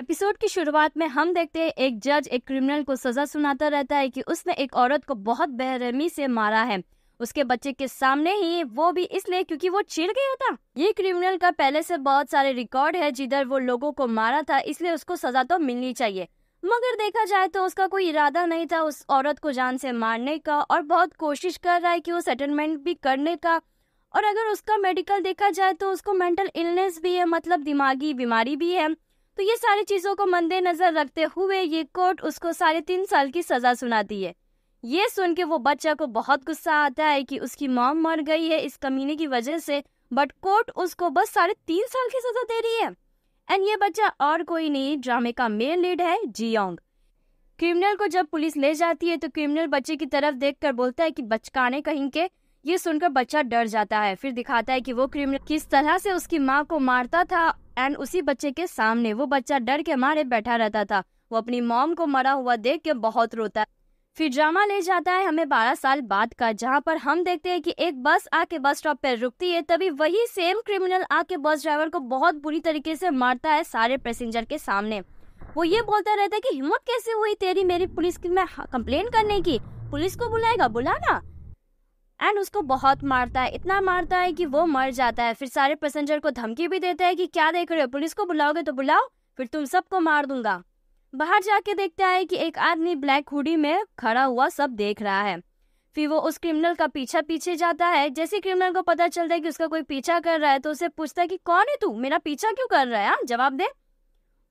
Episode की शुरुआत में हम देखते हैं एक जज एक क्रिमिनल को सजा सुनाता रहता है कि उसने एक औरत को बहुत बेरहमी से मारा है उसके बच्चे के सामने ही वो भी इसलिए क्योंकि वो चिढ़ गया था ये क्रिमिनल का पहले से बहुत सारे रिकॉर्ड है जिधर वो लोगों को मारा था इसलिए उसको सजा तो मिलनी चाहिए मगर देखा जाए तो उसका कोई इरादा नहीं था उस औरत को जान से मारने का और बहुत कोशिश कर रहा है कि वो सेटलमेंट भी करने का और अगर उसका मेडिकल देखा जाए तो उसको मेंटल इलनेस भी है मतलब दिमागी बीमारी भी है तो ये सारी चीज़ों को मद्देनजर रखते हुए ये कोर्ट उसको साढ़े तीन साल की सज़ा सुनाती है ये सुन के वो बच्चा को बहुत गुस्सा आता है कि उसकी मॉम मर गई है इस कमीने की वजह से बट कोर्ट उसको बस साढ़े तीन साल की सज़ा दे रही है एंड ये बच्चा और कोई नहीं ड्रामे का मेन लीड है जियोंग क्रिमिनल को जब पुलिस ले जाती है तो क्रिमिनल बच्चे की तरफ देख बोलता है कि बचकाने कहीं के ये सुनकर बच्चा डर जाता है फिर दिखाता है कि वो क्रिमिनल किस तरह से उसकी माँ को मारता था एंड उसी बच्चे के सामने वो बच्चा डर के मारे बैठा रहता था वो अपनी मॉम को मरा हुआ देख के बहुत रोता है फिर ड्रामा ले जाता है हमें बारह साल बाद का जहाँ पर हम देखते हैं कि एक बस आके बस स्टॉप पर रुकती है तभी वही सेम क्रिमिनल आके बस ड्राइवर को बहुत बुरी तरीके से मारता है सारे पैसेंजर के सामने वो ये बोलता रहता है कि हिम्मत कैसे हुई तेरी मेरी पुलिस की मैं कंप्लेन करने की पुलिस को बुलाएगा बुलाना एंड उसको बहुत मारता है इतना मारता है कि वो मर जाता है फिर सारे पैसेंजर को धमकी भी देता है कि क्या देख रहे हो पुलिस को बुलाओगे तो बुलाओ फिर तुम सबको मार दूंगा बाहर जाके देखता है कि एक आदमी ब्लैक हुडी में खड़ा हुआ सब देख रहा है फिर वो उस क्रिमिनल का पीछा पीछे जाता है जैसे क्रिमिनल को पता चलता है कि उसका कोई पीछा कर रहा है तो उसे पूछता है कि कौन है तू मेरा पीछा क्यों कर रहा है हाँ, जवाब दे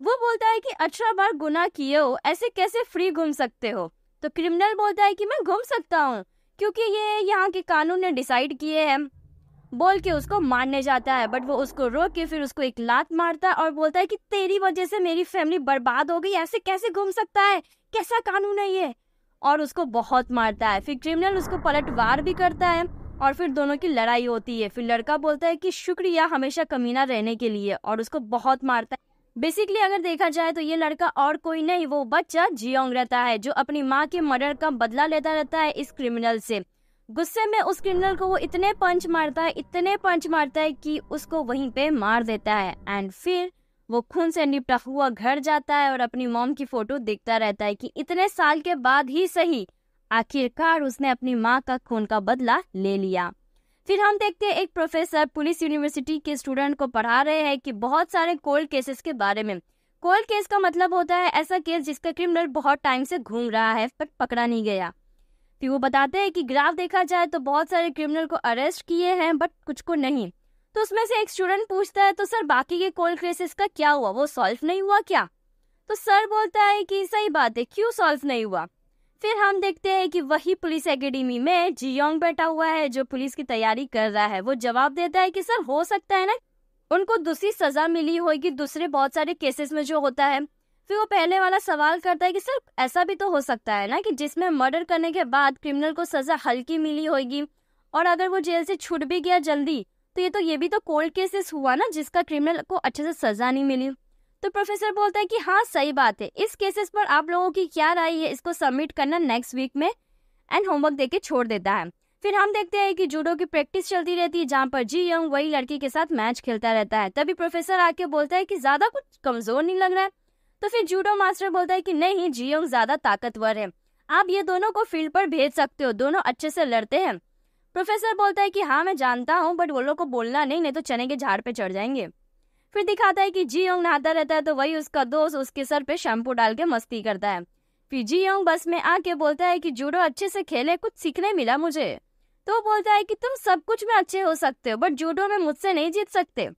वो बोलता है कि अठारह बार गुना किए हो ऐसे कैसे फ्री घूम सकते हो तो क्रिमिनल बोलता है कि मैं घूम सकता हूँ क्योंकि ये यहाँ के कानून ने डिसाइड किए हैं बोल के उसको मारने जाता है बट वो उसको रोक के फिर उसको एक लात मारता है और बोलता है कि तेरी वजह से मेरी फैमिली बर्बाद हो गई ऐसे कैसे घूम सकता है कैसा कानून है ये और उसको बहुत मारता है फिर क्रिमिनल उसको पलटवार भी करता है और फिर दोनों की लड़ाई होती है फिर लड़का बोलता है कि शुक्रिया हमेशा कमीना रहने के लिए और उसको बहुत मारता है बेसिकली अगर देखा जाए तो ये लड़का और कोई नहीं वो बच्चा जियोंग रहता है जो अपनी माँ के मर्डर का बदला लेता रहता है इस क्रिमिनल से गुस्से में उस क्रिमिनल को वो इतने पंच मारता है इतने पंच मारता है कि उसको वहीं पे मार देता है एंड फिर वो खून से निपटा हुआ घर जाता है और अपनी मॉम की फोटो देखता रहता है कि इतने साल के बाद ही सही आखिरकार उसने अपनी माँ का खून का बदला ले लिया फिर हम देखते हैं एक प्रोफेसर पुलिस यूनिवर्सिटी के स्टूडेंट को पढ़ा रहे हैं कि बहुत सारे कोल्ड केसेस के बारे में कोल्ड केस का मतलब होता है ऐसा केस जिसका क्रिमिनल बहुत टाइम से घूम रहा है पर पकड़ा नहीं गया फिर वो बताते हैं कि ग्राफ देखा जाए तो बहुत सारे क्रिमिनल को अरेस्ट किए हैं बट कुछ को नहीं तो उसमें से एक स्टूडेंट पूछता है तो सर बाकी के कोल्ड केसेस का क्या हुआ वो सॉल्व नहीं हुआ क्या तो सर बोलता है कि सही बात है क्यों सॉल्व नहीं हुआ फिर हम देखते हैं कि वही पुलिस एकेडमी में जियोंग बैठा हुआ है जो पुलिस की तैयारी कर रहा है वो जवाब देता है कि सर हो सकता है ना उनको दूसरी सजा मिली होगी दूसरे बहुत सारे केसेस में जो होता है फिर वो पहले वाला सवाल करता है कि सर ऐसा भी तो हो सकता है ना कि जिसमें मर्डर करने के बाद क्रिमिनल को सजा हल्की मिली होगी और अगर वो जेल से छूट भी गया जल्दी तो ये तो ये भी तो कोल्ड केसेस हुआ ना जिसका क्रिमिनल को अच्छे से सजा नहीं मिली तो प्रोफेसर बोलता है कि हाँ सही बात है इस केसेस पर आप लोगों की क्या राय है इसको सबमिट करना नेक्स्ट वीक में एंड होमवर्क दे के छोड़ देता है फिर हम देखते हैं कि जूडो की प्रैक्टिस चलती रहती है जहाँ पर जी यंग वही लड़की के साथ मैच खेलता रहता है तभी प्रोफेसर आके बोलता है कि ज़्यादा कुछ कमज़ोर नहीं लग रहा है तो फिर जूडो मास्टर बोलता है कि नहीं जी यंग ज़्यादा ताकतवर है आप ये दोनों को फील्ड पर भेज सकते हो दोनों अच्छे से लड़ते हैं प्रोफेसर बोलता है कि हाँ मैं जानता हूँ बट वो लोग को बोलना नहीं नहीं तो चने के झाड़ पे चढ़ जाएंगे फिर दिखाता है कि जी योंग नहाता रहता है तो वही उसका दोस्त उसके सर पे शैम्पू डाल के मस्ती करता है फिर जी योंग बस में आके बोलता है कि जूडो अच्छे से खेले कुछ सीखने मिला मुझे तो बोलता है कि तुम सब कुछ में अच्छे हो सकते हो बट जूडो में मुझसे नहीं जीत सकते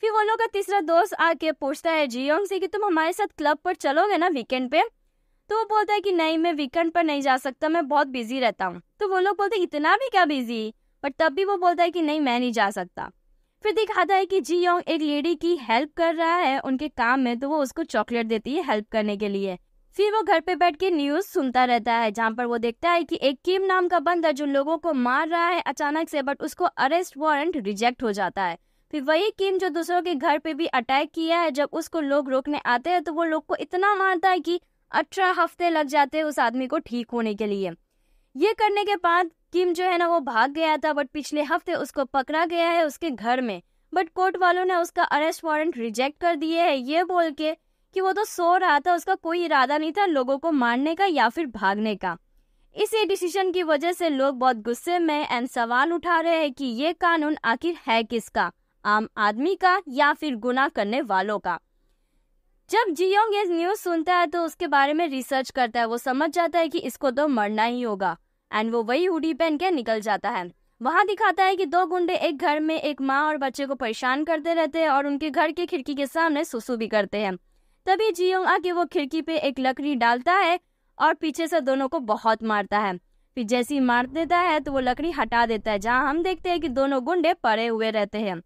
फिर वो लोग का तीसरा दोस्त आके पूछता है जी योंग से कि तुम हमारे साथ क्लब पर चलोगे ना वीकेंड पे तो वो बोलता है कि नहीं मैं वीकेंड पर नहीं जा सकता मैं बहुत बिजी रहता हूँ तो वो लोग बोलते इतना भी क्या बिजी बट तब भी वो बोलता है कि नहीं मैं नहीं जा सकता फिर दिखाता है कि जी योंग एक लेडी की हेल्प कर रहा है उनके काम में तो वो उसको चॉकलेट देती है हेल्प करने के लिए फिर वो घर पे बैठ के न्यूज सुनता रहता है जहाँ पर वो देखता है कि एक किम नाम का बंदा जो लोगों को मार रहा है अचानक से बट उसको अरेस्ट वारंट रिजेक्ट हो जाता है फिर वही किम जो दूसरों के घर पे भी अटैक किया है जब उसको लोग रोकने आते हैं तो वो लोग को इतना मारता है कि अठारह हफ्ते लग जाते हैं उस आदमी को ठीक होने के लिए ये करने के बाद किम जो है ना वो भाग गया था बट पिछले हफ्ते उसको पकड़ा गया है उसके घर में बट कोर्ट वालों ने उसका अरेस्ट वारंट रिजेक्ट कर दिए है ये बोल के कि वो तो सो रहा था उसका कोई इरादा नहीं था लोगों को मारने का या फिर भागने का इसी डिसीजन की वजह से लोग बहुत गुस्से में एंड सवाल उठा रहे हैं कि ये कानून आखिर है किसका आम आदमी का या फिर गुना करने वालों का जब जियोंग ये न्यूज सुनता है तो उसके बारे में रिसर्च करता है वो समझ जाता है कि इसको तो मरना ही होगा एंड वो वही हुडी पहन के निकल जाता है वहाँ दिखाता है कि दो गुंडे एक घर में एक माँ और बच्चे को परेशान करते रहते हैं और उनके घर के खिड़की के सामने सुसु भी करते हैं तभी जियो आके वो खिड़की पे एक लकड़ी डालता है और पीछे से दोनों को बहुत मारता है फिर जैसे ही मार देता है तो वो लकड़ी हटा देता है जहाँ हम देखते हैं कि दोनों गुंडे पड़े हुए रहते हैं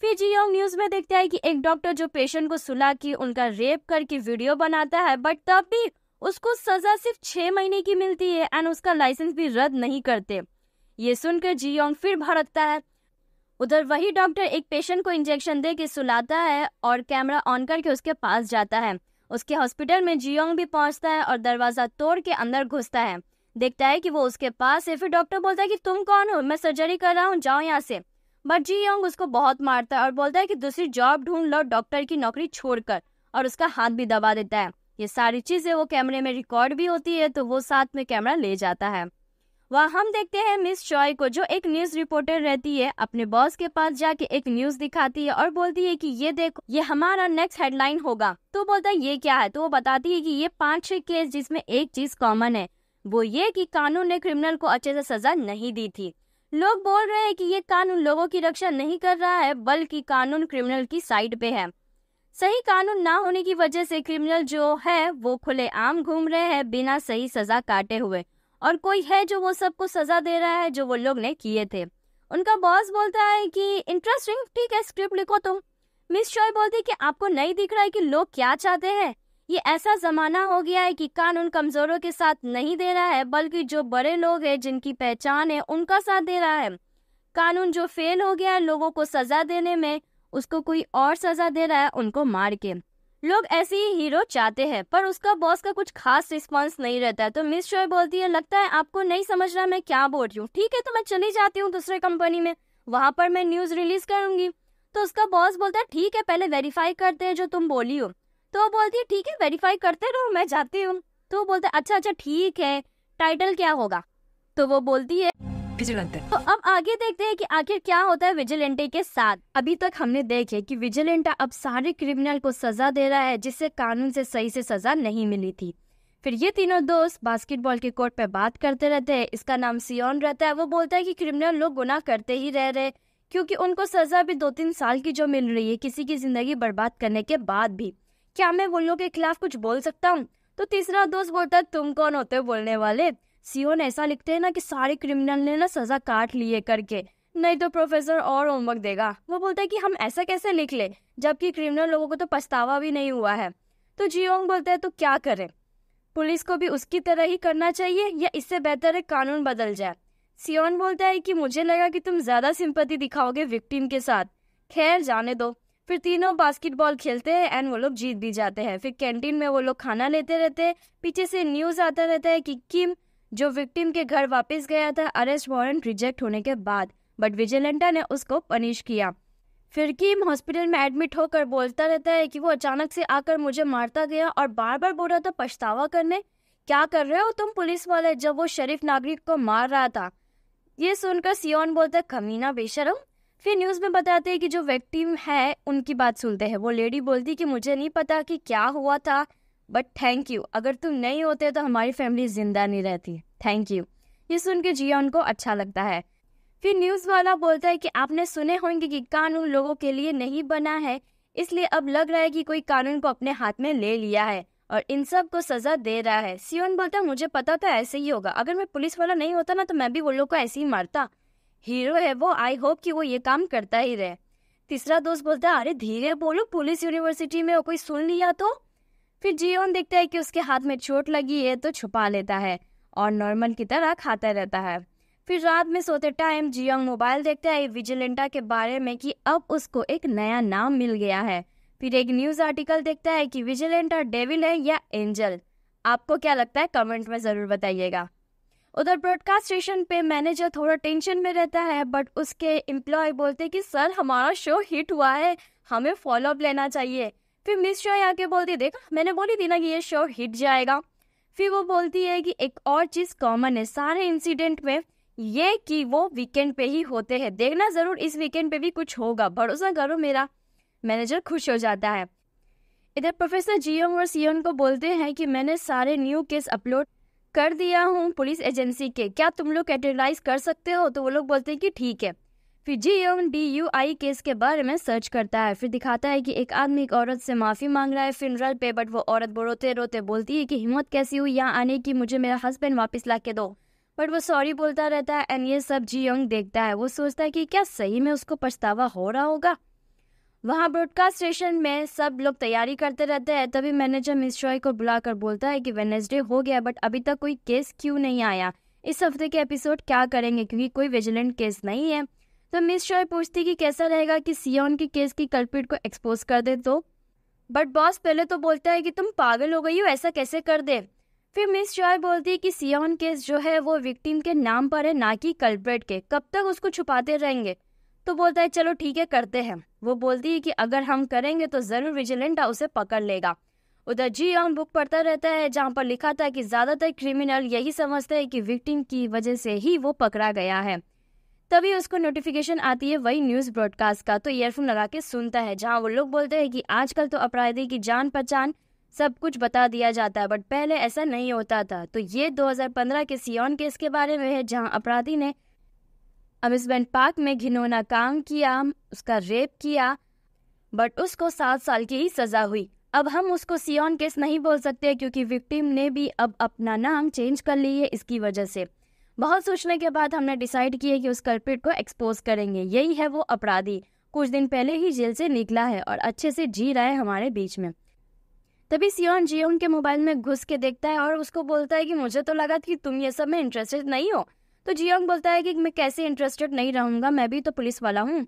फिर जियोंग न्यूज में देखते है कि एक डॉक्टर जो पेशेंट को सुला की उनका रेप करके वीडियो बनाता है बट तब भी उसको सजा सिर्फ छह महीने की मिलती है एंड उसका लाइसेंस भी रद्द नहीं करते ये सुनकर योंग फिर भड़कता है उधर वही डॉक्टर एक पेशेंट को इंजेक्शन दे के सुलाता है और कैमरा ऑन करके उसके पास जाता है उसके हॉस्पिटल में जियोंग भी पहुंचता है और दरवाजा तोड़ के अंदर घुसता है देखता है कि वो उसके पास है फिर डॉक्टर बोलता है कि तुम कौन हो मैं सर्जरी कर रहा हूँ जाओ यहाँ से बट जी योंग उसको बहुत मारता है और बोलता है कि दूसरी जॉब ढूंढ लो डॉक्टर की नौकरी छोड़कर और उसका हाथ भी दबा देता है ये सारी चीजें वो कैमरे में रिकॉर्ड भी होती है तो वो साथ में कैमरा ले जाता है वह हम देखते हैं मिस चॉय को जो एक न्यूज रिपोर्टर रहती है अपने बॉस के पास जाके एक न्यूज दिखाती है और बोलती है कि ये देखो ये हमारा नेक्स्ट हेडलाइन होगा तो बोलता है ये क्या है तो वो बताती है कि ये पांच छह केस जिसमें एक चीज कॉमन है वो ये कि कानून ने क्रिमिनल को अच्छे से सजा नहीं दी थी लोग बोल रहे हैं कि ये कानून लोगों की रक्षा नहीं कर रहा है बल्कि कानून क्रिमिनल की साइड पे है सही कानून ना होने की वजह से क्रिमिनल जो है वो खुले आम घूम रहे हैं बिना सही सजा काटे हुए और कोई है जो वो सबको सजा दे रहा है जो वो लोग ने किए थे उनका बॉस बोलता है कि इंटरेस्टिंग ठीक है स्क्रिप्ट लिखो तुम मिस शॉय बोलती कि आपको नहीं दिख रहा है कि लोग क्या चाहते हैं ये ऐसा जमाना हो गया है कि कानून कमजोरों के साथ नहीं दे रहा है बल्कि जो बड़े लोग हैं जिनकी पहचान है उनका साथ दे रहा है कानून जो फेल हो गया है लोगों को सजा देने में उसको कोई और सजा दे रहा है उनको मार के लोग ऐसे ही हीरो चाहते हैं पर उसका बॉस का कुछ खास रिस्पांस नहीं रहता है तो मिस शोय बोलती है लगता है आपको नहीं समझ रहा मैं क्या बोल रही हूँ ठीक है तो मैं चली जाती हूँ दूसरे कंपनी में वहाँ पर मैं न्यूज़ रिलीज करूंगी तो उसका बॉस बोलता है ठीक है पहले वेरीफाई करते हैं जो तुम बोली हो तो वो बोलती है ठीक है वेरीफाई करते रहो मैं जाती हूँ तो वो बोलता है अच्छा अच्छा ठीक है टाइटल क्या होगा तो वो बोलती है विजिलेंटे तो अब आगे देखते हैं कि आखिर क्या होता है विजिलेंटे के साथ अभी तक हमने देखे कि विजिलेंटा अब सारे क्रिमिनल को सजा दे रहा है जिससे कानून से सही से सजा नहीं मिली थी फिर ये तीनों दोस्त बास्केटबॉल के कोर्ट पे बात करते रहते हैं इसका नाम सियोन रहता है वो बोलता है कि क्रिमिनल लोग गुनाह करते ही रह रहे क्योंकि उनको सजा भी दो तीन साल की जो मिल रही है किसी की जिंदगी बर्बाद करने के बाद भी क्या मैं उन लोगों के खिलाफ कुछ बोल सकता हूँ तो तीसरा दोस्त बोलता है तुम कौन होते हो बोलने वाले सीओन ऐसा लिखते हैं ना कि सारे क्रिमिनल ने ना सजा काट लिए करके नहीं तो प्रोफेसर और होमवर्क देगा वो बोलता है कि हम ऐसा कैसे लिख ले जबकि क्रिमिनल लोगों को तो पछतावा भी नहीं हुआ है तो जियोंग बोलता है तो क्या करें पुलिस को भी उसकी तरह ही करना चाहिए या इससे बेहतर है कानून बदल जाए सियोन बोलता है कि मुझे लगा कि तुम ज़्यादा सिंपति दिखाओगे विक्टिम के साथ खैर जाने दो फिर तीनों बास्केटबॉल खेलते हैं एंड वो लोग जीत भी जाते हैं फिर कैंटीन में वो लोग खाना लेते रहते हैं पीछे से न्यूज़ आता रहता है कि किम जो विक्टिम के घर वापस गया था अरेस्ट वारंट रिजेक्ट होने के बाद बट विजिलेंटा ने उसको पनिश किया फिर किम हॉस्पिटल में एडमिट होकर बोलता रहता है कि वो अचानक से आकर मुझे मारता गया और बार बार बोल रहा था पछतावा करने क्या कर रहे हो तुम पुलिस वाले जब वो शरीफ नागरिक को मार रहा था ये सुनकर सियोन बोलता है कमीना बेशरम फिर न्यूज़ में बताते हैं कि जो विक्टिम है उनकी बात सुनते हैं वो लेडी बोलती कि मुझे नहीं पता कि क्या हुआ था बट थैंक यू अगर तुम नहीं होते तो हमारी फैमिली जिंदा नहीं रहती थैंक यू ये सुन के जिया उनको अच्छा लगता है फिर न्यूज़ वाला बोलता है कि आपने सुने होंगे कि कानून लोगों के लिए नहीं बना है इसलिए अब लग रहा है कि कोई कानून को अपने हाथ में ले लिया है और इन सब को सजा दे रहा है सियोन बोलता है मुझे पता था तो ऐसे ही होगा अगर मैं पुलिस वाला नहीं होता ना तो मैं भी वो लोग को ऐसे ही मारता हीरो है वो आई होप कि वो ये काम करता ही रहे तीसरा दोस्त बोलता है अरे धीरे बोलो पुलिस यूनिवर्सिटी में कोई सुन लिया तो फिर जियोन देखता है कि उसके हाथ में चोट लगी है तो छुपा लेता है और नॉर्मल की तरह खाता रहता है फिर रात में सोते टाइम जियोंग मोबाइल देखता है विजिलेंटा के बारे में कि अब उसको एक नया नाम मिल गया है फिर एक न्यूज़ आर्टिकल देखता है कि विजिलेंटा डेविल है या एंजल आपको क्या लगता है कमेंट में ज़रूर बताइएगा उधर ब्रॉडकास्ट स्टेशन पे मैनेजर थोड़ा टेंशन में रहता है बट उसके एम्प्लॉय बोलते कि सर हमारा शो हिट हुआ है हमें फॉलोअप लेना चाहिए फिर मिस शाह आके बोलती है देखा मैंने बोली थी ना कि ये शो हिट जाएगा फिर वो बोलती है कि एक और चीज़ कॉमन है सारे इंसिडेंट में ये कि वो वीकेंड पे ही होते हैं देखना ज़रूर इस वीकेंड पे भी कुछ होगा भरोसा करो मेरा मैनेजर खुश हो जाता है इधर प्रोफेसर जियोंग और सियोन को बोलते हैं कि मैंने सारे न्यू केस अपलोड कर दिया हूँ पुलिस एजेंसी के क्या तुम लोग कैटेगराइज कर सकते हो तो वो लोग बोलते हैं कि ठीक है फिर G M D U I case के बारे में सर्च करता है फिर दिखाता है कि एक आदमी एक औरत से माफ़ी मांग रहा है फिनरल पे बट वो औरत वो रोते रोते बोलती है कि हिम्मत कैसी हुई यहाँ आने की मुझे मेरा हस्बैंड वापस ला के दो बट वो सॉरी बोलता रहता है एंड ये सब जी योंग देखता है वो सोचता है कि क्या सही में उसको पछतावा हो रहा होगा वहाँ ब्रॉडकास्ट स्टेशन में सब लोग तैयारी करते रहते हैं तभी मैनेजर मिस शॉय को बुलाकर बोलता है कि वेनेसडे हो गया बट अभी तक कोई केस क्यों नहीं आया इस हफ्ते के एपिसोड क्या करेंगे क्योंकि कोई विजिलेंट केस नहीं है तो मिस शॉय पूछती कि कैसा रहेगा कि सियोन के केस की कल्पिट को एक्सपोज कर दे तो बट बॉस पहले तो बोलता है कि तुम पागल हो गई हो ऐसा कैसे कर दे फिर मिस चॉय बोलती है कि सियोन केस जो है वो विक्टिम के नाम पर है ना कि कल्प्रेट के कब तक उसको छुपाते रहेंगे तो बोलता है चलो ठीक है करते हैं वो बोलती है कि अगर हम करेंगे तो ज़रूर विजिलेंट उसे पकड़ लेगा उधर जी ऑन बुक पढ़ता रहता है जहाँ पर लिखा था कि ज़्यादातर क्रिमिनल यही समझते हैं कि विक्टिम की वजह से ही वो पकड़ा गया है तभी उसको नोटिफिकेशन आती है वही न्यूज़ ब्रॉडकास्ट का तो ईयरफोन लगा के सुनता है जहाँ वो लोग बोलते हैं कि आजकल तो अपराधी की जान पहचान सब कुछ बता दिया जाता है बट पहले ऐसा नहीं होता था तो ये 2015 के सियोन केस के बारे में है जहां अपराधी ने अम्यूजमेंट पार्क में घिनौना काम किया उसका रेप किया बट उसको सात साल की ही सज़ा हुई अब हम उसको सियोन केस नहीं बोल सकते क्योंकि विक्टिम ने भी अब अपना नाम चेंज कर ली है इसकी वजह से बहुत सोचने के बाद हमने डिसाइड किया कि उस कल्पिट को एक्सपोज करेंगे यही है वो अपराधी कुछ दिन पहले ही जेल से निकला है और अच्छे से जी रहा है हमारे बीच में तभी सियोन जियोन के मोबाइल में घुस के देखता है और उसको बोलता है कि मुझे तो लगा कि तुम ये सब में इंटरेस्टेड नहीं हो तो जियोंग बोलता है कि मैं कैसे इंटरेस्टेड नहीं रहूंगा मैं भी तो पुलिस वाला हूँ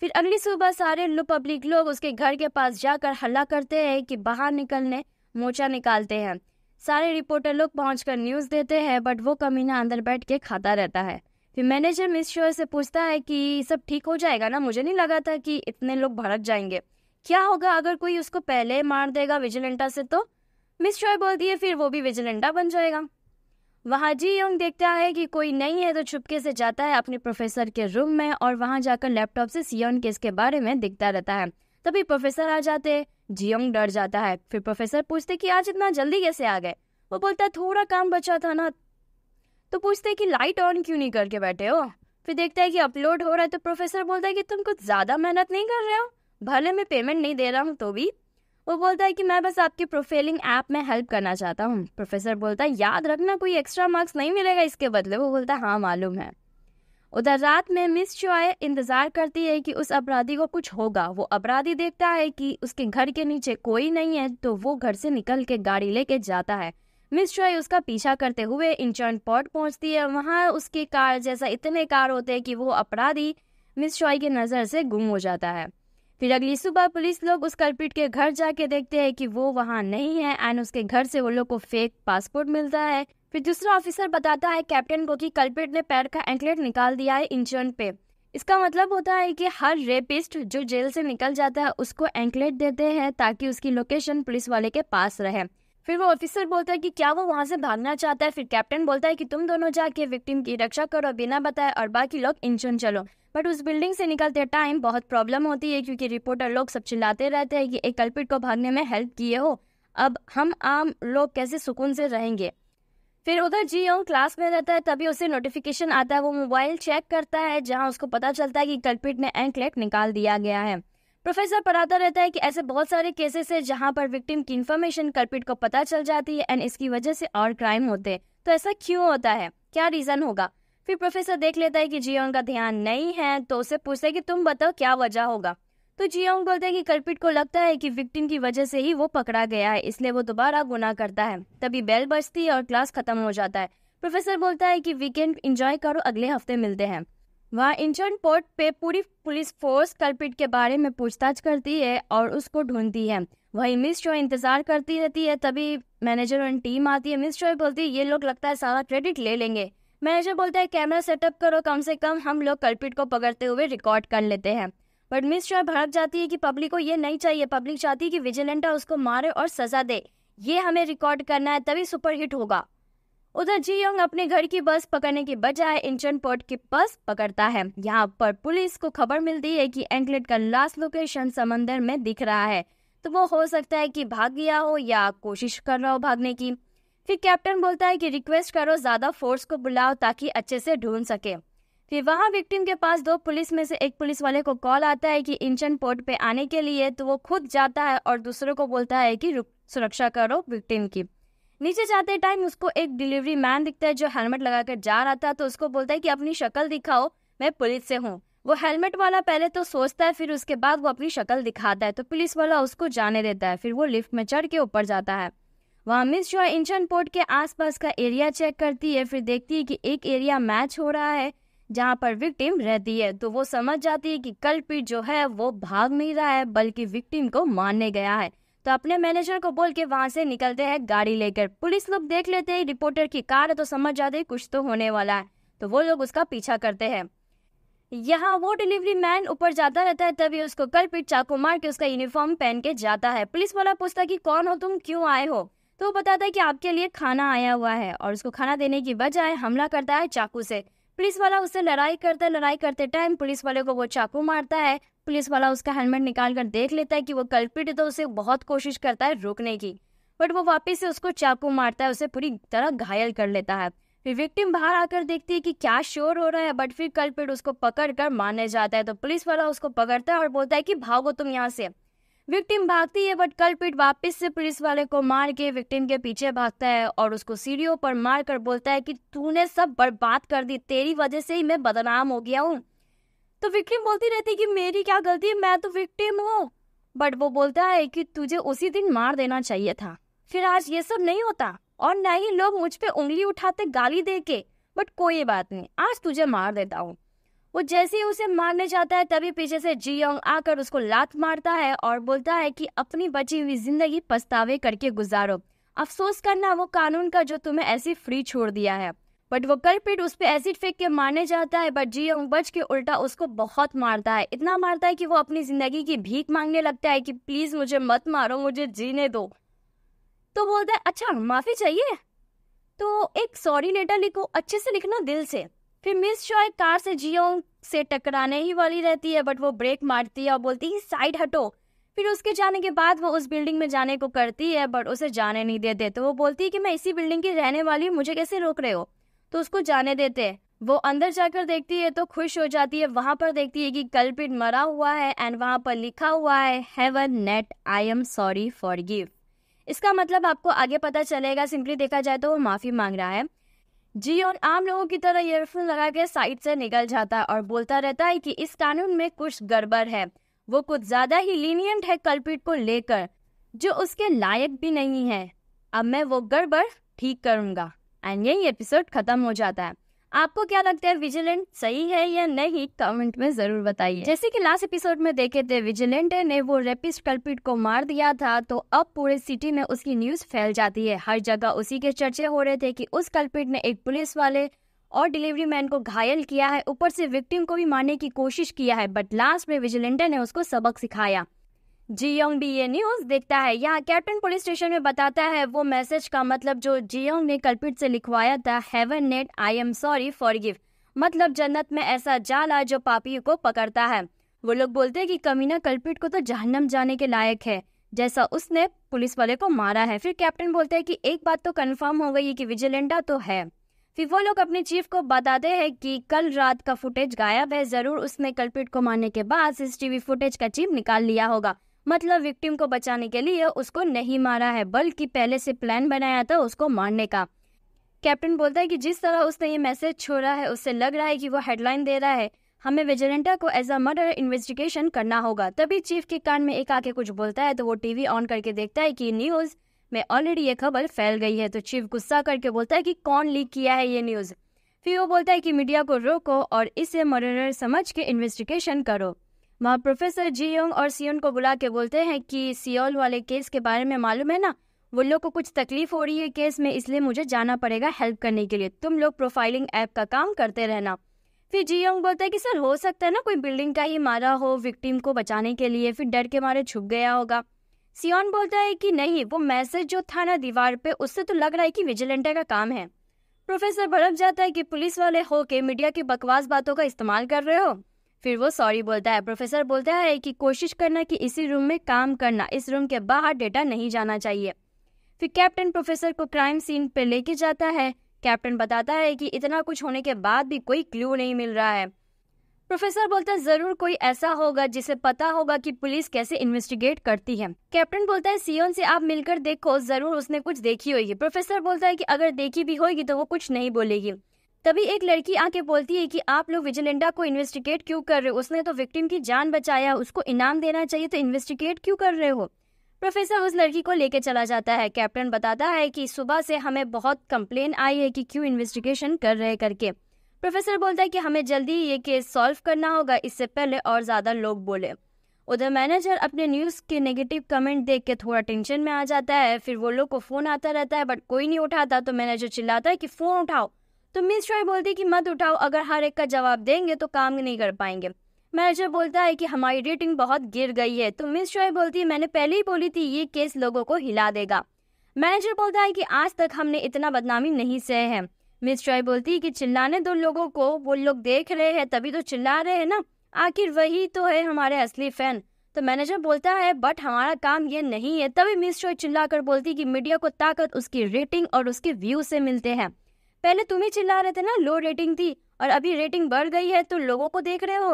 फिर अगली सुबह सारे लो पब्लिक लोग उसके घर के पास जाकर हल्ला करते हैं कि बाहर निकलने मोचा निकालते हैं सारे रिपोर्टर लोग पहुँच न्यूज़ देते हैं बट वो कमीना अंदर बैठ के खाता रहता है फिर मैनेजर मिस श्योर से पूछता है कि सब ठीक हो जाएगा ना मुझे नहीं लगा था कि इतने लोग भड़क जाएंगे क्या होगा अगर कोई उसको पहले मार देगा विजिलेंटा से तो मिस श्योर बोलती है फिर वो भी विजिलेंटा बन जाएगा वहाँ जी यंग देखता है कि कोई नहीं है तो छुपके से जाता है अपने प्रोफेसर के रूम में और वहाँ जाकर लैपटॉप से सीओन केस के बारे में दिखता रहता है तभी प्रोफेसर आ जाते हैं जियोंग डर जाता है फिर प्रोफेसर पूछते कि आज इतना जल्दी कैसे आ गए वो बोलता थोड़ा काम बचा था ना तो पूछते कि लाइट ऑन क्यों नहीं करके बैठे हो फिर देखता है कि अपलोड हो रहा है तो प्रोफेसर बोलता है कि तुम कुछ ज़्यादा मेहनत नहीं कर रहे हो भले मैं पेमेंट नहीं दे रहा हूँ तो भी वो बोलता है कि मैं बस आपके प्रोफाइलिंग ऐप में हेल्प करना चाहता हूँ प्रोफेसर बोलता है याद रखना कोई एक्स्ट्रा मार्क्स नहीं मिलेगा इसके बदले वो बोलता है हाँ मालूम है उधर रात में मिस शॉय इंतजार करती है कि उस अपराधी को कुछ होगा वो अपराधी देखता है कि उसके घर के नीचे कोई नहीं है तो वो घर से निकल के गाड़ी लेके जाता है मिस शॉय उसका पीछा करते हुए इंचर्न पॉट पहुंचती है वहाँ उसकी कार जैसा इतने कार होते हैं कि वो अपराधी मिस शॉय की नज़र से गुम हो जाता है फिर अगली सुबह पुलिस लोग उस कल्पिट के घर जाके देखते हैं कि वो वहाँ नहीं है एंड उसके घर से वो लोग को फेक पासपोर्ट मिलता है फिर दूसरा ऑफिसर बताता है कैप्टन को कि कल्पेट ने पैर का एंकलेट निकाल दिया है इंजन पे इसका मतलब होता है कि हर रेपिस्ट जो जेल से निकल जाता है उसको एंकलेट देते हैं ताकि उसकी लोकेशन पुलिस वाले के पास रहे फिर वो ऑफिसर बोलता है कि क्या वो वहाँ से भागना चाहता है फिर कैप्टन बोलता है कि तुम दोनों जाके विक्टिम की रक्षा करो बिना बताए और बाकी लोग इंजन चलो बट उस बिल्डिंग से निकलते टाइम बहुत प्रॉब्लम होती है क्योंकि रिपोर्टर लोग सब चिल्लाते रहते हैं कि एक कल्पिट को भागने में हेल्प किए हो अब हम आम लोग कैसे सुकून से रहेंगे फिर उधर जी ओंग क्लास में रहता है तभी उसे नोटिफिकेशन आता है वो मोबाइल चेक करता है जहाँ उसको पता चलता है कि कल्पिट ने एंकलेट निकाल दिया गया है प्रोफेसर पढ़ाता रहता है कि ऐसे बहुत सारे केसेस है जहाँ पर विक्टिम की इन्फॉर्मेशन कल्पिट को पता चल जाती है एंड इसकी वजह से और क्राइम होते हैं तो ऐसा क्यों होता है क्या रीज़न होगा फिर प्रोफेसर देख लेता है कि जी का ध्यान नहीं है तो उसे पूछता है कि तुम बताओ क्या वजह होगा तो जियांग बोलते हैं कि कल्पित को लगता है कि विक्टिम की वजह से ही वो पकड़ा गया है इसलिए वो दोबारा गुना करता है तभी बेल बजती है और क्लास खत्म हो जाता है प्रोफेसर बोलता है कि वीकेंड इंजॉय करो अगले हफ्ते मिलते हैं वहाँ इंटर्न पोर्ट पे पूरी पुलिस फोर्स कल्पिट के बारे में पूछताछ करती है और उसको ढूंढती है वही मिस चॉय इंतजार करती रहती है तभी मैनेजर और टीम आती है मिस चॉय बोलती है ये लोग लगता है सारा क्रेडिट ले लेंगे मैनेजर बोलता है कैमरा सेटअप करो कम से कम हम लोग कल्पिट को पकड़ते हुए रिकॉर्ड कर लेते हैं बट मिस जॉय भड़क जाती है कि पब्लिक को ये नहीं चाहिए पब्लिक चाहती है कि विजिलेंटा उसको मारे और सजा दे ये हमें रिकॉर्ड करना है तभी सुपर हिट होगा उधर जी योंग अपने घर की बस पकड़ने के बजाय इंचन पोर्ट की बस पकड़ता है यहाँ पर पुलिस को खबर मिलती है कि एंकलेट का लास्ट लोकेशन समंदर में दिख रहा है तो वो हो सकता है कि भाग गया हो या कोशिश कर रहा हो भागने की फिर कैप्टन बोलता है कि रिक्वेस्ट करो ज़्यादा फोर्स को बुलाओ ताकि अच्छे से ढूंढ सके फिर वहाँ विक्टिम के पास दो पुलिस में से एक पुलिस वाले को कॉल आता है कि इंचन पोर्ट पे आने के लिए तो वो खुद जाता है और दूसरों को बोलता है कि सुरक्षा करो विक्टिम की नीचे जाते टाइम उसको एक डिलीवरी मैन दिखता है जो हेलमेट लगाकर जा रहा था तो उसको बोलता है कि अपनी शक्ल दिखाओ मैं पुलिस से हूँ वो हेलमेट वाला पहले तो सोचता है फिर उसके बाद वो अपनी शक्ल दिखाता है तो पुलिस वाला उसको जाने देता है फिर वो लिफ्ट में चढ़ के ऊपर जाता है वहाँ मिस जो इंचन पोर्ट के आसपास का एरिया चेक करती है फिर देखती है कि एक एरिया मैच हो रहा है जहाँ पर विक्टिम रहती है तो वो समझ जाती है कि कल्पित जो है वो भाग नहीं रहा है बल्कि विक्टिम को मारने गया है तो अपने मैनेजर को बोल के वहां से निकलते हैं गाड़ी लेकर पुलिस लोग देख लेते हैं रिपोर्टर की कार है तो समझ जाते हैं कुछ तो होने वाला है तो वो लोग उसका पीछा करते हैं यहाँ वो डिलीवरी मैन ऊपर जाता रहता है तभी उसको कल्पित चाकू मार के उसका यूनिफॉर्म पहन के जाता है पुलिस वाला पूछता की कौन हो तुम क्यों आए हो तो वो बताता है कि आपके लिए खाना आया हुआ है और उसको खाना देने की बजाय हमला करता है चाकू से पुलिस वाला उससे लड़ाई करता है लड़ाई करते टाइम पुलिस वाले को वो चाकू मारता है पुलिस वाला उसका हेलमेट निकाल कर देख लेता है कि वो कल्पिट है तो उसे बहुत कोशिश करता है रोकने की बट वो वापस से उसको चाकू मारता है उसे पूरी तरह घायल कर लेता है फिर विक्टिम बाहर आकर देखती है कि क्या शोर हो रहा है बट फिर कल्पिट उसको पकड़ कर मारने जाता है तो पुलिस वाला उसको पकड़ता है और बोलता है कि भागो तुम यहाँ से विक्टिम भागती है बट कल्पिट वापस से पुलिस वाले को मार के विक्टिम के पीछे भागता है और उसको सीढ़ियों पर मार कर बोलता है कि तूने सब बर्बाद कर दी तेरी वजह से ही मैं बदनाम हो गया हूँ तो विक्टिम बोलती रहती है कि मेरी क्या गलती है मैं तो विक्टिम हूँ बट वो बोलता है कि तुझे उसी दिन मार देना चाहिए था फिर आज ये सब नहीं होता और न ही लोग मुझ पर उंगली उठाते गाली दे के बट कोई बात नहीं आज तुझे मार देता हूँ वो जैसे ही उसे मारने जाता है तभी पीछे से जी योंग आकर उसको लात मारता है और बोलता है कि अपनी बची हुई जिंदगी पछतावे करके गुजारो अफसोस करना वो कानून का जो तुम्हें ऐसी फ्री छोड़ दिया है बट वो पीट उस पर एसिड फेंक के मारने जाता है बट जी योंग बच के उल्टा उसको बहुत मारता है इतना मारता है कि वो अपनी जिंदगी की भीख मांगने लगता है कि प्लीज मुझे मत मारो मुझे जीने दो तो बोलता है अच्छा माफी चाहिए तो एक सॉरी लेटर लिखो अच्छे से लिखना दिल से फिर मिस शॉय कार से जियो से टकराने ही वाली रहती है बट वो ब्रेक मारती है और बोलती है साइड हटो फिर उसके जाने के बाद वो उस बिल्डिंग में जाने को करती है बट उसे जाने नहीं देते तो वो बोलती है कि मैं इसी बिल्डिंग की रहने वाली हूँ मुझे कैसे रोक रहे हो तो उसको जाने देते हैं वो अंदर जाकर देखती है तो खुश हो जाती है वहां पर देखती है कि कल्पित मरा हुआ है एंड वहां पर लिखा हुआ है have a net I am sorry for give इसका मतलब आपको आगे पता चलेगा सिंपली देखा जाए तो वो माफ़ी मांग रहा है जी और आम लोगों की तरह ईयरफोन लगा के साइड से निकल जाता है और बोलता रहता है कि इस कानून में कुछ गड़बड़ है वो कुछ ज्यादा ही लीनियंट है कल्पिट को लेकर जो उसके लायक भी नहीं है अब मैं वो गड़बड़ ठीक करूंगा एंड यही एपिसोड खत्म हो जाता है आपको क्या लगता है विजिलेंट सही है या नहीं कमेंट में जरूर बताइए जैसे कि लास्ट एपिसोड में देखे थे विजिलेंट ने वो रेपिस्ट कल्पिट को मार दिया था तो अब पूरे सिटी में उसकी न्यूज फैल जाती है हर जगह उसी के चर्चे हो रहे थे कि उस कल्पिट ने एक पुलिस वाले और डिलीवरी मैन को घायल किया है ऊपर से विक्टिम को भी मारने की कोशिश किया है बट लास्ट में विजिलेंटे ने उसको सबक सिखाया जियोंग भी ये न्यूज देखता है यहाँ कैप्टन पुलिस स्टेशन में बताता है वो मैसेज का मतलब जो जियोंग ने कल्पित से लिखवाया था heaven net I am sorry for give मतलब जन्नत में ऐसा जाल आ जो पापी को पकड़ता है वो लोग बोलते हैं कि कमीना कल्पिट को तो जहन्नम जाने के लायक है जैसा उसने पुलिस वाले को मारा है फिर कैप्टन बोलते हैं कि एक बात तो कंफर्म हो गई कि विजिलेंडा तो है फिर वो लोग अपने चीफ को बताते हैं कि कल रात का फुटेज गायब है जरूर उसने कल्पिट को मारने के बाद सीसीटीवी फुटेज का चीफ निकाल लिया होगा मतलब विक्टिम को बचाने के लिए उसको नहीं मारा है बल्कि पहले से प्लान बनाया था उसको मारने का कैप्टन बोलता है कि जिस तरह उसने ये मैसेज छोड़ा है उससे लग रहा है कि वो हेडलाइन दे रहा है हमें वेजेरेंटा को एज अ मर्डर इन्वेस्टिगेशन करना होगा तभी चीफ के कान में एक आके कुछ बोलता है तो वो टीवी ऑन करके देखता है कि न्यूज़ में ऑलरेडी ये खबर फैल गई है तो चीफ गुस्सा करके बोलता है कि कौन लीक किया है ये न्यूज़ फिर वो बोलता है कि मीडिया को रोको और इसे मर्डर समझ के इन्वेस्टिगेशन करो वहाँ प्रोफेसर जी योंग और सियोन को बुला के बोलते हैं कि सियोल वाले केस के बारे में मालूम है ना वो लोग को कुछ तकलीफ हो रही है केस में इसलिए मुझे जाना पड़ेगा हेल्प करने के लिए तुम लोग प्रोफाइलिंग ऐप का काम करते रहना फिर जी योंग बोलता है कि सर हो सकता है ना कोई बिल्डिंग का ही मारा हो विक्टिम को बचाने के लिए फिर डर के मारे छुप गया होगा सियोन बोलता है कि नहीं वो मैसेज जो था ना दीवार पे उससे तो लग रहा है कि विजिलेंटे का काम है प्रोफेसर भड़क जाता है कि पुलिस वाले हो के मीडिया की बकवास बातों का इस्तेमाल कर रहे हो फिर वो सॉरी बोलता है प्रोफेसर बोलता है कि कोशिश करना कि इसी रूम में काम करना इस रूम के बाहर डेटा नहीं जाना चाहिए फिर कैप्टन प्रोफेसर को क्राइम सीन पर लेके जाता है कैप्टन बताता है कि इतना कुछ होने के बाद भी कोई क्लू नहीं मिल रहा है प्रोफेसर बोलता है जरूर कोई ऐसा होगा जिसे पता होगा कि पुलिस कैसे इन्वेस्टिगेट करती है कैप्टन बोलता है सीओन से आप मिलकर देखो जरूर उसने कुछ देखी होगी प्रोफेसर बोलता है कि अगर देखी भी होगी तो वो कुछ नहीं बोलेगी तभी एक लड़की आके बोलती है कि आप लोग विजिलेंडा को इन्वेस्टिगेट क्यों कर रहे हो उसने तो विक्टिम की जान बचाया उसको इनाम देना चाहिए तो इन्वेस्टिगेट क्यों कर रहे हो प्रोफेसर उस लड़की को लेके चला जाता है कैप्टन बताता है कि सुबह से हमें बहुत कंप्लेन आई है कि क्यों इन्वेस्टिगेशन कर रहे करके प्रोफेसर बोलता है कि हमें जल्दी ये केस सॉल्व करना होगा इससे पहले और ज़्यादा लोग बोले उधर मैनेजर अपने न्यूज़ के नेगेटिव कमेंट देख के थोड़ा टेंशन में आ जाता है फिर वो लोग को फ़ोन आता रहता है बट कोई नहीं उठाता तो मैनेजर चिल्लाता है कि फ़ोन उठाओ तो मिस चॉय बोलती है कि मत उठाओ अगर हर एक का जवाब देंगे तो काम नहीं कर पाएंगे मैनेजर बोलता है कि हमारी रेटिंग बहुत गिर गई है तो मिस शॉय बोलती है मैंने पहले ही बोली थी ये केस लोगों को हिला देगा मैनेजर बोलता है कि आज तक हमने इतना बदनामी नहीं सहे है मिस चॉय बोलती है कि चिल्लाने दो लोगों को वो लोग देख रहे हैं तभी तो चिल्ला रहे हैं ना आखिर वही तो है हमारे असली फैन तो मैनेजर बोलता है बट हमारा काम ये नहीं है तभी मिस चॉय चिल्ला कर बोलती कि मीडिया को ताकत उसकी रेटिंग और उसके व्यू से मिलते हैं पहले तुम ही चिल्ला रहे थे ना लो रेटिंग थी और अभी रेटिंग बढ़ गई है तो लोगों को देख रहे हो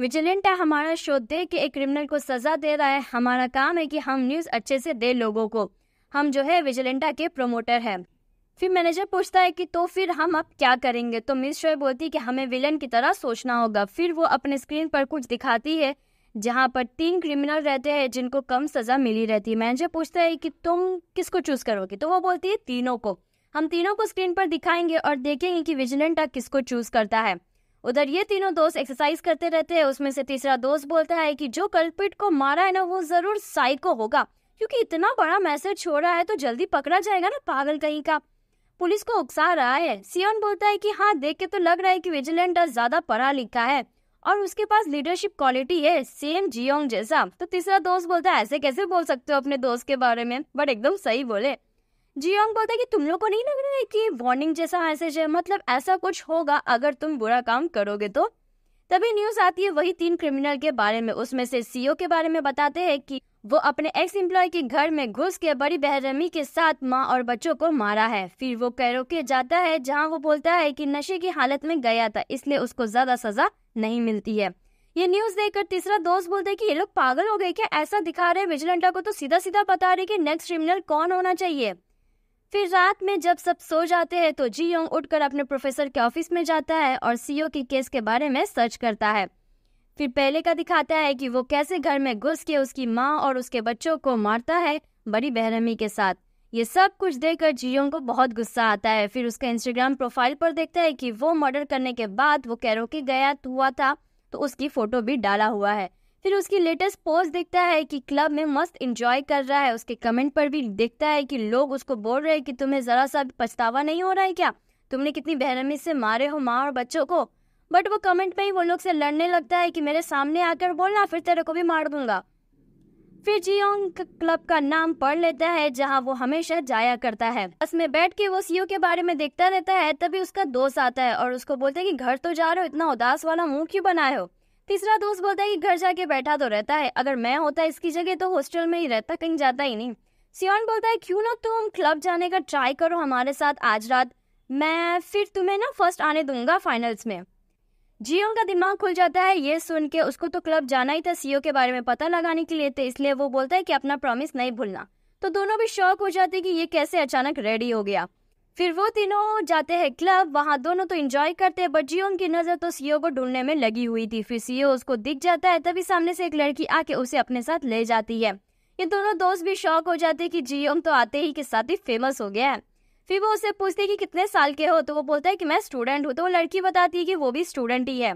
विजिलेंट है हमारा शो देख के एक क्रिमिनल को सजा दे रहा है हमारा काम है कि हम न्यूज़ अच्छे से दे लोगों को हम जो है विजिलेंटा के प्रोमोटर हैं फिर मैनेजर पूछता है कि तो फिर हम अब क्या करेंगे तो मिस शोए बोलती कि हमें विलन की तरह सोचना होगा फिर वो अपने स्क्रीन पर कुछ दिखाती है जहाँ पर तीन क्रिमिनल रहते हैं जिनको कम सज़ा मिली रहती है मैनेजर पूछता है कि तुम किसको चूज़ करोगे तो वो बोलती है तीनों को हम तीनों को स्क्रीन पर दिखाएंगे और देखेंगे कि विजिलेंट डक किसको चूज करता है उधर ये तीनों दोस्त एक्सरसाइज करते रहते हैं उसमें से तीसरा दोस्त बोलता है कि जो कल्पिट को मारा है ना वो जरूर साइको होगा क्योंकि इतना बड़ा मैसेज छोड़ा है तो जल्दी पकड़ा जाएगा ना पागल कहीं का पुलिस को उकसा रहा है सियोन बोलता है कि हाँ देख के तो लग रहा है कि विजिलेंट ज्यादा पढ़ा लिखा है और उसके पास लीडरशिप क्वालिटी है सेम जियोंग जैसा तो तीसरा दोस्त बोलता है ऐसे कैसे बोल सकते हो अपने दोस्त के बारे में बट एकदम सही बोले जियोंग बोलता है कि तुम लोग को नहीं लग रहा है कि वार्निंग जैसा मैसेज है मतलब ऐसा कुछ होगा अगर तुम बुरा काम करोगे तो तभी न्यूज आती है वही तीन क्रिमिनल के बारे में उसमें से सीओ e के बारे में बताते हैं कि वो अपने एक्स एम्प्लॉय के घर में घुस के बड़ी बहरमी के साथ माँ और बच्चों को मारा है फिर वो कैरोके जाता है जहाँ वो बोलता है कि नशे की हालत में गया था इसलिए उसको ज्यादा सजा नहीं मिलती है ये न्यूज देखकर तीसरा दोस्त बोलता है कि ये लोग पागल हो गए क्या ऐसा दिखा रहे विजिलेंटा को तो सीधा सीधा बता रहे कि नेक्स्ट क्रिमिनल कौन होना चाहिए फिर रात में जब सब सो जाते हैं तो जी योंग उठकर अपने प्रोफेसर के ऑफिस में जाता है और सीओ e के केस के बारे में सर्च करता है फिर पहले का दिखाता है कि वो कैसे घर में घुस के उसकी माँ और उसके बच्चों को मारता है बड़ी बहरहमी के साथ ये सब कुछ देखकर जियोंग को बहुत गुस्सा आता है फिर उसका इंस्टाग्राम प्रोफाइल पर देखता है कि वो मर्डर करने के बाद वो कैरोके गया हुआ था तो उसकी फोटो भी डाला हुआ है फिर उसकी लेटेस्ट पोस्ट देखता है कि क्लब में मस्त इंजॉय कर रहा है उसके कमेंट पर भी देखता है कि लोग उसको बोल रहे हैं कि तुम्हें ज़रा सा पछतावा नहीं हो रहा है क्या तुमने कितनी बेहरमी से मारे हो माँ और बच्चों को बट वो कमेंट में ही वो लोग से लड़ने लगता है कि मेरे सामने आकर बोलना फिर तेरे को भी मार दूंगा फिर जियोंग क्लब का नाम पढ़ लेता है जहाँ वो हमेशा जाया करता है बस में बैठ के वो सीओ के बारे में देखता रहता है तभी उसका दोस्त आता है और उसको बोलते है कि घर तो जा रहे हो इतना उदास वाला मुंह क्यों बनाए हो तीसरा दोस्त बोलता है कि घर जाके बैठा तो रहता है अगर मैं होता इसकी जगह तो हॉस्टल में ही रहता कहीं जाता ही नहीं सियोन बोलता है क्यों ना तुम क्लब जाने का ट्राई करो हमारे साथ आज रात मैं फिर तुम्हें ना फर्स्ट आने दूंगा फाइनल्स में जियो का दिमाग खुल जाता है ये सुन के उसको तो क्लब जाना ही था सीओ के बारे में पता लगाने के लिए थे तो इसलिए वो बोलता है कि अपना प्रॉमिस नहीं भूलना तो दोनों भी शौक हो जाते कि ये कैसे अचानक रेडी हो गया फिर वो तीनों जाते हैं क्लब वहाँ दोनों तो एंजॉय करते हैं बट जियो की नज़र तो सीओ e को ढूंढने में लगी हुई थी फिर सीओ e उसको दिख जाता है तभी सामने से एक लड़की आके उसे अपने साथ ले जाती है ये दोनों दोस्त भी शौक हो जाते कि जियोन तो आते ही के साथ ही फेमस हो गया है फिर वो उसे पूछते कि कितने साल के हो तो वो बोलता है कि मैं स्टूडेंट हूँ तो वो लड़की बताती है कि वो भी स्टूडेंट ही है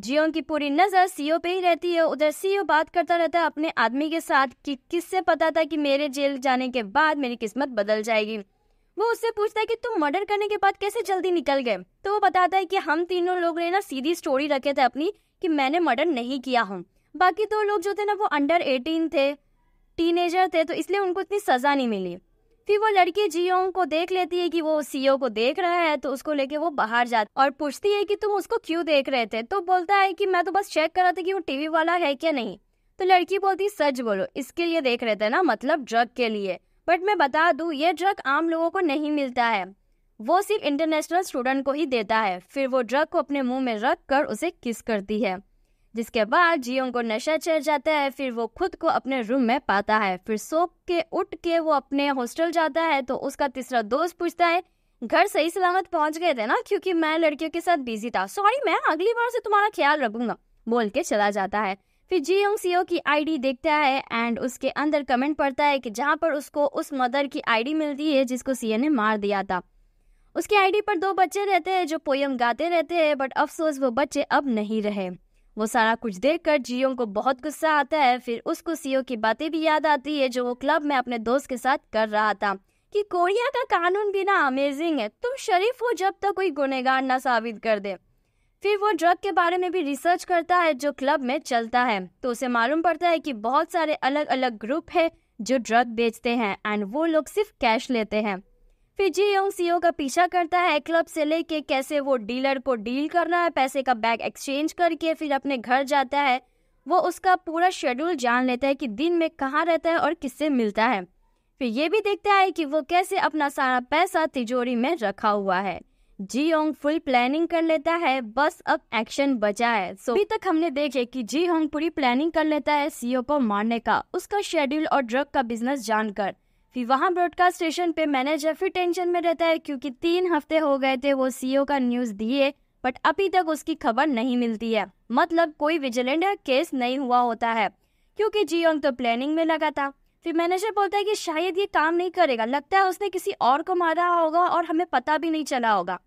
जियो की पूरी नज़र सीओ e पे ही रहती है उधर सीओ बात करता रहता है अपने आदमी के साथ कि किससे पता था कि मेरे जेल जाने के बाद मेरी किस्मत बदल जाएगी वो उससे पूछता है कि तुम मर्डर करने के बाद कैसे जल्दी निकल गए तो वो बताता है कि हम तीनों लोग ने ना सीधी स्टोरी रखे थे अपनी कि मैंने मर्डर नहीं किया हूँ बाकी दो लोग जो थे ना वो अंडर एटीन थे टीनेजर थे तो इसलिए उनको इतनी सज़ा नहीं मिली फिर वो लड़की जियो को देख लेती है कि वो सीओ को देख रहा है तो उसको लेके वो बाहर जाती और पूछती है कि तुम उसको क्यों देख रहे थे तो बोलता है कि मैं तो बस चेक कर रहा था कि वो टीवी वाला है क्या नहीं तो लड़की बोलती सच बोलो इसके लिए देख रहे थे ना मतलब ड्रग के लिए बट मैं बता दूँ ये ड्रग आम लोगों को नहीं मिलता है वो सिर्फ इंटरनेशनल स्टूडेंट को ही देता है फिर वो ड्रग को अपने मुंह में रख कर उसे किस करती है जिसके बाद जियोंग को नशा चढ़ जाता है फिर वो खुद को अपने रूम में पाता है फिर सो के उठ के वो अपने हॉस्टल जाता है तो उसका तीसरा दोस्त पूछता है घर सही सलामत पहुंच गए थे ना क्योंकि मैं लड़कियों के साथ बिजी था सॉरी मैं अगली बार से तुम्हारा ख्याल रखूंगा बोल के चला जाता है फिर जी यंग सीओ की आईडी देखता है एंड उसके अंदर कमेंट पड़ता है कि जहाँ पर उसको उस मदर की आईडी मिलती है जिसको सीए e ने मार दिया था उसके आईडी पर दो बच्चे रहते हैं जो पोयम गाते रहते हैं बट अफसोस वो बच्चे अब नहीं रहे वो सारा कुछ देख कर जियो को बहुत गुस्सा आता है फिर उसको सीओ e की बातें भी याद आती है जो वो क्लब में अपने दोस्त के साथ कर रहा था कि कोरिया का कानून भी ना अमेजिंग है तुम शरीफ हो जब तक कोई गुनेगार ना साबित कर दे फिर वो ड्रग के बारे में भी रिसर्च करता है जो क्लब में चलता है तो उसे मालूम पड़ता है कि बहुत सारे अलग अलग ग्रुप है जो ड्रग बेचते हैं एंड वो लोग सिर्फ कैश लेते हैं फिर जी यंग सीओ का पीछा करता है क्लब से लेके कैसे वो डीलर को डील करना है पैसे का बैग एक्सचेंज करके फिर अपने घर जाता है वो उसका पूरा शेड्यूल जान लेता है कि दिन में कहाँ रहता है और किससे मिलता है फिर ये भी देखता है कि वो कैसे अपना सारा पैसा तिजोरी में रखा हुआ है जी होंग फुल प्लानिंग कर लेता है बस अब एक्शन बचा है सो अभी तक हमने देखे कि जी होंग पूरी प्लानिंग कर लेता है सीओ e को मारने का उसका शेड्यूल और ड्रग का बिजनेस जानकर फिर वहाँ ब्रॉडकास्ट स्टेशन पे मैनेजर फिर टेंशन में रहता है क्योंकि तीन हफ्ते हो गए थे वो सीईओ e का न्यूज दिए बट अभी तक उसकी खबर नहीं मिलती है मतलब कोई विजिलेंट केस नहीं हुआ होता है क्योंकि होंग तो प्लानिंग में लगा था फिर मैनेजर बोलता है कि शायद ये काम नहीं करेगा लगता है उसने किसी और को मारा होगा और हमें पता भी नहीं चला होगा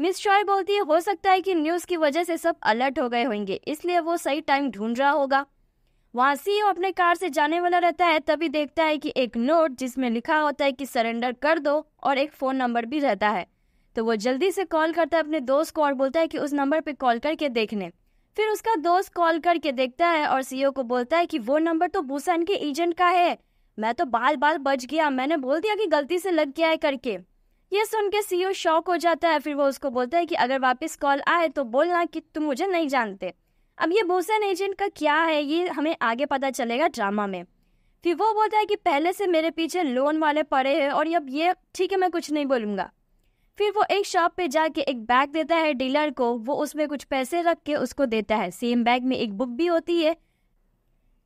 मिस शॉय बोलती है हो सकता है कि न्यूज़ की वजह से सब अलर्ट हो गए होंगे इसलिए वो सही टाइम ढूंढ रहा होगा वहाँ सीईओ अपने कार से जाने वाला रहता है तभी देखता है कि एक नोट जिसमें लिखा होता है कि सरेंडर कर दो और एक फ़ोन नंबर भी रहता है तो वो जल्दी से कॉल करता है अपने दोस्त को और बोलता है कि उस नंबर पर कॉल करके देखने फिर उसका दोस्त कॉल करके देखता है और सीईओ को बोलता है कि वो नंबर तो बुसान के एजेंट का है मैं तो बाल बाल बच गया मैंने बोल दिया कि गलती से लग गया है करके ये सुन के सीईओ e शॉक हो जाता है फिर वो उसको बोलता है कि अगर वापस कॉल आए तो बोलना कि तुम मुझे नहीं जानते अब ये बोसन एजेंट का क्या है ये हमें आगे पता चलेगा ड्रामा में फिर वो बोलता है कि पहले से मेरे पीछे लोन वाले पड़े हैं और अब ये ठीक है मैं कुछ नहीं बोलूँगा फिर वो एक शॉप पे जाके एक बैग देता है डीलर को वो उसमें कुछ पैसे रख के उसको देता है सेम बैग में एक बुक भी होती है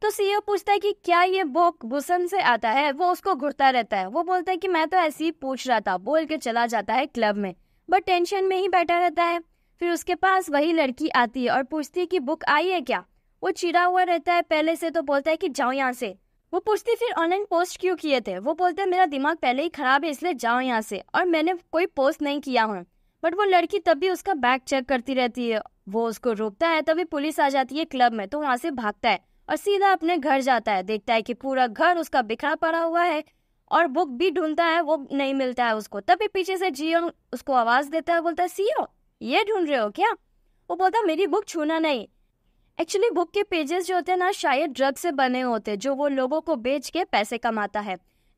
तो सीईओ पूछता है कि क्या ये बुक बुसन से आता है वो उसको घुरता रहता है वो बोलता है कि मैं तो ऐसे ही पूछ रहा था बोल के चला जाता है क्लब में बट टेंशन में ही बैठा रहता है फिर उसके पास वही लड़की आती है और पूछती है कि बुक आई है क्या वो चिड़ा हुआ रहता है पहले से तो बोलता है कि जाओ यहाँ से वो पूछती फिर ऑनलाइन पोस्ट क्यों किए थे वो बोलते मेरा दिमाग पहले ही खराब है इसलिए जाओ यहाँ से और मैंने कोई पोस्ट नहीं किया हूँ बट वो लड़की तब भी उसका बैग चेक करती रहती है वो उसको रोकता है तभी पुलिस आ जाती है क्लब में तो वहाँ से भागता है और सीधा अपने घर जाता है देखता है कि पूरा घर उसका बिखरा पड़ा हुआ है और बुक भी ढूंढता है वो नहीं मिलता है उसको तभी पीछे से जियो उसको आवाज़ देता है बोलता है सीओ ये ढूंढ रहे हो क्या वो बोलता मेरी बुक छूना नहीं एक्चुअली बुक के पेजेस जो होते हैं ना शायद ड्रग से बने होते जो वो लोगों को बेच के पैसे कमाता है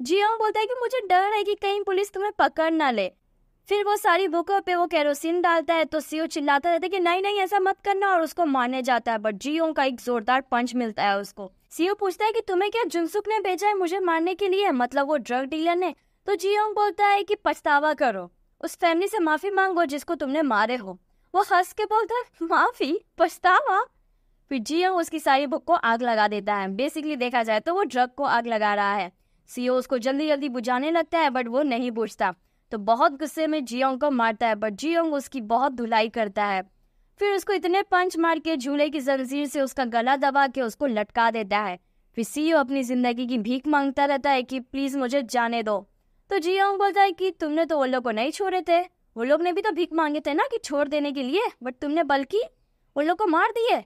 जियो बोलता है कि मुझे डर है कि कहीं पुलिस तुम्हें पकड़ ना ले फिर वो सारी बुकों पे वो केरोसिन डालता है तो सीओ चिल्लाता रहता है कि नहीं नहीं ऐसा मत करना और उसको मारने जाता है बट जियो का एक जोरदार पंच मिलता है उसको सीओ पूछता है कि तुम्हें क्या जुनसुक ने भेजा है मुझे मारने के लिए मतलब वो ड्रग डीलर ने तो जियो बोलता है की पछतावा करो उस फैमिली से माफी मांगो जिसको तुमने मारे हो वो हंस के बोलता है माफी पछतावा फिर जियो उसकी सारी बुक को आग लगा देता है बेसिकली देखा जाए तो वो ड्रग को आग लगा रहा है सीओ उसको जल्दी जल्दी बुझाने लगता है बट वो नहीं बुझता तो बहुत गुस्से में जियोंग को मारता है बट जियोंग उसकी बहुत धुलाई करता है फिर उसको इतने पंच मार के झूले की जंजीर से उसका गला दबा के उसको लटका देता है फिर सीओ अपनी जिंदगी की भीख मांगता रहता है कि प्लीज मुझे जाने दो तो जियोंग बोलता है कि तुमने तो वो लोग को नहीं छोड़े थे वो लोग ने भी तो भीख मांगे थे ना कि छोड़ देने के लिए बट तुमने बल्कि वो लोग को मार दिए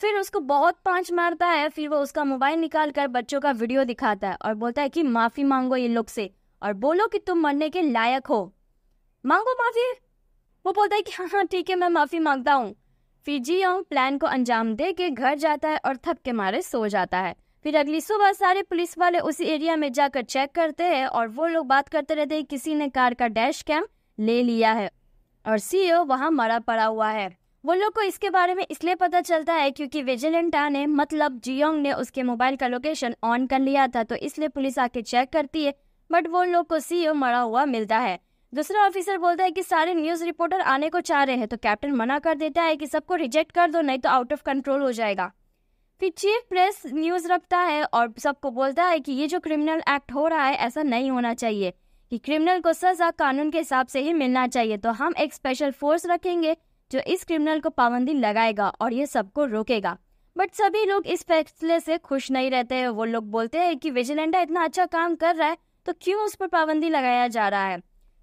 फिर उसको बहुत पांच मारता है फिर वो उसका मोबाइल निकाल कर बच्चों का वीडियो दिखाता है और बोलता है कि माफ़ी मांगो ये लोग से और बोलो कि तुम मरने के लायक हो मांगो माफ़ी वो बोलता है कि हाँ हाँ ठीक है मैं माफ़ी मांगता हूँ फिर जी जियो प्लान को अंजाम दे के घर जाता है और थक के मारे सो जाता है फिर अगली सुबह सारे पुलिस वाले उसी एरिया में जाकर चेक करते हैं और वो लोग बात करते रहते हैं किसी ने कार का डैश कैम ले लिया है और सीओ वहाँ मरा पड़ा हुआ है वो लोग को इसके बारे में इसलिए पता चलता है क्योंकि विजिलेंटा ने मतलब जियोंग ने उसके मोबाइल का लोकेशन ऑन कर लिया था तो इसलिए पुलिस आके चेक करती है बट वो लोग को सीओ e मरा हुआ मिलता है दूसरा ऑफिसर बोलता है कि सारे न्यूज रिपोर्टर आने को चाह रहे हैं तो कैप्टन मना कर देता है कि सबको रिजेक्ट कर दो नहीं तो आउट ऑफ कंट्रोल हो जाएगा फिर चीफ प्रेस न्यूज रखता है और सबको बोलता है कि ये जो क्रिमिनल एक्ट हो रहा है ऐसा नहीं होना चाहिए कि क्रिमिनल को सजा कानून के हिसाब से ही मिलना चाहिए तो हम एक स्पेशल फोर्स रखेंगे जो इस क्रिमिनल को पाबंदी लगाएगा और ये सबको रोकेगा बट सभी लोग इस फैसले से खुश नहीं रहते हैं वो लोग बोलते हैं कि विजिलेंडा इतना अच्छा काम कर रहा है तो क्यों उस पर पाबंदी लगाया जा रहा है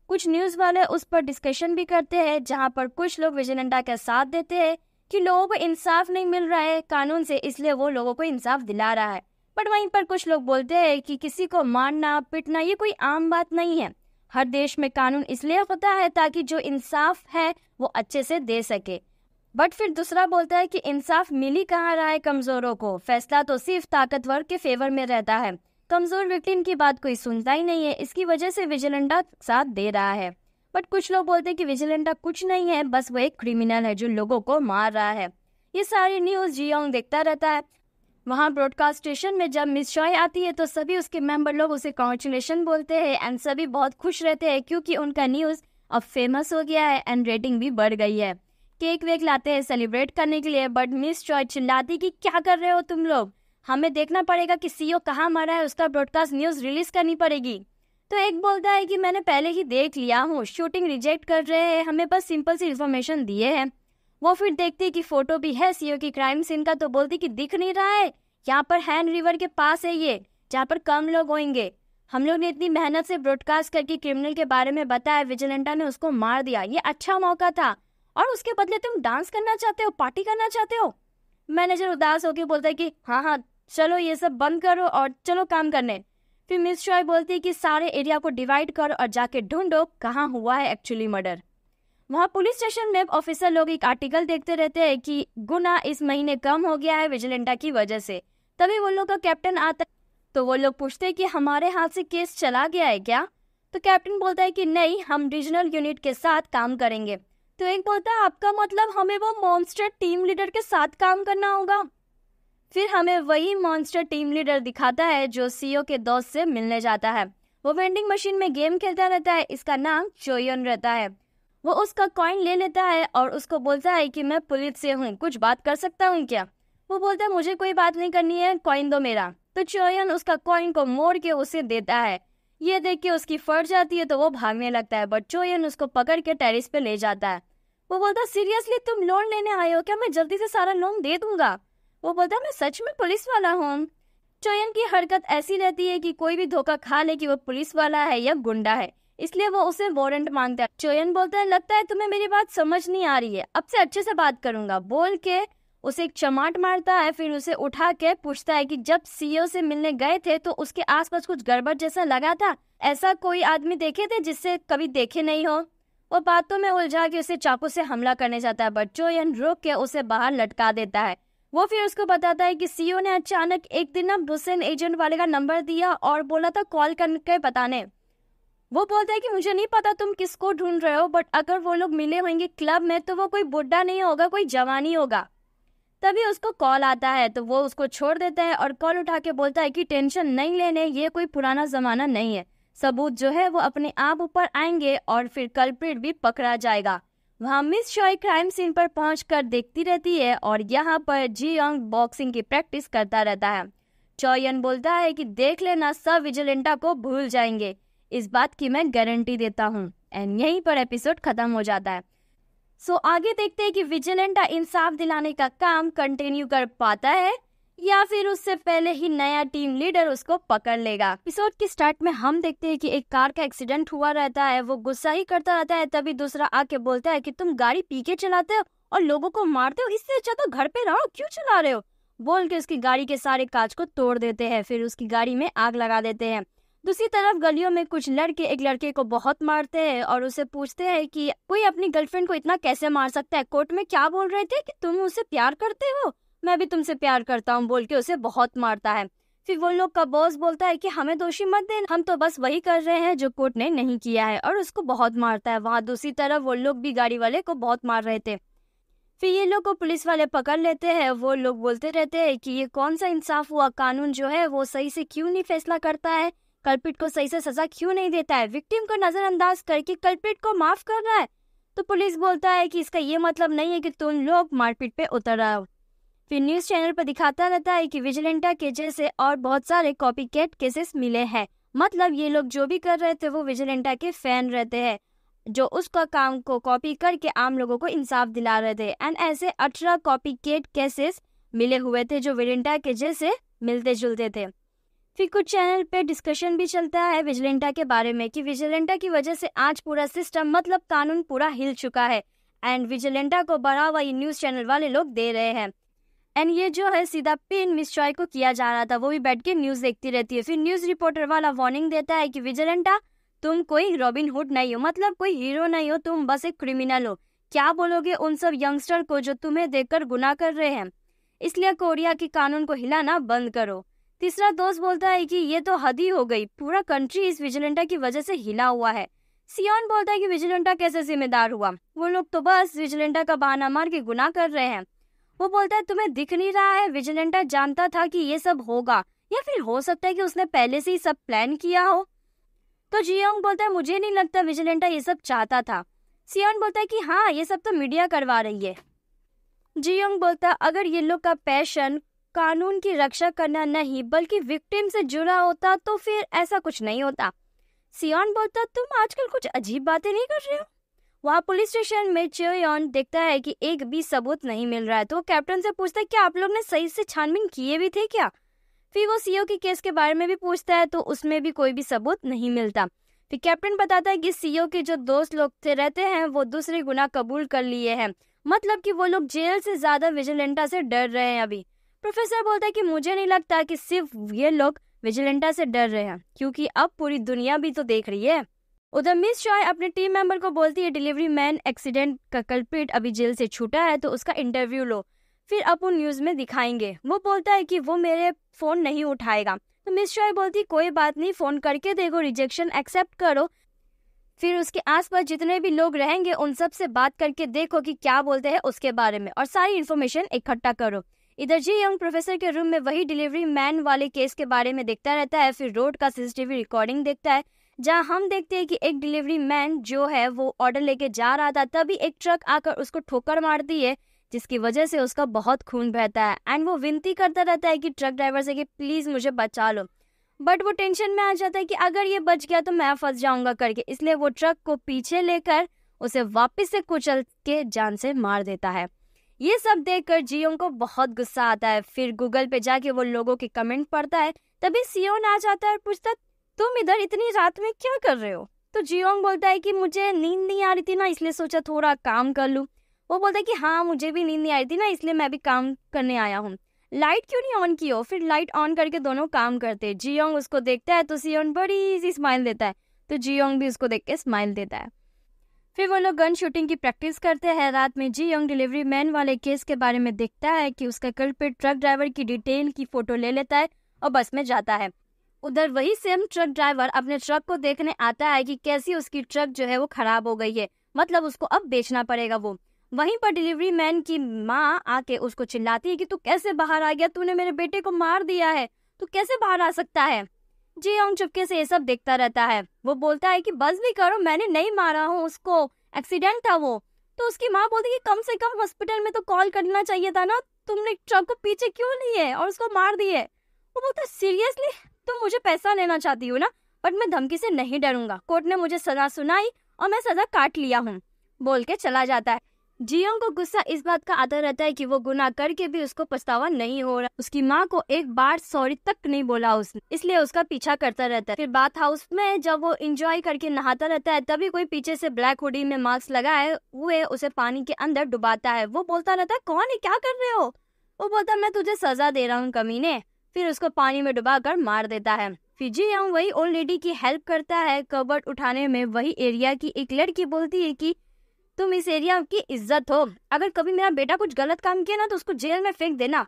कुछ न्यूज़ वाले उस पर डिस्कशन भी करते हैं जहां पर कुछ लोग विजय नड्डा का साथ देते हैं कि लोगों को इंसाफ नहीं मिल रहा है कानून से इसलिए वो लोगों को इंसाफ दिला रहा है बट वहीं पर कुछ लोग बोलते हैं कि किसी को मारना पिटना ये कोई आम बात नहीं है हर देश में कानून इसलिए होता है ताकि जो इंसाफ है वो अच्छे से दे सके बट फिर दूसरा बोलता है कि इंसाफ मिली कहाँ रहा है कमजोरों को फैसला तो सिर्फ ताकतवर के फेवर में रहता है कमज़ोर व्यक्ति की बात कोई सुनता ही नहीं है इसकी वजह से विजिलेंडा साथ दे रहा है बट कुछ लोग बोलते हैं कि विजिलेंडा कुछ नहीं है बस वो एक क्रिमिनल है जो लोगों को मार रहा है ये सारी न्यूज़ जियोंग देखता रहता है वहाँ ब्रॉडकास्ट स्टेशन में जब मिस शॉय आती है तो सभी उसके मेंबर लोग उसे कॉन्ग्रेचुलेशन बोलते हैं एंड सभी बहुत खुश रहते हैं क्योंकि उनका न्यूज़ अब फेमस हो गया है एंड रेटिंग भी बढ़ गई है केक वेक लाते हैं सेलिब्रेट करने के लिए बट मिस चॉय चिल्लाती कि क्या कर रहे हो तुम लोग हमें देखना पड़ेगा कि सीईओ e कहाँ मरा है उसका ब्रॉडकास्ट न्यूज़ रिलीज करनी पड़ेगी तो एक बोलता है कि मैंने पहले ही देख लिया हूँ शूटिंग रिजेक्ट कर रहे हैं हमें बस सिंपल सी इन्फॉर्मेशन दिए हैं वो फिर देखती कि फ़ोटो भी है सीईओ e की क्राइम सीन का तो बोलती कि दिख नहीं रहा है यहाँ पर हैंड रिवर के पास है ये जहाँ पर कम लोग होंगे हम लोग ने इतनी मेहनत से ब्रॉडकास्ट करके क्रिमिनल के बारे में बताया विजिलेंटा ने उसको मार दिया ये अच्छा मौका था और उसके बदले तुम डांस करना चाहते हो पार्टी करना चाहते हो मैनेजर उदास होकर बोलता है कि हाँ हाँ चलो ये सब बंद करो और चलो काम करने फिर मिस शॉय बोलती है कि सारे एरिया को डिवाइड करो और जाके ढूंढो कहाँ हुआ है एक्चुअली मर्डर वहाँ पुलिस स्टेशन में ऑफिसर लोग एक आर्टिकल देखते रहते हैं कि गुना इस महीने कम हो गया है विजिलेंटा की वजह से तभी वो लोग का कैप्टन आता तो वो लोग पूछते हैं कि हमारे हाथ से केस चला गया है क्या तो कैप्टन बोलता है कि नहीं हम रीजनल यूनिट के साथ काम करेंगे तो एक बोलता है आपका मतलब हमें वो मॉन्स्टर टीम लीडर के साथ काम करना होगा फिर हमें वही मॉन्स्टर टीम लीडर दिखाता है जो सीओ के दोस्त से मिलने जाता है वो वेंडिंग मशीन में गेम खेलता रहता है इसका नाम चोयन रहता है वो उसका कॉइन ले लेता है और उसको बोलता है कि मैं पुलिस से हूँ कुछ बात कर सकता हूँ क्या वो बोलता है मुझे कोई बात नहीं करनी है कॉइन दो मेरा तो चोयन उसका कॉइन को मोड़ के उसे देता है ये देख के उसकी फट जाती है तो वो भागने लगता है बट चोयन उसको पकड़ के टेरिस पे ले जाता है वो बोलता सीरियसली तुम लोन लेने आए हो क्या मैं जल्दी से सारा लोन दे दूंगा वो बोलता मैं सच में पुलिस वाला हूँ चोयन की हरकत ऐसी रहती है कि कोई भी धोखा खा ले कि वो पुलिस वाला है या गुंडा है इसलिए वो उसे वारंट मांगता है चोयन बोलता है लगता है तुम्हें मेरी बात समझ नहीं आ रही है अब से अच्छे से बात करूंगा बोल के उसे एक चमाट मारता है फिर उसे उठा के पूछता है कि जब सीईओ e से मिलने गए थे तो उसके आसपास कुछ गड़बड़ जैसा लगा था ऐसा कोई आदमी देखे थे जिससे कभी देखे नहीं हो वो बातों में उलझा के उसे चाकू से हमला करने जाता है बट चोयन रोक के उसे बाहर लटका देता है वो फिर उसको बताता है कि सीईओ e ने अचानक एक दिन ना बुसेन एजेंट वाले का नंबर दिया और बोला था कॉल करके बताने वो बोलता है कि मुझे नहीं पता तुम किसको ढूंढ रहे हो बट अगर वो लोग मिले होंगे क्लब में तो वो कोई बुढ़ा नहीं होगा कोई जवानी होगा तभी उसको कॉल आता है तो वो उसको छोड़ देता है और कॉल उठा के बोलता है कि टेंशन नहीं लेने ये कोई पुराना ज़माना नहीं है सबूत जो है वो अपने आप ऊपर आएंगे और फिर कल्प्रिट भी पकड़ा जाएगा वहाँ मिस शॉय क्राइम सीन पर पहुँच कर देखती रहती है और यहाँ पर जी यंग बॉक्सिंग की प्रैक्टिस करता रहता है चौयन बोलता है कि देख लेना सब विजिलेंटा को भूल जाएंगे इस बात की मैं गारंटी देता हूँ एंड यहीं पर एपिसोड खत्म हो जाता है सो so, आगे देखते हैं कि विजिलेंटा इंसाफ दिलाने का काम कंटिन्यू कर पाता है या फिर उससे पहले ही नया टीम लीडर उसको पकड़ लेगा एपिसोड के स्टार्ट में हम देखते हैं कि एक कार का एक्सीडेंट हुआ रहता है वो गुस्सा ही करता रहता है तभी दूसरा आके बोलता है कि तुम गाड़ी पी के चलाते हो और लोगों को मारते हो इससे अच्छा तो घर पे रहो क्यों चला रहे हो बोल के उसकी गाड़ी के सारे कांच को तोड़ देते हैं फिर उसकी गाड़ी में आग लगा देते हैं दूसरी तरफ गलियों में कुछ लड़के एक लड़के को बहुत मारते हैं और उसे पूछते हैं कि कोई अपनी गर्लफ्रेंड को इतना कैसे मार सकता है कोर्ट में क्या बोल रहे थे कि तुम उसे प्यार करते हो मैं भी तुमसे प्यार करता हूँ बोल के उसे बहुत मारता है फिर वो लोग का बॉस बोलता है कि हमें दोषी मत देना हम तो बस वही कर रहे हैं जो कोर्ट ने नहीं किया है और उसको बहुत मारता है वहाँ दूसरी तरफ वो लोग भी गाड़ी वाले को बहुत मार रहे थे फिर ये लोग को पुलिस वाले पकड़ लेते हैं वो लोग बोलते रहते हैं कि ये कौन सा इंसाफ हुआ कानून जो है वो सही से क्यों नहीं फैसला करता है कल्पिट को सही से सजा क्यों नहीं देता है विक्टिम को नजरअंदाज करके कल्पिट को माफ कर रहा है तो पुलिस बोलता है कि इसका ये मतलब नहीं है कि तुम लोग मारपीट पे उतर रहे हो फिर न्यूज चैनल पर दिखाता रहता है कि विजिलेंटा के जैसे और बहुत सारे कॉपी कैट केसेस मिले हैं मतलब ये लोग जो भी कर रहे थे वो विजिलेंटा के फैन रहते हैं जो उसका काम को कॉपी करके आम लोगों को इंसाफ दिला रहे थे एंड ऐसे अठारह कॉपी केट केसेस मिले हुए थे जो विजिलेंटा के जैसे मिलते जुलते थे फिर कुछ चैनल पे डिस्कशन भी चलता है विजिलेंटा के बारे में कि विजिलेंटा की वजह से आज पूरा सिस्टम मतलब कानून पूरा हिल चुका है एंड विजिलेंटा को बढ़ावा ये न्यूज़ चैनल वाले लोग दे रहे हैं एंड ये जो है सीधा पिन मिस चॉय को किया जा रहा था वो भी बैठ के न्यूज देखती रहती है फिर न्यूज रिपोर्टर वाला वार्निंग देता है कि विजयंटा तुम कोई रॉबिन हुड नहीं हो मतलब कोई हीरो नहीं हो तुम बस एक क्रिमिनल हो क्या बोलोगे उन सब यंगस्टर को जो तुम्हें देखकर गुनाह कर रहे हैं इसलिए कोरिया के कानून को हिलाना बंद करो तीसरा दोस्त बोलता है कि ये तो हद ही हो गई पूरा कंट्री इस विजिलेंटा की वजह से हिला हुआ है सियोन बोलता है कि विजिलेंटा कैसे जिम्मेदार हुआ वो लोग तो बस विजिलेंटा का बहाना मार के गुना कर रहे हैं वो बोलता है तुम्हें दिख नहीं रहा है विजिलेंटा जानता था कि ये सब होगा या फिर हो सकता है कि उसने पहले से ही सब प्लान किया हो तो जियोंग बोलता है मुझे नहीं लगता विजिलेंटा ये सब चाहता था सियोन बोलता है कि हाँ ये सब तो मीडिया करवा रही है जियोंग बोलता है अगर ये लोग का पैशन कानून की रक्षा करना नहीं बल्कि विक्टिम से जुड़ा होता तो फिर ऐसा कुछ नहीं होता सियोन बोलता तुम आजकल कुछ अजीब बातें नहीं कर रहे हो वहाँ पुलिस स्टेशन में चेयन देखता है कि एक भी सबूत नहीं मिल रहा है तो कैप्टन से पूछता है कि आप लोग ने सही से छानबीन किए भी थे क्या फिर वो सीओ के केस के बारे में भी पूछता है तो उसमें भी कोई भी सबूत नहीं मिलता फिर कैप्टन बताता है कि सीओ के जो दोस्त लोग थे रहते हैं वो दूसरे गुना कबूल कर लिए हैं मतलब कि वो लोग जेल से ज्यादा विजिलेंटा से डर रहे हैं अभी प्रोफेसर बोलता है कि मुझे नहीं लगता कि सिर्फ ये लोग विजिलेंटा से डर रहे हैं क्योंकि अब पूरी दुनिया भी तो देख रही है उधर मिस शॉय अपने टीम मेंबर को बोलती है डिलीवरी मैन एक्सीडेंट का कल्पिट अभी जेल से छूटा है तो उसका इंटरव्यू लो फिर अपन न्यूज़ में दिखाएंगे वो बोलता है कि वो मेरे फ़ोन नहीं उठाएगा तो मिस शॉय बोलती कोई बात नहीं फ़ोन करके देखो रिजेक्शन एक्सेप्ट करो फिर उसके आसपास जितने भी लोग रहेंगे उन सब से बात करके देखो कि क्या बोलते हैं उसके बारे में और सारी इन्फॉर्मेशन इकट्ठा करो इधर जी यंग प्रोफेसर के रूम में वही डिलीवरी मैन वाले केस के बारे में देखता रहता है फिर रोड का सीसीटीवी रिकॉर्डिंग देखता है जहां हम देखते हैं कि एक डिलीवरी मैन जो है वो ऑर्डर लेके जा रहा था तभी एक ट्रक आकर उसको ठोकर मारती है जिसकी वजह से उसका बहुत खून बहता है एंड वो विनती करता रहता है कि ट्रक ड्राइवर से कि प्लीज़ मुझे बचा लो बट वो टेंशन में आ जाता है कि अगर ये बच गया तो मैं फंस जाऊंगा करके इसलिए वो ट्रक को पीछे लेकर उसे वापस से कुचल के जान से मार देता है ये सब कर जियोंग को बहुत गुस्सा आता है फिर गूगल पे जाके वो लोगों के कमेंट पढ़ता है तभी सियोन आ जाता है और पूछता तुम इधर इतनी रात में क्या कर रहे हो तो जियोंग बोलता है कि मुझे नींद नहीं आ रही थी ना इसलिए सोचा थोड़ा काम कर लूँ वो बोलता है कि हाँ मुझे भी नींद नहीं आ रही थी ना इसलिए मैं भी काम करने आया हूँ लाइट क्यों नहीं ऑन की हो फिर लाइट ऑन करके दोनों काम करते हैं जियोंग उसको देखता है तो सियोन बड़ी सी स्माइल देता है तो जियोंग भी उसको देख के स्माइल देता है फिर वो लोग गन शूटिंग की प्रैक्टिस करते हैं रात में जी यंग डिलीवरी मैन वाले केस के बारे में देखता है कि उसका कल पे ट्रक ड्राइवर की डिटेल की फोटो ले लेता है और बस में जाता है उधर वही सेम ट्रक ड्राइवर अपने ट्रक को देखने आता है कि कैसी उसकी ट्रक जो है वो खराब हो गई है मतलब उसको अब बेचना पड़ेगा वो वहीं पर डिलीवरी मैन की माँ आके उसको चिल्लाती है कि तू कैसे बाहर आ गया तूने मेरे बेटे को मार दिया है तू कैसे बाहर आ सकता है जी ओंग चुपके से ये सब देखता रहता है वो बोलता है कि बस भी करो मैंने नहीं मारा हूँ उसको एक्सीडेंट था वो तो उसकी माँ बोलती है कम से कम हॉस्पिटल में तो कॉल करना चाहिए था ना तुमने ट्रक को पीछे क्यों लिए और उसको मार दिए वो बोलता सीरियसली तुम मुझे पैसा लेना चाहती हो ना बट मैं धमकी से नहीं डरूंगा कोर्ट ने मुझे सजा सुनाई और मैं सजा काट लिया हूँ बोल के चला जाता है जियोंग को गुस्सा इस बात का आता रहता है कि वो गुनाह करके भी उसको पछतावा नहीं हो रहा उसकी माँ को एक बार सॉरी तक नहीं बोला उसने इसलिए उसका पीछा करता रहता है फिर बात हाउस में जब वो इंजॉय करके नहाता रहता है तभी कोई पीछे से ब्लैक हुडी में मास्क लगाए हुए उसे पानी के अंदर डुबाता है वो बोलता रहता है कौन है क्या कर रहे हो वो बोलता मैं तुझे सजा दे रहा हूँ ने फिर उसको पानी में डुबा कर मार देता है फिर जी यंग वही ओल्ड लेडी की हेल्प करता है कबर्ट उठाने में वही एरिया की एक लड़की बोलती है कि तुम इस एरिया की इज्जत हो अगर कभी मेरा बेटा कुछ गलत काम किया ना तो उसको जेल में फेंक देना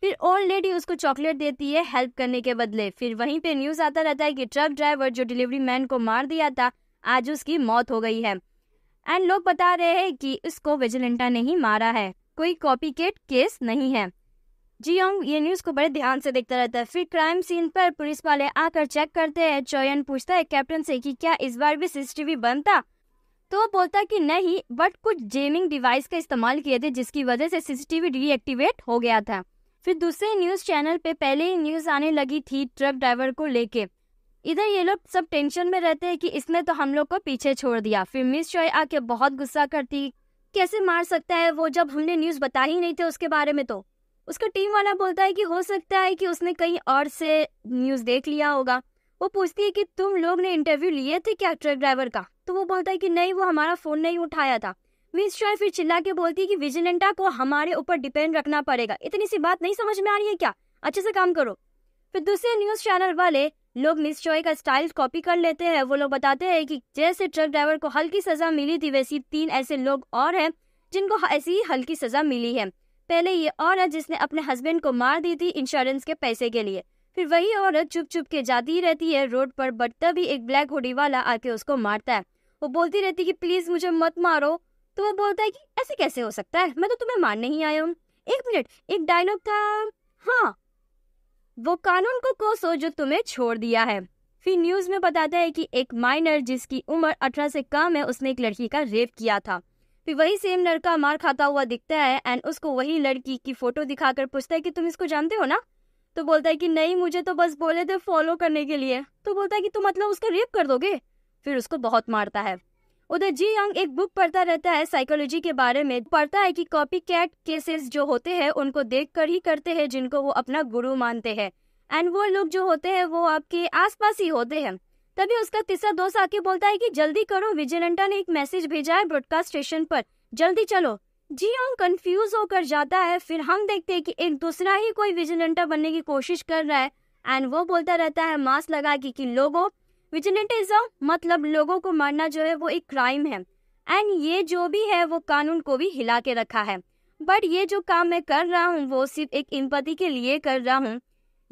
फिर ओल्ड लेडी उसको चॉकलेट देती है हेल्प करने के बदले फिर वहीं पे न्यूज आता रहता है कि ट्रक ड्राइवर जो डिलीवरी मैन को मार दिया था आज उसकी मौत हो गई है एंड लोग बता रहे हैं कि इसको विजिलेंटा ने ही मारा है कोई कॉपी केस नहीं है जी हम ये न्यूज को बड़े ध्यान से देखता रहता है फिर क्राइम सीन पर पुलिस वाले आकर चेक करते हैं चोयन पूछता है कैप्टन से कि क्या इस बार भी सीसीटीवी बंद था तो बोलता कि नहीं बट कुछ जेमिंग डिवाइस का इस्तेमाल किए थे जिसकी वजह से सीसीटीवी रीएक्टिवेट हो गया था फिर दूसरे न्यूज चैनल पे पहले ही न्यूज आने लगी थी ट्रक ड्राइवर को लेके इधर ये लोग सब टेंशन में रहते हैं कि इसने तो हम लोग को पीछे छोड़ दिया फिर मिस चॉय आके बहुत गुस्सा करती कैसे मार सकता है वो जब हमने न्यूज बता ही नहीं थे उसके बारे में तो उसका टीम वाला बोलता है कि हो सकता है कि उसने कहीं और से न्यूज़ देख लिया होगा वो पूछती है कि तुम लोग ने इंटरव्यू लिए थे क्या ट्रक ड्राइवर का तो वो बोलता है कि नहीं वो हमारा फ़ोन नहीं उठाया था मिस शॉय फिर चिल्ला के बोलती है कि विजिलेंटा को हमारे ऊपर डिपेंड रखना पड़ेगा इतनी सी बात नहीं समझ में आ रही है क्या अच्छे से काम करो फिर दूसरे न्यूज़ चैनल वाले लोग मिस चॉय का स्टाइल कॉपी कर लेते हैं वो लोग बताते हैं कि जैसे ट्रक ड्राइवर को हल्की सज़ा मिली थी वैसी तीन ऐसे लोग और हैं जिनको ऐसी ही हल्की सज़ा मिली है पहले ये औरत जिसने अपने हस्बैंड को मार दी थी इंश्योरेंस के पैसे के लिए फिर वही औरत चुप चुप के जाती रहती है रोड पर बट तभी एक ब्लैक होडी वाला आके उसको मारता है वो बोलती रहती की प्लीज मुझे मत मारो तो वो बोलता है की ऐसे कैसे हो सकता है मैं तो तुम्हें मारने ही आया हूँ एक मिनट एक डायलॉग था हाँ वो कानून को कोसो जो तुम्हें छोड़ दिया है फिर न्यूज में बताता है कि एक माइनर जिसकी उम्र अठारह से कम है उसने एक लड़की का रेप किया था फिर वही सेम लड़का मार खाता हुआ दिखता है एंड उसको वही लड़की की फोटो दिखाकर पूछता है कि तुम इसको जानते हो ना तो बोलता है कि नहीं मुझे तो बस बोले थे फॉलो करने के लिए तो बोलता है कि तुम मतलब उसका रेप कर दोगे फिर उसको बहुत मारता है उधर जी यंग एक बुक पढ़ता रहता है साइकोलॉजी के बारे में पढ़ता है कि कॉपी कैट केसेस जो होते हैं उनको देख कर ही करते हैं जिनको वो अपना गुरु मानते हैं एंड वो लोग जो होते हैं वो आपके आसपास ही होते हैं तभी उसका तीसरा दोस्त आके बोलता है कि जल्दी करो विजिलेंटा ने एक मैसेज भेजा है ब्रॉडकास्ट स्टेशन पर जल्दी चलो जी हम हाँ, कंफ्यूज होकर जाता है फिर हम देखते हैं कि एक दूसरा ही कोई विजिलेंटा बनने की कोशिश कर रहा है एंड वो बोलता रहता है मास्क लगा के कि लोगों विजिलेंटिज्म मतलब लोगों को मारना जो है वो एक क्राइम है एंड ये जो भी है वो कानून को भी हिला के रखा है बट ये जो काम मैं कर रहा हूँ वो सिर्फ एक इम्पति के लिए कर रहा हूँ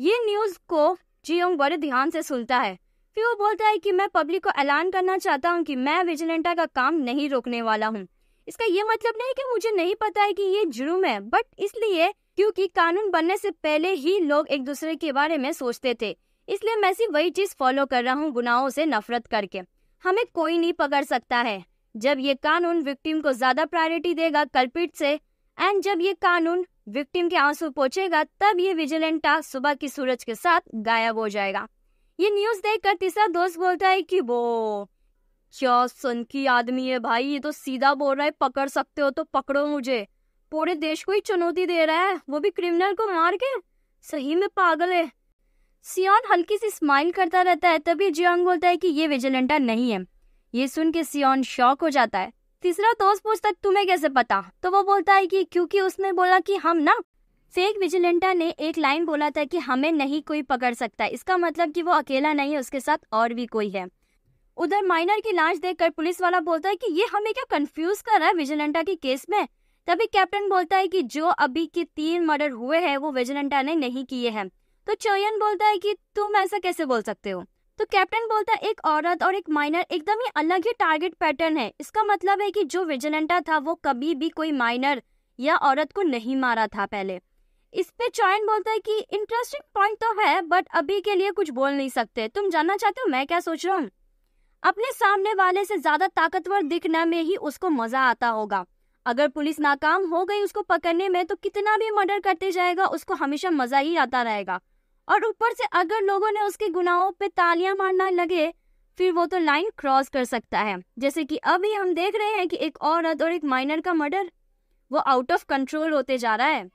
ये न्यूज़ को जियोंग हाँ, बड़े ध्यान से सुनता है फिर बोलता है कि मैं पब्लिक को ऐलान करना चाहता हूँ कि मैं विजिलेंटा का काम नहीं रोकने वाला हूँ इसका ये मतलब नहीं कि मुझे नहीं पता है कि ये जुर्म है बट इसलिए क्योंकि कानून बनने से पहले ही लोग एक दूसरे के बारे में सोचते थे इसलिए मैं सिर्फ वही चीज फॉलो कर रहा हूँ गुनाहों से नफरत करके हमें कोई नहीं पकड़ सकता है जब ये कानून विक्टिम को ज्यादा प्रायोरिटी देगा कल्पिट से एंड जब ये कानून विक्टिम के आंसू पहुंचेगा तब ये विजिलेंटा सुबह की सूरज के साथ गायब हो जाएगा ये न्यूज देख कर तीसरा दोस्त बोलता है कि वो क्या सन की आदमी है भाई ये तो सीधा बोल रहा है पकड़ सकते हो तो पकड़ो मुझे पूरे देश को ही चुनौती दे रहा है वो भी क्रिमिनल को मार के सही में पागल है सियोन हल्की सी स्माइल करता रहता है तभी जियांग बोलता है कि ये विजिलेंटा नहीं है ये सुन के सियोन शॉक हो जाता है तीसरा दोस्त पूछता तुम्हें कैसे पता तो वो बोलता है कि क्योंकि उसने बोला कि हम ना फेक विजिलेंटा ने एक लाइन बोला था कि हमें नहीं कोई पकड़ सकता इसका मतलब कि वो अकेला नहीं है उसके साथ और भी कोई है उधर माइनर की लाश देखकर पुलिस वाला बोलता है कि ये हमें क्या कंफ्यूज कर रहा है विजिलेंटा के केस में तभी कैप्टन बोलता है कि जो अभी के तीन मर्डर हुए हैं वो विजिलेंटा ने नहीं किए हैं तो चयन बोलता है कि तुम ऐसा कैसे बोल सकते हो तो कैप्टन बोलता है एक औरत और एक माइनर एकदम ही अलग ही टारगेट पैटर्न है इसका मतलब है कि जो विजिलेंटा था वो कभी भी कोई माइनर या औरत को नहीं मारा था पहले इस पे चॉइन बोलता है कि इंटरेस्टिंग पॉइंट तो है बट अभी के लिए कुछ बोल नहीं सकते तुम जानना चाहते हो मैं क्या सोच रहा हूँ अपने सामने वाले से ज्यादा ताकतवर दिखने में ही उसको मजा आता होगा अगर पुलिस नाकाम हो गई उसको पकड़ने में तो कितना भी मर्डर करते जाएगा उसको हमेशा मजा ही आता रहेगा और ऊपर से अगर लोगों ने उसके गुनाहों पे तालियां मारना लगे फिर वो तो लाइन क्रॉस कर सकता है जैसे कि अभी हम देख रहे हैं कि एक औरत और एक माइनर का मर्डर वो आउट ऑफ कंट्रोल होते जा रहा है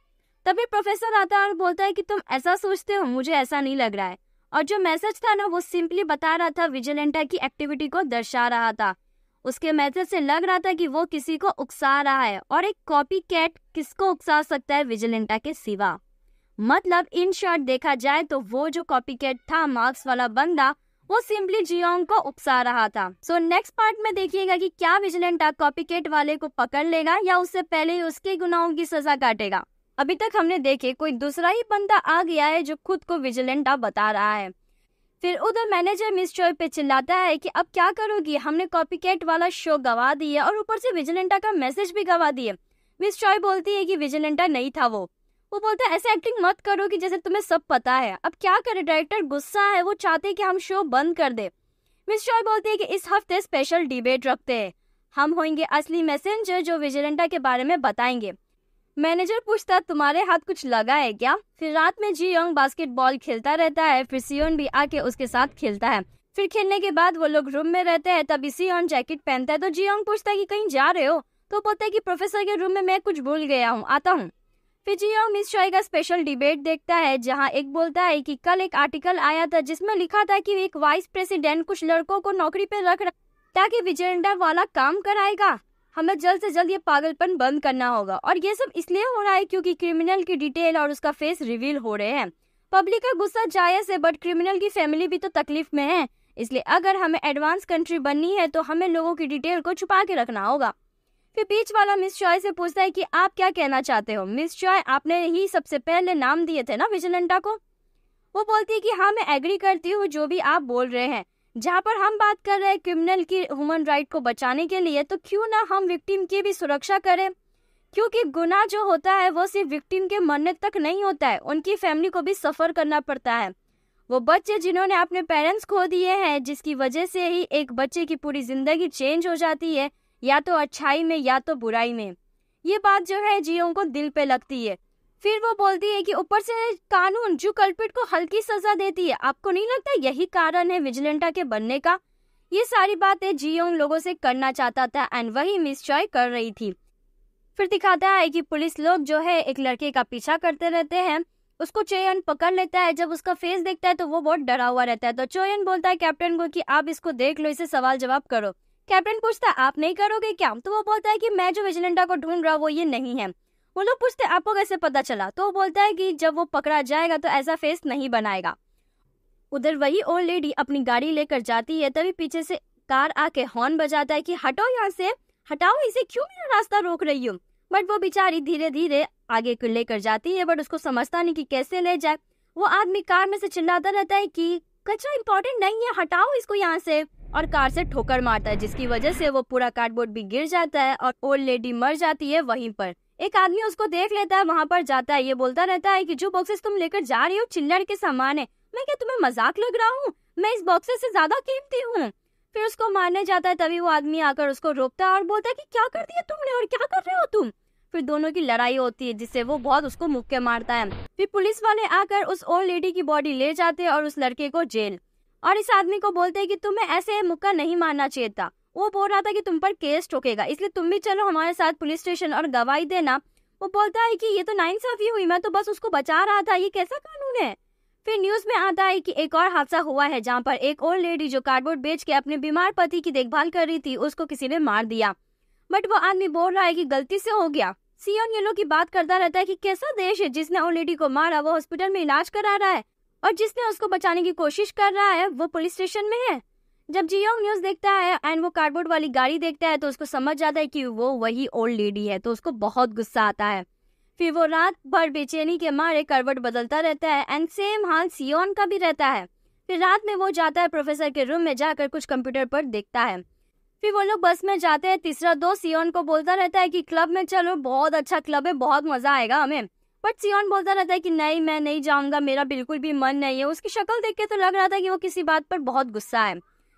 तभी प्रोफेसर आता है और बोलता है कि तुम ऐसा सोचते हो मुझे ऐसा नहीं लग रहा है और जो मैसेज था ना वो सिंपली बता रहा था विजिलेंटा की एक्टिविटी को दर्शा रहा था उसके मैसेज से लग रहा था कि वो किसी को उकसा रहा है और एक कॉपी कैट किसको उकसा सकता है विजिलेंटा के सिवा मतलब इन शॉर्ट देखा जाए तो वो जो कॉपी कैट था मार्क्स वाला बंदा वो सिंपली जियोंग को उकसा रहा था सो नेक्स्ट पार्ट में देखिएगा कि क्या विजिलेंटा कॉपी कैट वाले को पकड़ लेगा या उससे पहले ही उसके गुनाहों की सजा काटेगा अभी तक हमने देखे कोई दूसरा ही बंदा आ गया है जो खुद को विजिलेंटा बता रहा है फिर उधर मैनेजर मिस चोय पे चिल्लाता है कि अब क्या करोगी हमने कॉपीकेट वाला शो गवा दिया और ऊपर से विजिलेंटा का मैसेज भी गवा दिया मिस चोय बोलती है कि विजिलेंटा नहीं था वो वो बोलता है ऐसे एक्टिंग मत करो कि जैसे तुम्हें सब पता है अब क्या करे डायरेक्टर गुस्सा है वो चाहते कि हम शो बंद कर दे मिस चॉय बोलती है कि इस हफ्ते स्पेशल डिबेट रखते हैं हम होंगे असली मैसेंजर जो विजिलेंटा के बारे में बताएंगे मैनेजर पूछता तुम्हारे हाथ कुछ लगा है क्या फिर रात में जी बास्केट बास्केटबॉल खेलता रहता है फिर सियोन भी आके उसके साथ खेलता है फिर खेलने के बाद वो लोग रूम में रहते हैं तभी सियोन जैकेट पहनता है तो जी योंग पूछता है कि कहीं जा रहे हो तो बोलता है कि प्रोफेसर के रूम में मैं कुछ भूल गया हूँ आता हूँ फिर जी योंग मिस शॉय का स्पेशल डिबेट देखता है जहाँ एक बोलता है कि कल एक आर्टिकल आया था जिसमें लिखा था कि एक वाइस प्रेसिडेंट कुछ लड़कों को नौकरी पे रख रहा ताकि विजेंडा वाला काम कराएगा हमें जल्द से जल्द ये पागलपन बंद करना होगा और ये सब इसलिए हो रहा है क्योंकि क्रिमिनल की डिटेल और उसका फेस रिवील हो रहे हैं पब्लिक का गुस्सा जायज है बट क्रिमिनल की फैमिली भी तो तकलीफ में है इसलिए अगर हमें एडवांस कंट्री बननी है तो हमें लोगों की डिटेल को छुपा के रखना होगा फिर बीच वाला मिस चॉय से पूछता है कि आप क्या कहना चाहते हो मिस चॉय आपने ही सबसे पहले नाम दिए थे ना विजिलेंटा को वो बोलती है कि हाँ मैं एग्री करती हूँ जो भी आप बोल रहे हैं जहाँ पर हम बात कर रहे हैं क्रिमिनल की ह्यूमन राइट को बचाने के लिए तो क्यों ना हम विक्टिम की भी सुरक्षा करें क्योंकि गुना जो होता है वो सिर्फ विक्टिम के मरने तक नहीं होता है उनकी फैमिली को भी सफ़र करना पड़ता है वो बच्चे जिन्होंने अपने पेरेंट्स खो दिए हैं जिसकी वजह से ही एक बच्चे की पूरी ज़िंदगी चेंज हो जाती है या तो अच्छाई में या तो बुराई में ये बात जो है जियो को दिल पे लगती है फिर वो बोलती है कि ऊपर से कानून जो कल्पिट को हल्की सजा देती है आपको नहीं लगता यही कारण है विजिलेंटा के बनने का ये सारी बातें जियो उन लोगों से करना चाहता था एंड वही मिस चॉय कर रही थी फिर दिखाता है कि पुलिस लोग जो है एक लड़के का पीछा करते रहते हैं उसको चोयन पकड़ लेता है जब उसका फेस देखता है तो वो बहुत डरा हुआ रहता है तो चोयन बोलता है कैप्टन को कि आप इसको देख लो इसे सवाल जवाब करो कैप्टन पूछता है आप नहीं करोगे क्या तो वो बोलता है कि मैं जो विजिलेंटा को ढूंढ रहा हूँ वो ये नहीं है वो लोग पूछते आपको कैसे पता चला तो वो बोलता है कि जब वो पकड़ा जाएगा तो ऐसा फेस नहीं बनाएगा उधर वही ओल्ड लेडी अपनी गाड़ी लेकर जाती है तभी पीछे से कार आके हॉर्न बजाता है कि हटो यहाँ से हटाओ इसे क्यों मेरा रास्ता रोक रही हूँ बट वो बेचारी धीरे धीरे आगे लेकर जाती है बट उसको समझता नहीं कि कैसे ले जाए वो आदमी कार में से चिल्लाता रहता है कि कचरा इम्पोर्टेंट नहीं है हटाओ इसको यहाँ से और कार से ठोकर मारता है जिसकी वजह से वो पूरा कार्डबोर्ड भी गिर जाता है और ओल्ड लेडी मर जाती है वहीं पर एक आदमी उसको देख लेता है वहाँ पर जाता है ये बोलता रहता है कि जो बॉक्सेस तुम लेकर जा रही हो चिल्लर के सामान है मैं क्या तुम्हें मजाक लग रहा हूँ मैं इस बॉक्सेस से ज्यादा कीमती हूँ फिर उसको मारने जाता है तभी वो आदमी आकर उसको रोकता है और बोलता है कि क्या कर दिया तुमने और क्या कर रहे हो तुम फिर दोनों की लड़ाई होती है जिससे वो बहुत उसको मुक्के मारता है फिर पुलिस वाले आकर उस ओल्ड लेडी की बॉडी ले जाते हैं और उस लड़के को जेल और इस आदमी को बोलते हैं कि तुम्हें ऐसे मुक्का नहीं मारना चाहिए था वो बोल रहा था कि तुम पर केस ठोकेगा इसलिए तुम भी चलो हमारे साथ पुलिस स्टेशन और गवाही देना वो बोलता है कि ये तो नाइंसाफी हुई मैं तो बस उसको बचा रहा था ये कैसा कानून है फिर न्यूज में आता है कि एक और हादसा हुआ है जहाँ पर एक और लेडी जो कार्डबोर्ड बेच के अपने बीमार पति की देखभाल कर रही थी उसको किसी ने मार दिया बट वो आदमी बोल रहा है कि गलती से हो गया सीएन येलो की बात करता रहता है कि कैसा देश है जिसने उन लेडी को मारा वो हॉस्पिटल में इलाज करा रहा है और जिसने उसको बचाने की कोशिश कर रहा है वो पुलिस स्टेशन में है जब जियोंग न्यूज देखता है एंड वो कार्डबोर्ड वाली गाड़ी देखता है तो उसको समझ जाता है कि वो वही ओल्ड लेडी है तो उसको बहुत गुस्सा आता है फिर वो रात भर बेचैनी के मारे करवट बदलता रहता है एंड सेम हाल सियोन का भी रहता है फिर रात में वो जाता है प्रोफेसर के रूम में जाकर कुछ कंप्यूटर पर देखता है फिर वो लोग बस में जाते हैं तीसरा दोस्त सियोन को बोलता रहता है कि क्लब में चलो बहुत अच्छा क्लब है बहुत मजा आएगा हमें बट सियोन बोलता रहता है कि नहीं मैं नहीं जाऊंगा मेरा बिल्कुल भी मन नहीं है उसकी शक्ल देख के तो लग रहा था कि वो किसी बात पर बहुत गुस्सा है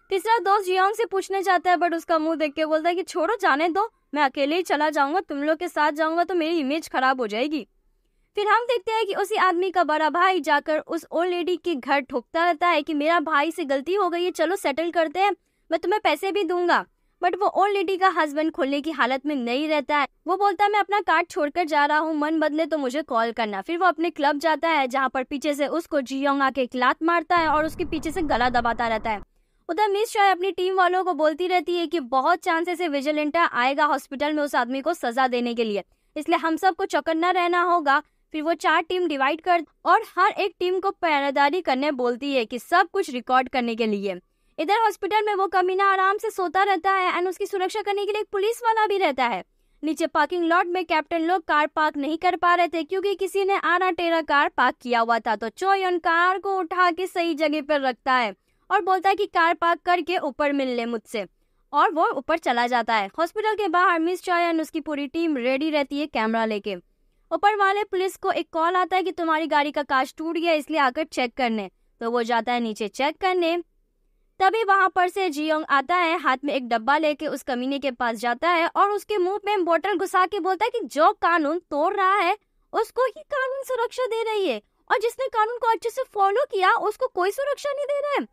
तीसरा दोस्त जियांग से पूछने जाता है बट उसका मुंह देख के बोलता है कि छोड़ो जाने दो मैं अकेले ही चला जाऊंगा तुम लोग के साथ जाऊंगा तो मेरी इमेज खराब हो जाएगी फिर हम देखते हैं कि उसी आदमी का बड़ा भाई जाकर उस ओल्ड लेडी के घर ठोकता रहता है कि मेरा भाई से गलती हो गई है चलो सेटल करते हैं मैं तुम्हें पैसे भी दूंगा बट वो ओल्ड लेडी का हस्बैंड खोलने की हालत में नहीं रहता है वो बोलता है मैं अपना कार्ड छोड़कर जा रहा हूँ मन बदले तो मुझे कॉल करना फिर वो अपने क्लब जाता है जहाँ पर पीछे से उसको जियोंग आके एक लात मारता है और उसके पीछे से गला दबाता रहता है उधर मिस चॉय अपनी टीम वालों को बोलती रहती है कि बहुत चांसेस है विजिलेंटा आएगा हॉस्पिटल में उस आदमी को सजा देने के लिए इसलिए हम सबको चौकन्ना रहना होगा फिर वो चार टीम डिवाइड कर और हर एक टीम को पैरादारी करने बोलती है कि सब कुछ रिकॉर्ड करने के लिए इधर हॉस्पिटल में वो कमीना आराम से सोता रहता है एंड उसकी सुरक्षा करने के लिए एक पुलिस वाला भी रहता है नीचे पार्किंग लॉट में कैप्टन लोग कार पार्क नहीं कर पा रहे थे क्योंकि किसी ने आना टेरा कार पार्क किया हुआ था तो चोयन कार को उठा के सही जगह पर रखता है और बोलता है कि कार पार्क करके ऊपर मिल ले मुझसे और वो ऊपर चला जाता है हॉस्पिटल के बाहर मिस चाय एंड उसकी पूरी टीम रेडी रहती है कैमरा लेके ऊपर वाले पुलिस को एक कॉल आता है कि तुम्हारी गाड़ी का कांच टूट गया इसलिए आकर चेक करने तो वो जाता है नीचे चेक करने तभी वहां पर से जियोंग आता है हाथ में एक डब्बा लेके उस कमीने के पास जाता है और उसके मुंह में बोतल घुसा के बोलता है कि जो कानून तोड़ रहा है उसको ही कानून सुरक्षा दे रही है और जिसने कानून को अच्छे से फॉलो किया उसको कोई सुरक्षा नहीं दे रहा है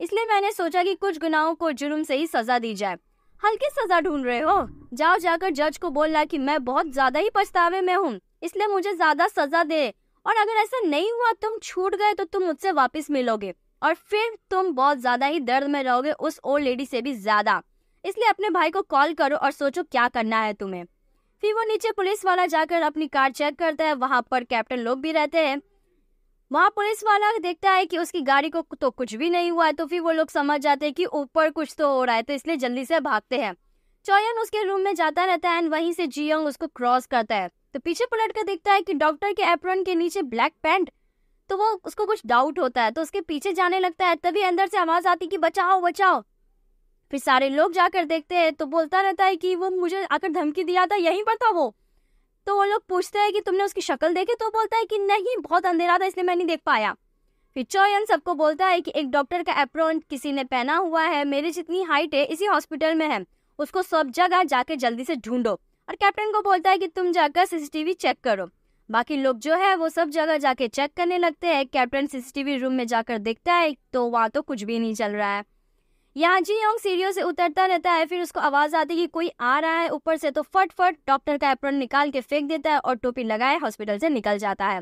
इसलिए मैंने सोचा कि कुछ गुनाहों को जुर्म से ही सजा दी जाए हल्की सजा ढूंढ रहे हो जाओ जाकर जज को बोलना कि मैं बहुत ज्यादा ही पछतावे में हूँ इसलिए मुझे ज्यादा सजा दे और अगर ऐसा नहीं हुआ तुम छूट गए तो तुम मुझसे वापस मिलोगे और फिर तुम बहुत ज्यादा ही दर्द में रहोगे उस ओल्ड लेडी से भी ज्यादा इसलिए अपने भाई को कॉल करो और सोचो क्या करना है तुम्हें फिर वो नीचे पुलिस वाला जाकर अपनी कार चेक करता है वहाँ पर कैप्टन लोग भी रहते हैं वहाँ पुलिस वाला देखता है कि उसकी गाड़ी को तो कुछ भी नहीं हुआ है तो फिर वो लोग समझ जाते हैं कि ऊपर कुछ तो हो रहा है तो इसलिए जल्दी से भागते हैं चौयन उसके रूम में जाता रहता है एंड वहीं से जियोंग उसको क्रॉस करता है तो पीछे पलट कर देखता है कि डॉक्टर के एप्रन के नीचे ब्लैक पैंट तो वो उसको कुछ डाउट होता है तो उसके पीछे जाने लगता है तभी अंदर से आवाज आती कि बचाओ बचाओ फिर सारे लोग जाकर देखते हैं तो बोलता रहता है कि वो मुझे आकर धमकी दिया था यहीं पर था वो तो वो लोग पूछते हैं कि तुमने उसकी शक्ल देखी तो बोलता है कि नहीं बहुत अंधेरा था इसलिए मैं नहीं देख पाया फिर चोयन सबको बोलता है कि एक डॉक्टर का एप्रॉन किसी ने पहना हुआ है मेरी जितनी हाइट है इसी हॉस्पिटल में है उसको सब जगह जाके जल्दी से ढूंढो और कैप्टन को बोलता है कि तुम जाकर सीसीटीवी चेक करो बाकी लोग जो है वो सब जगह जाके चेक करने लगते हैं कैप्टन सीसीटीवी रूम में जाकर देखता है तो वहाँ तो कुछ भी नहीं चल रहा है यहाँ जी योंग सीढ़ियों से उतरता रहता है फिर उसको आवाज आती है कि कोई आ रहा है ऊपर से तो फट फट डॉक्टर का एप्रन निकाल के फेंक देता है और टोपी लगाए हॉस्पिटल से निकल जाता है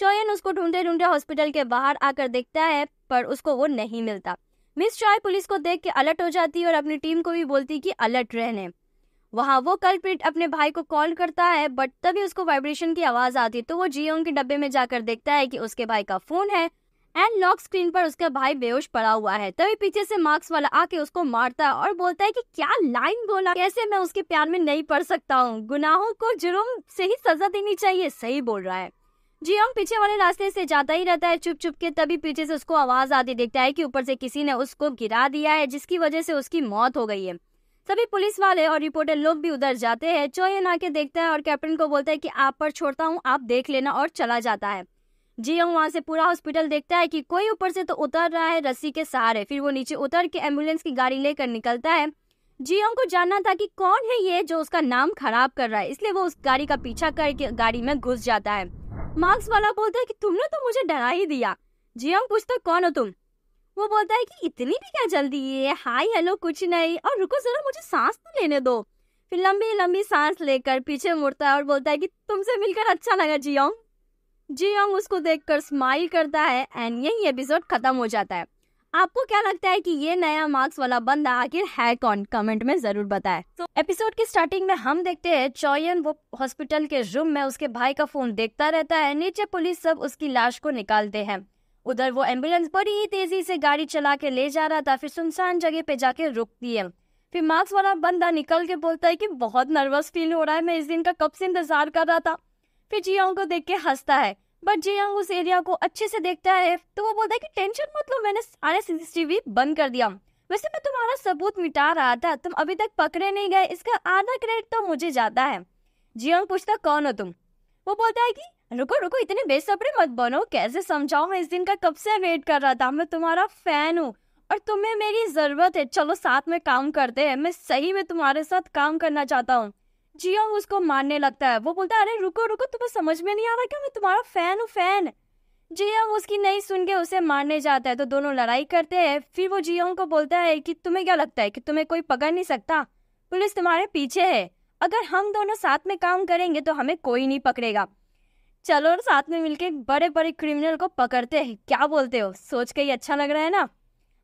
चोयन उसको ढूंढते ढूंढते हॉस्पिटल के बाहर आकर देखता है पर उसको वो नहीं मिलता मिस चॉय पुलिस को देख के अलर्ट हो जाती है और अपनी टीम को भी बोलती कि अलर्ट रहने वहाँ वो कल्प्रिट अपने भाई को कॉल करता है बट तभी उसको वाइब्रेशन की आवाज़ आती है तो वो जियोंग के डब्बे में जाकर देखता है कि उसके भाई का फ़ोन है एंड लॉक स्क्रीन पर उसका भाई बेहोश पड़ा हुआ है तभी पीछे से मार्क्स वाला आके उसको मारता है और बोलता है कि क्या लाइन बोला कैसे मैं उसके प्यार में नहीं पड़ सकता हूँ गुनाहों को जुर्म से ही सजा देनी चाहिए सही बोल रहा है जी हम पीछे वाले रास्ते से जाता ही रहता है चुप चुप के तभी पीछे से उसको आवाज आती देखता है कि ऊपर से किसी ने उसको गिरा दिया है जिसकी वजह से उसकी मौत हो गई है सभी पुलिस वाले और रिपोर्टर लोग भी उधर जाते हैं चोयन आके देखता है और कैप्टन को बोलता है कि आप पर छोड़ता हूँ आप देख लेना और चला जाता है जी हम वहाँ से पूरा हॉस्पिटल देखता है कि कोई ऊपर से तो उतर रहा है रस्सी के सहारे फिर वो नीचे उतर के एम्बुलेंस की गाड़ी लेकर निकलता है जी हम को जानना था कि कौन है ये जो उसका नाम खराब कर रहा है इसलिए वो उस गाड़ी का पीछा करके गाड़ी में घुस जाता है मार्क्स वाला बोलता है कि तुमने तो मुझे डरा ही दिया जी हम कुछ तो कौन हो तुम वो बोलता है कि इतनी भी क्या जल्दी है हाई हेलो कुछ नहीं और रुको जरा मुझे सांस तो लेने दो फिर लंबी लंबी सांस लेकर पीछे मुड़ता है और बोलता है कि तुमसे मिलकर अच्छा लगा जियोंग जी हम उसको देख कर स्माइल करता है एंड यही एपिसोड खत्म हो जाता है आपको क्या लगता है कि ये नया मार्क्स वाला बंदा आखिर है कौन कमेंट में जरूर बताए तो एपिसोड की स्टार्टिंग में हम देखते हैं चौयन वो हॉस्पिटल के रूम में उसके भाई का फोन देखता रहता है नीचे पुलिस सब उसकी लाश को निकालते हैं उधर वो एम्बुलेंस बड़ी ही तेजी से गाड़ी चला के ले जा रहा था फिर सुनसान जगह पे जाके रुकती है फिर मार्क्स वाला बंदा निकल के बोलता है कि बहुत नर्वस फील हो रहा है मैं इस दिन का कब से इंतजार कर रहा था फिर जियांग को देख के हंसता है बट जियांग उस एरिया को अच्छे से देखता है तो वो बोलता है कि टेंशन मत लो मैंने सारे सीसीटीवी बंद कर दिया वैसे मैं तुम्हारा सबूत मिटा रहा था तुम अभी तक पकड़े नहीं गए इसका आधा क्रेडिट तो मुझे जाता है जियांग पूछता कौन हो तुम वो बोलता है कि रुको रुको इतने बेसब्रे मत बनो कैसे समझाओ मैं इस दिन का कब से वेट कर रहा था मैं तुम्हारा फैन हूँ और तुम्हें मेरी जरूरत है चलो साथ में काम करते हैं मैं सही में तुम्हारे साथ काम करना चाहता हूँ जियोंग हाँ, उसको मारने लगता है वो बोलता है अरे रुको रुको तुम्हें समझ में नहीं आ रहा क्या मैं तुम्हारा फैन हूँ फैन जियोंग हाँ, उसकी नहीं सुन के उसे मारने जाता है तो दोनों लड़ाई करते हैं फिर वो जियोंग को बोलता है कि तुम्हें क्या लगता है कि तुम्हें कोई पकड़ नहीं सकता पुलिस तुम्हारे पीछे है अगर हम दोनों साथ में काम करेंगे तो हमें कोई नहीं पकड़ेगा चलो और साथ में मिलके बड़े बड़े क्रिमिनल को पकड़ते हैं क्या बोलते हो सोच के ही अच्छा लग रहा है ना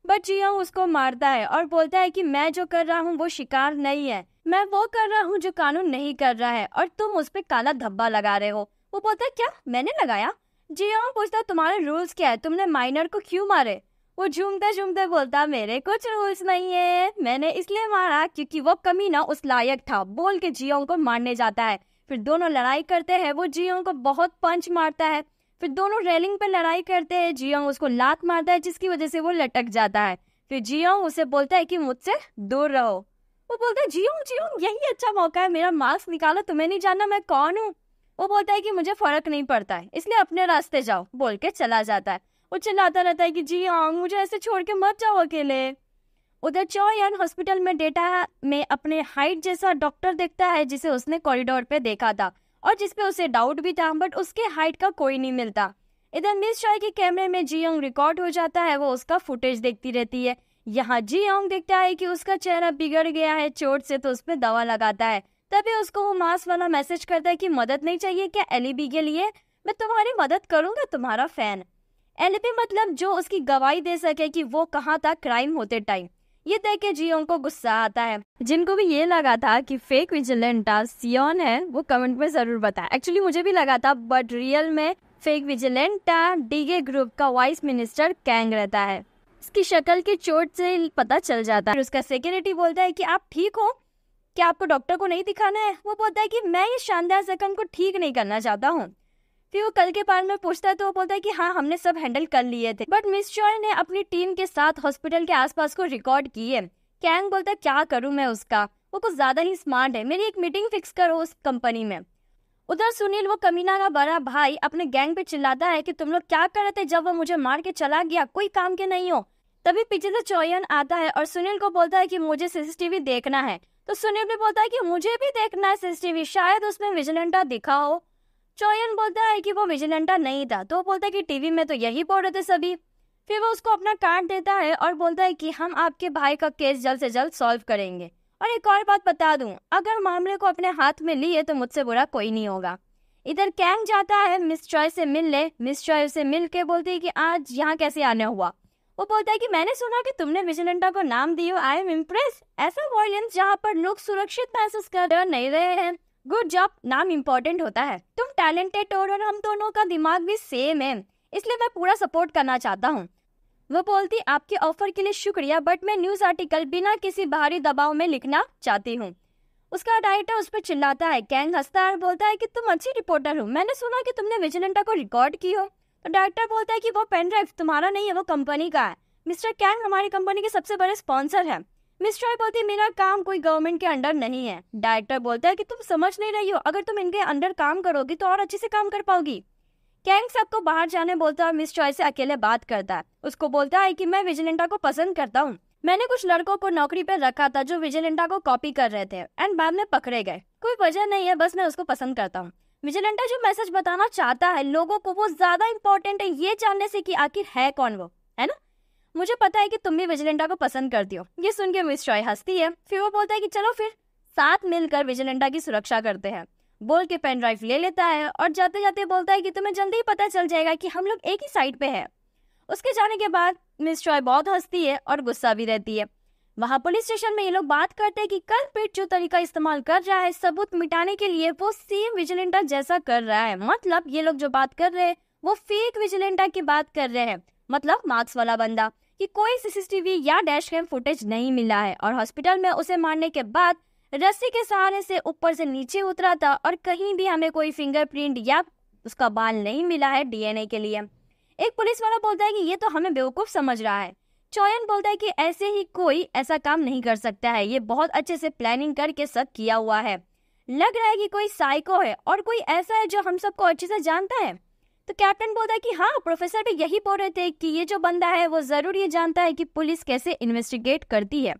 बट जियोंग उसको मारता है और बोलता है कि मैं जो कर रहा हूँ वो शिकार नहीं है मैं वो कर रहा हूँ जो कानून नहीं कर रहा है और तुम उस पर काला धब्बा लगा रहे हो वो बोलता क्या मैंने लगाया जी हाँ पूछता तुम्हारे रूल्स क्या है तुमने माइनर को क्यों मारे वो झूमते झूमते बोलता मेरे कुछ रूल्स नहीं है मैंने इसलिए मारा क्योंकि वो कमी ना उस लायक था बोल के जियो को मारने जाता है फिर दोनों लड़ाई करते हैं वो जियो को बहुत पंच मारता है फिर दोनों रेलिंग पर लड़ाई करते हैं जियो उसको लात मारता है जिसकी वजह से वो लटक जाता है फिर जियो उसे बोलता है कि मुझसे दूर रहो वो बोलता है जीऊ जीऊ यही अच्छा मौका है मेरा मास्क निकालो तुम्हें नहीं जानना मैं कौन हूँ वो बोलता है कि मुझे फर्क नहीं पड़ता है इसलिए अपने रास्ते जाओ बोल के चला जाता है वो चिल्लाता रहता है कि जी ऑंग हाँ, मुझे ऐसे छोड़ के मत जाओ अकेले उधर यान हॉस्पिटल में डेटा में अपने हाइट जैसा डॉक्टर देखता है जिसे उसने कॉरिडोर पे देखा था और जिसपे उसे डाउट भी था बट उसके हाइट का कोई नहीं मिलता इधर मिस चॉय के कैमरे में जी रिकॉर्ड हो जाता है वो उसका फुटेज देखती रहती है यहाँ जी ओंग दिखता है कि उसका चेहरा बिगड़ गया है चोट से तो उसमें दवा लगाता है तभी उसको वो मास वाला मैसेज करता है कि मदद नहीं चाहिए क्या एलिबी के लिए मैं तुम्हारी मदद करूंगा तुम्हारा फैन एलिबी मतलब जो उसकी गवाही दे सके कि वो कहाँ था क्राइम होते टाइम ये देख के जी को गुस्सा आता है जिनको भी ये लगा था कि फेक विजिलेंटा सियोन है वो कमेंट में जरूर बताए एक्चुअली मुझे भी लगा था बट रियल में फेक विजिलेंटा डीगे ग्रुप का वाइस मिनिस्टर कैंग रहता है उसकी शक्ल की चोट से पता चल जाता है उसका सिक्योरिटी बोलता है कि आप ठीक हो क्या आपको डॉक्टर को नहीं दिखाना है वो बोलता है कि मैं ये शानदार जख्म को ठीक नहीं करना चाहता हूँ फिर वो कल के पार में पूछता है तो वो बोलता है कि हाँ हमने सब हैंडल कर लिए थे बट मिस जॉय ने अपनी टीम के साथ हॉस्पिटल के आसपास को रिकॉर्ड किए कैंग बोलता है क्या करूँ मैं उसका वो कुछ ज़्यादा ही स्मार्ट है मेरी एक मीटिंग फिक्स करो उस कंपनी में उधर सुनील वो कमीना का बड़ा भाई अपने गैंग पे चिल्लाता है कि तुम लोग क्या कर रहे थे जब वो मुझे मार के चला गया कोई काम के नहीं हो तभी पीछे से चौयन आता है और सुनील को बोलता है कि मुझे सीसीटीवी देखना है तो सुनील भी बोलता है कि मुझे भी देखना है सीसीटीवी शायद उसमें विजिलेंटा दिखा हो चौयन बोलता है कि वो विजिलेंटा नहीं था तो वो बोलता है कि टीवी में तो यही बोल रहे थे सभी फिर वो उसको अपना कार्ड देता है और बोलता है कि हम आपके भाई का केस जल्द से जल्द सॉल्व करेंगे और एक और बात बता दूं अगर मामले को अपने हाथ में लिए तो मुझसे बुरा कोई नहीं होगा इधर कैंग जाता है मिस चॉय से मिलने मिस चॉय उसे मिल के बोलती है कि आज यहाँ कैसे आने हुआ वो बोलता है कि मैंने सुना कि तुमने विजिलेंटा को नाम दियो आई एम इम्प्रेस ऐसा वॉयलेंस जहाँ पर लोग सुरक्षित महसूस कर नहीं रहे हैं गुड जॉब नाम इम्पोर्टेंट होता है तुम टैलेंटेड हो और हम दोनों का दिमाग भी सेम है इसलिए मैं पूरा सपोर्ट करना चाहता हूँ वो बोलती आपके ऑफर के लिए शुक्रिया बट मैं न्यूज आर्टिकल बिना किसी बाहरी दबाव में लिखना चाहती हूँ उसका डायरेक्टर उस पर चिल्लाता है कैंग हंसता है बोलता है कि तुम अच्छी रिपोर्टर हो मैंने सुना कि तुमने विजिलेंटा को रिकॉर्ड की हो तो डायरेक्टर बोलता है कि वो पेन ड्राइव तुम्हारा नहीं है वो कंपनी का है मिस्टर कैंग हमारी कंपनी के सबसे बड़े स्पॉन्सर है मिस रॉय बोलती है मेरा काम कोई गवर्नमेंट के अंडर नहीं है डायरेक्टर बोलता है कि तुम समझ नहीं रही हो अगर तुम इनके अंडर काम करोगी तो और अच्छे से काम कर पाओगी कैंग सबको बाहर जाने बोलता है और मिस चॉय से अकेले बात करता है उसको बोलता है कि मैं विजिलेंटा को पसंद करता हूँ मैंने कुछ लड़कों को नौकरी पर रखा था जो विजिलेंटा को कॉपी कर रहे थे एंड बाद में पकड़े गए कोई वजह नहीं है बस मैं उसको पसंद करता हूँ विजिलेंटा जो मैसेज बताना चाहता है लोगों को वो ज्यादा इम्पोर्टेंट है ये जानने से कि आखिर है कौन वो है ना मुझे पता है कि तुम भी विजिलेंटा को पसंद करती हो ये सुन के मिस चॉय हंसती है फिर वो बोलता है कि चलो फिर साथ मिलकर विजिलेंटा की सुरक्षा करते हैं बोल के पेन ड्राइव ले लेता है और जाते जाते बोलता है कि तुम्हें जल्दी ही पता चल जाएगा कि हम लोग एक ही साइड पे हैं उसके जाने के बाद मिस रॉय बहुत हंसती है और गुस्सा भी रहती है वहाँ पुलिस स्टेशन में ये लोग बात करते हैं कि कल पेट जो तरीका इस्तेमाल कर रहा है सबूत मिटाने के लिए वो सेम विजिलेंटा जैसा कर रहा है मतलब ये लोग जो बात कर रहे हैं वो फेक विजिलेंटा की बात कर रहे हैं मतलब मार्क्स वाला बंदा कि कोई सीसीटीवी या डैश कैम फुटेज नहीं मिला है और हॉस्पिटल में उसे मारने के बाद रस्सी के सहारे से ऊपर से नीचे उतरा था और कहीं भी हमें कोई फिंगरप्रिंट या उसका बाल नहीं मिला है डीएनए के लिए एक पुलिस वाला बोलता है कि ये तो हमें बेवकूफ समझ रहा है चौयन बोलता है कि ऐसे ही कोई ऐसा काम नहीं कर सकता है ये बहुत अच्छे से प्लानिंग करके सब किया हुआ है लग रहा है कि कोई साइको है और कोई ऐसा है जो हम सबको अच्छे से जानता है तो कैप्टन बोलता है कि हाँ प्रोफेसर भी यही बोल रहे थे कि ये जो बंदा है वो ज़रूर ये जानता है कि पुलिस कैसे इन्वेस्टिगेट करती है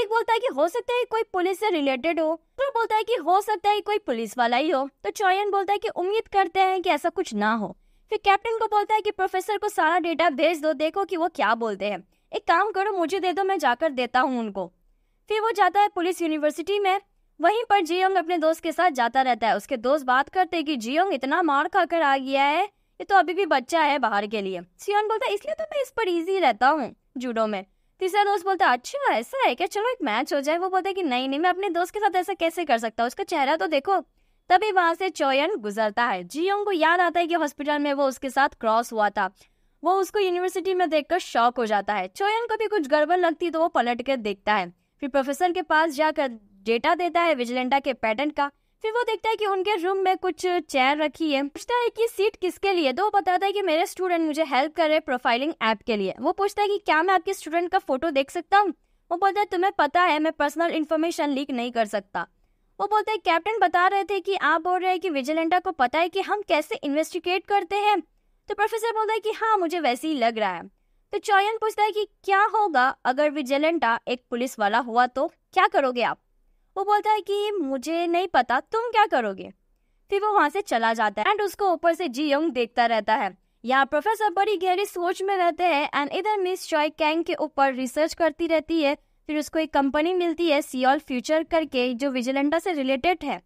एक बोलता है कि हो सकता है कोई पुलिस से रिलेटेड हो तो बोलता है कि हो सकता है कोई पुलिस वाला ही हो तो चौयन बोलता है कि उम्मीद करते हैं कि ऐसा कुछ ना हो फिर कैप्टन को बोलता है कि प्रोफेसर को सारा डेटा भेज दो देखो कि वो क्या बोलते हैं एक काम करो मुझे दे दो मैं जाकर देता हूँ उनको फिर वो जाता है पुलिस यूनिवर्सिटी में वहीं पर जियोंग अपने दोस्त के साथ जाता रहता है उसके दोस्त बात करते हैं कि जियोंग इतना मार खाकर आ गया है ये तो अभी भी बच्चा है बाहर के लिए सियोन बोलता है इसलिए तो मैं इस पर ईजी रहता हूँ जूडो में तीसरा दोस्त बोलता है अच्छा ऐसा है क्या चलो एक मैच हो जाए वो बोलता है कि नहीं नहीं मैं अपने दोस्त के साथ ऐसा कैसे कर सकता हूँ उसका चेहरा तो देखो तभी वहां से चोयन गुजरता है जियोंग को याद आता है कि हॉस्पिटल में वो उसके साथ क्रॉस हुआ था वो उसको यूनिवर्सिटी में देखकर शॉक हो जाता है चोयन को भी कुछ गड़बड़ लगती तो वो पलट कर देखता है फिर प्रोफेसर के पास जाकर डेटा देता है विजिलेंडा के पैटर्न का फिर वो देखता है कि उनके रूम में कुछ चेयर रखी है पूछता है कि सीट किसके लिए तो वो बताता है कि मेरे स्टूडेंट मुझे हेल्प कर रहे प्रोफाइलिंग ऐप के लिए वो पूछता है कि क्या मैं आपके स्टूडेंट का फोटो देख सकता हूँ वो बोलता है तुम्हें पता है मैं पर्सनल इन्फॉर्मेशन लीक नहीं कर सकता वो बोलता है कैप्टन बता रहे थे कि आप बोल रहे हैं कि विजिलेंटा को पता है कि हम कैसे इन्वेस्टिगेट करते हैं तो प्रोफेसर बोलता है कि हाँ मुझे वैसे ही लग रहा है तो चौयन पूछता है कि क्या होगा अगर विजिलेंटा एक पुलिस वाला हुआ तो क्या करोगे आप वो बोलता है कि मुझे नहीं पता तुम क्या करोगे फिर वो वहाँ से चला जाता है एंड उसको ऊपर से जी यंग देखता रहता है यहाँ प्रोफेसर बड़ी गहरी सोच में रहते हैं एंड इधर मिस चॉय कैंग के ऊपर रिसर्च करती रहती है फिर उसको एक कंपनी मिलती है सीओल फ्यूचर करके जो विजिलेंटा से रिलेटेड है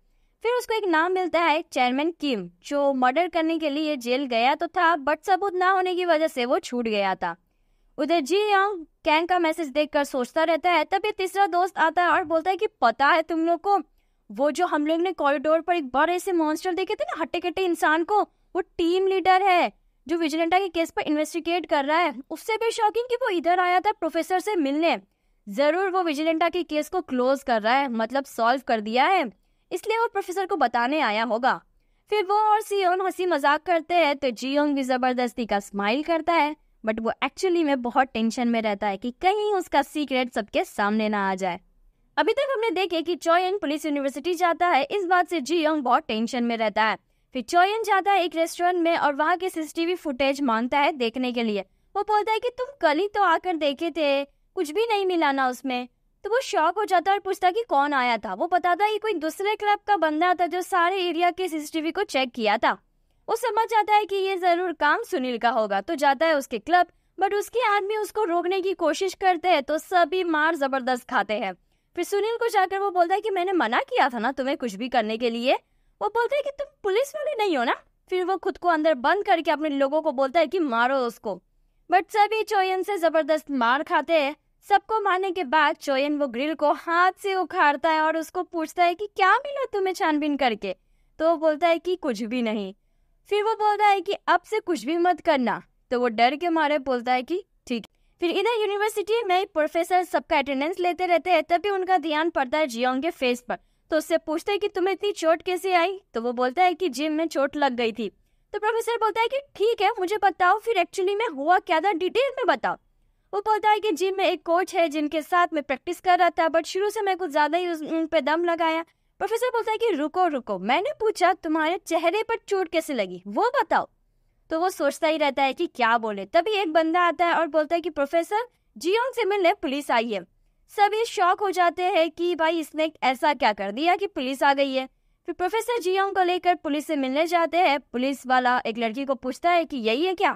फिर उसको एक नाम मिलता है चेयरमैन किम जो मर्डर करने के लिए जेल गया तो था बट सबूत ना होने की वजह से वो छूट गया था उधर जी यांग कैंग का मैसेज देखकर सोचता रहता है तभी तीसरा दोस्त आता है और बोलता है कि पता है तुम लोग को वो जो हम लोग ने कॉरिडोर पर एक बार ऐसे मॉन्स्टर देखे थे ना हट्टे कट्टे इंसान को वो टीम लीडर है जो विजिलेंटा के केस पर इन्वेस्टिगेट कर रहा है उससे भी शॉकिंग कि वो इधर आया था प्रोफेसर से मिलने जरूर वो विजिलेंटा के केस को क्लोज कर रहा है मतलब सॉल्व कर दिया है इसलिए वो प्रोफेसर को बताने आया होगा फिर वो और सीओन हंसी मजाक करते हैं तो जी भी जबरदस्ती का स्माइल करता है बट वो एक्चुअली में बहुत टेंशन में रहता है कि कहीं उसका सीक्रेट सबके सामने ना आ जाए अभी तक हमने देखे कि चोयन पुलिस यूनिवर्सिटी जाता है इस बात से जी यंग बहुत टेंशन में रहता है फिर चोयन जाता है एक रेस्टोरेंट में और वहाँ के सीसीटीवी फुटेज मांगता है देखने के लिए वो बोलता है कि तुम कल ही तो आकर देखे थे कुछ भी नहीं मिला ना उसमें तो वो शॉक हो जाता है और पूछता कि कौन आया था वो बताता है कि कोई दूसरे क्लब का बंदा था जो सारे एरिया के सीसीटीवी को चेक किया था वो समझ जाता है कि ये जरूर काम सुनील का होगा तो जाता है उसके क्लब बट उसके आदमी उसको रोकने की कोशिश करते हैं तो सभी मार जबरदस्त खाते हैं फिर सुनील को जाकर वो बोलता है कि मैंने मना किया था ना तुम्हें कुछ भी करने के लिए वो बोलता है कि तुम पुलिस वाले नहीं हो ना फिर वो खुद को अंदर बंद करके अपने लोगों को बोलता है कि मारो उसको बट सभी चोयन से जबरदस्त मार खाते हैं सबको मारने के बाद चोयन वो ग्रिल को हाथ से उखाड़ता है और उसको पूछता है कि क्या मिला तुम्हें छानबीन करके तो वो बोलता है कि कुछ भी नहीं फिर वो बोलता है कि अब से कुछ भी मत करना तो वो डर के मारे बोलता है कि ठीक फिर इधर यूनिवर्सिटी में प्रोफेसर सबका अटेंडेंस लेते रहते हैं तभी उनका ध्यान पड़ता है जियोंग के फेस पर तो उससे पूछते है कि तुम्हें इतनी चोट कैसे आई तो वो बोलता है कि जिम में चोट लग गई थी तो प्रोफेसर बोलता है कि ठीक है मुझे बताओ फिर एक्चुअली में हुआ क्या था डिटेल में बताओ वो बोलता है कि जिम में एक कोच है जिनके साथ मैं प्रैक्टिस कर रहा था बट शुरू से मैं कुछ ज़्यादा ही उन पे दम लगाया प्रोफेसर बोलता है कि रुको रुको मैंने पूछा तुम्हारे चेहरे पर चोट कैसे लगी वो बताओ तो वो सोचता ही रहता है कि क्या बोले तभी एक बंदा आता है और बोलता है कि प्रोफेसर जियोंग से मिलने पुलिस आई है सभी शॉक हो जाते हैं कि भाई इसने ऐसा क्या कर दिया कि पुलिस आ गई है फिर प्रोफेसर जियोंग को लेकर पुलिस से मिलने जाते हैं पुलिस वाला एक लड़की को पूछता है कि यही है क्या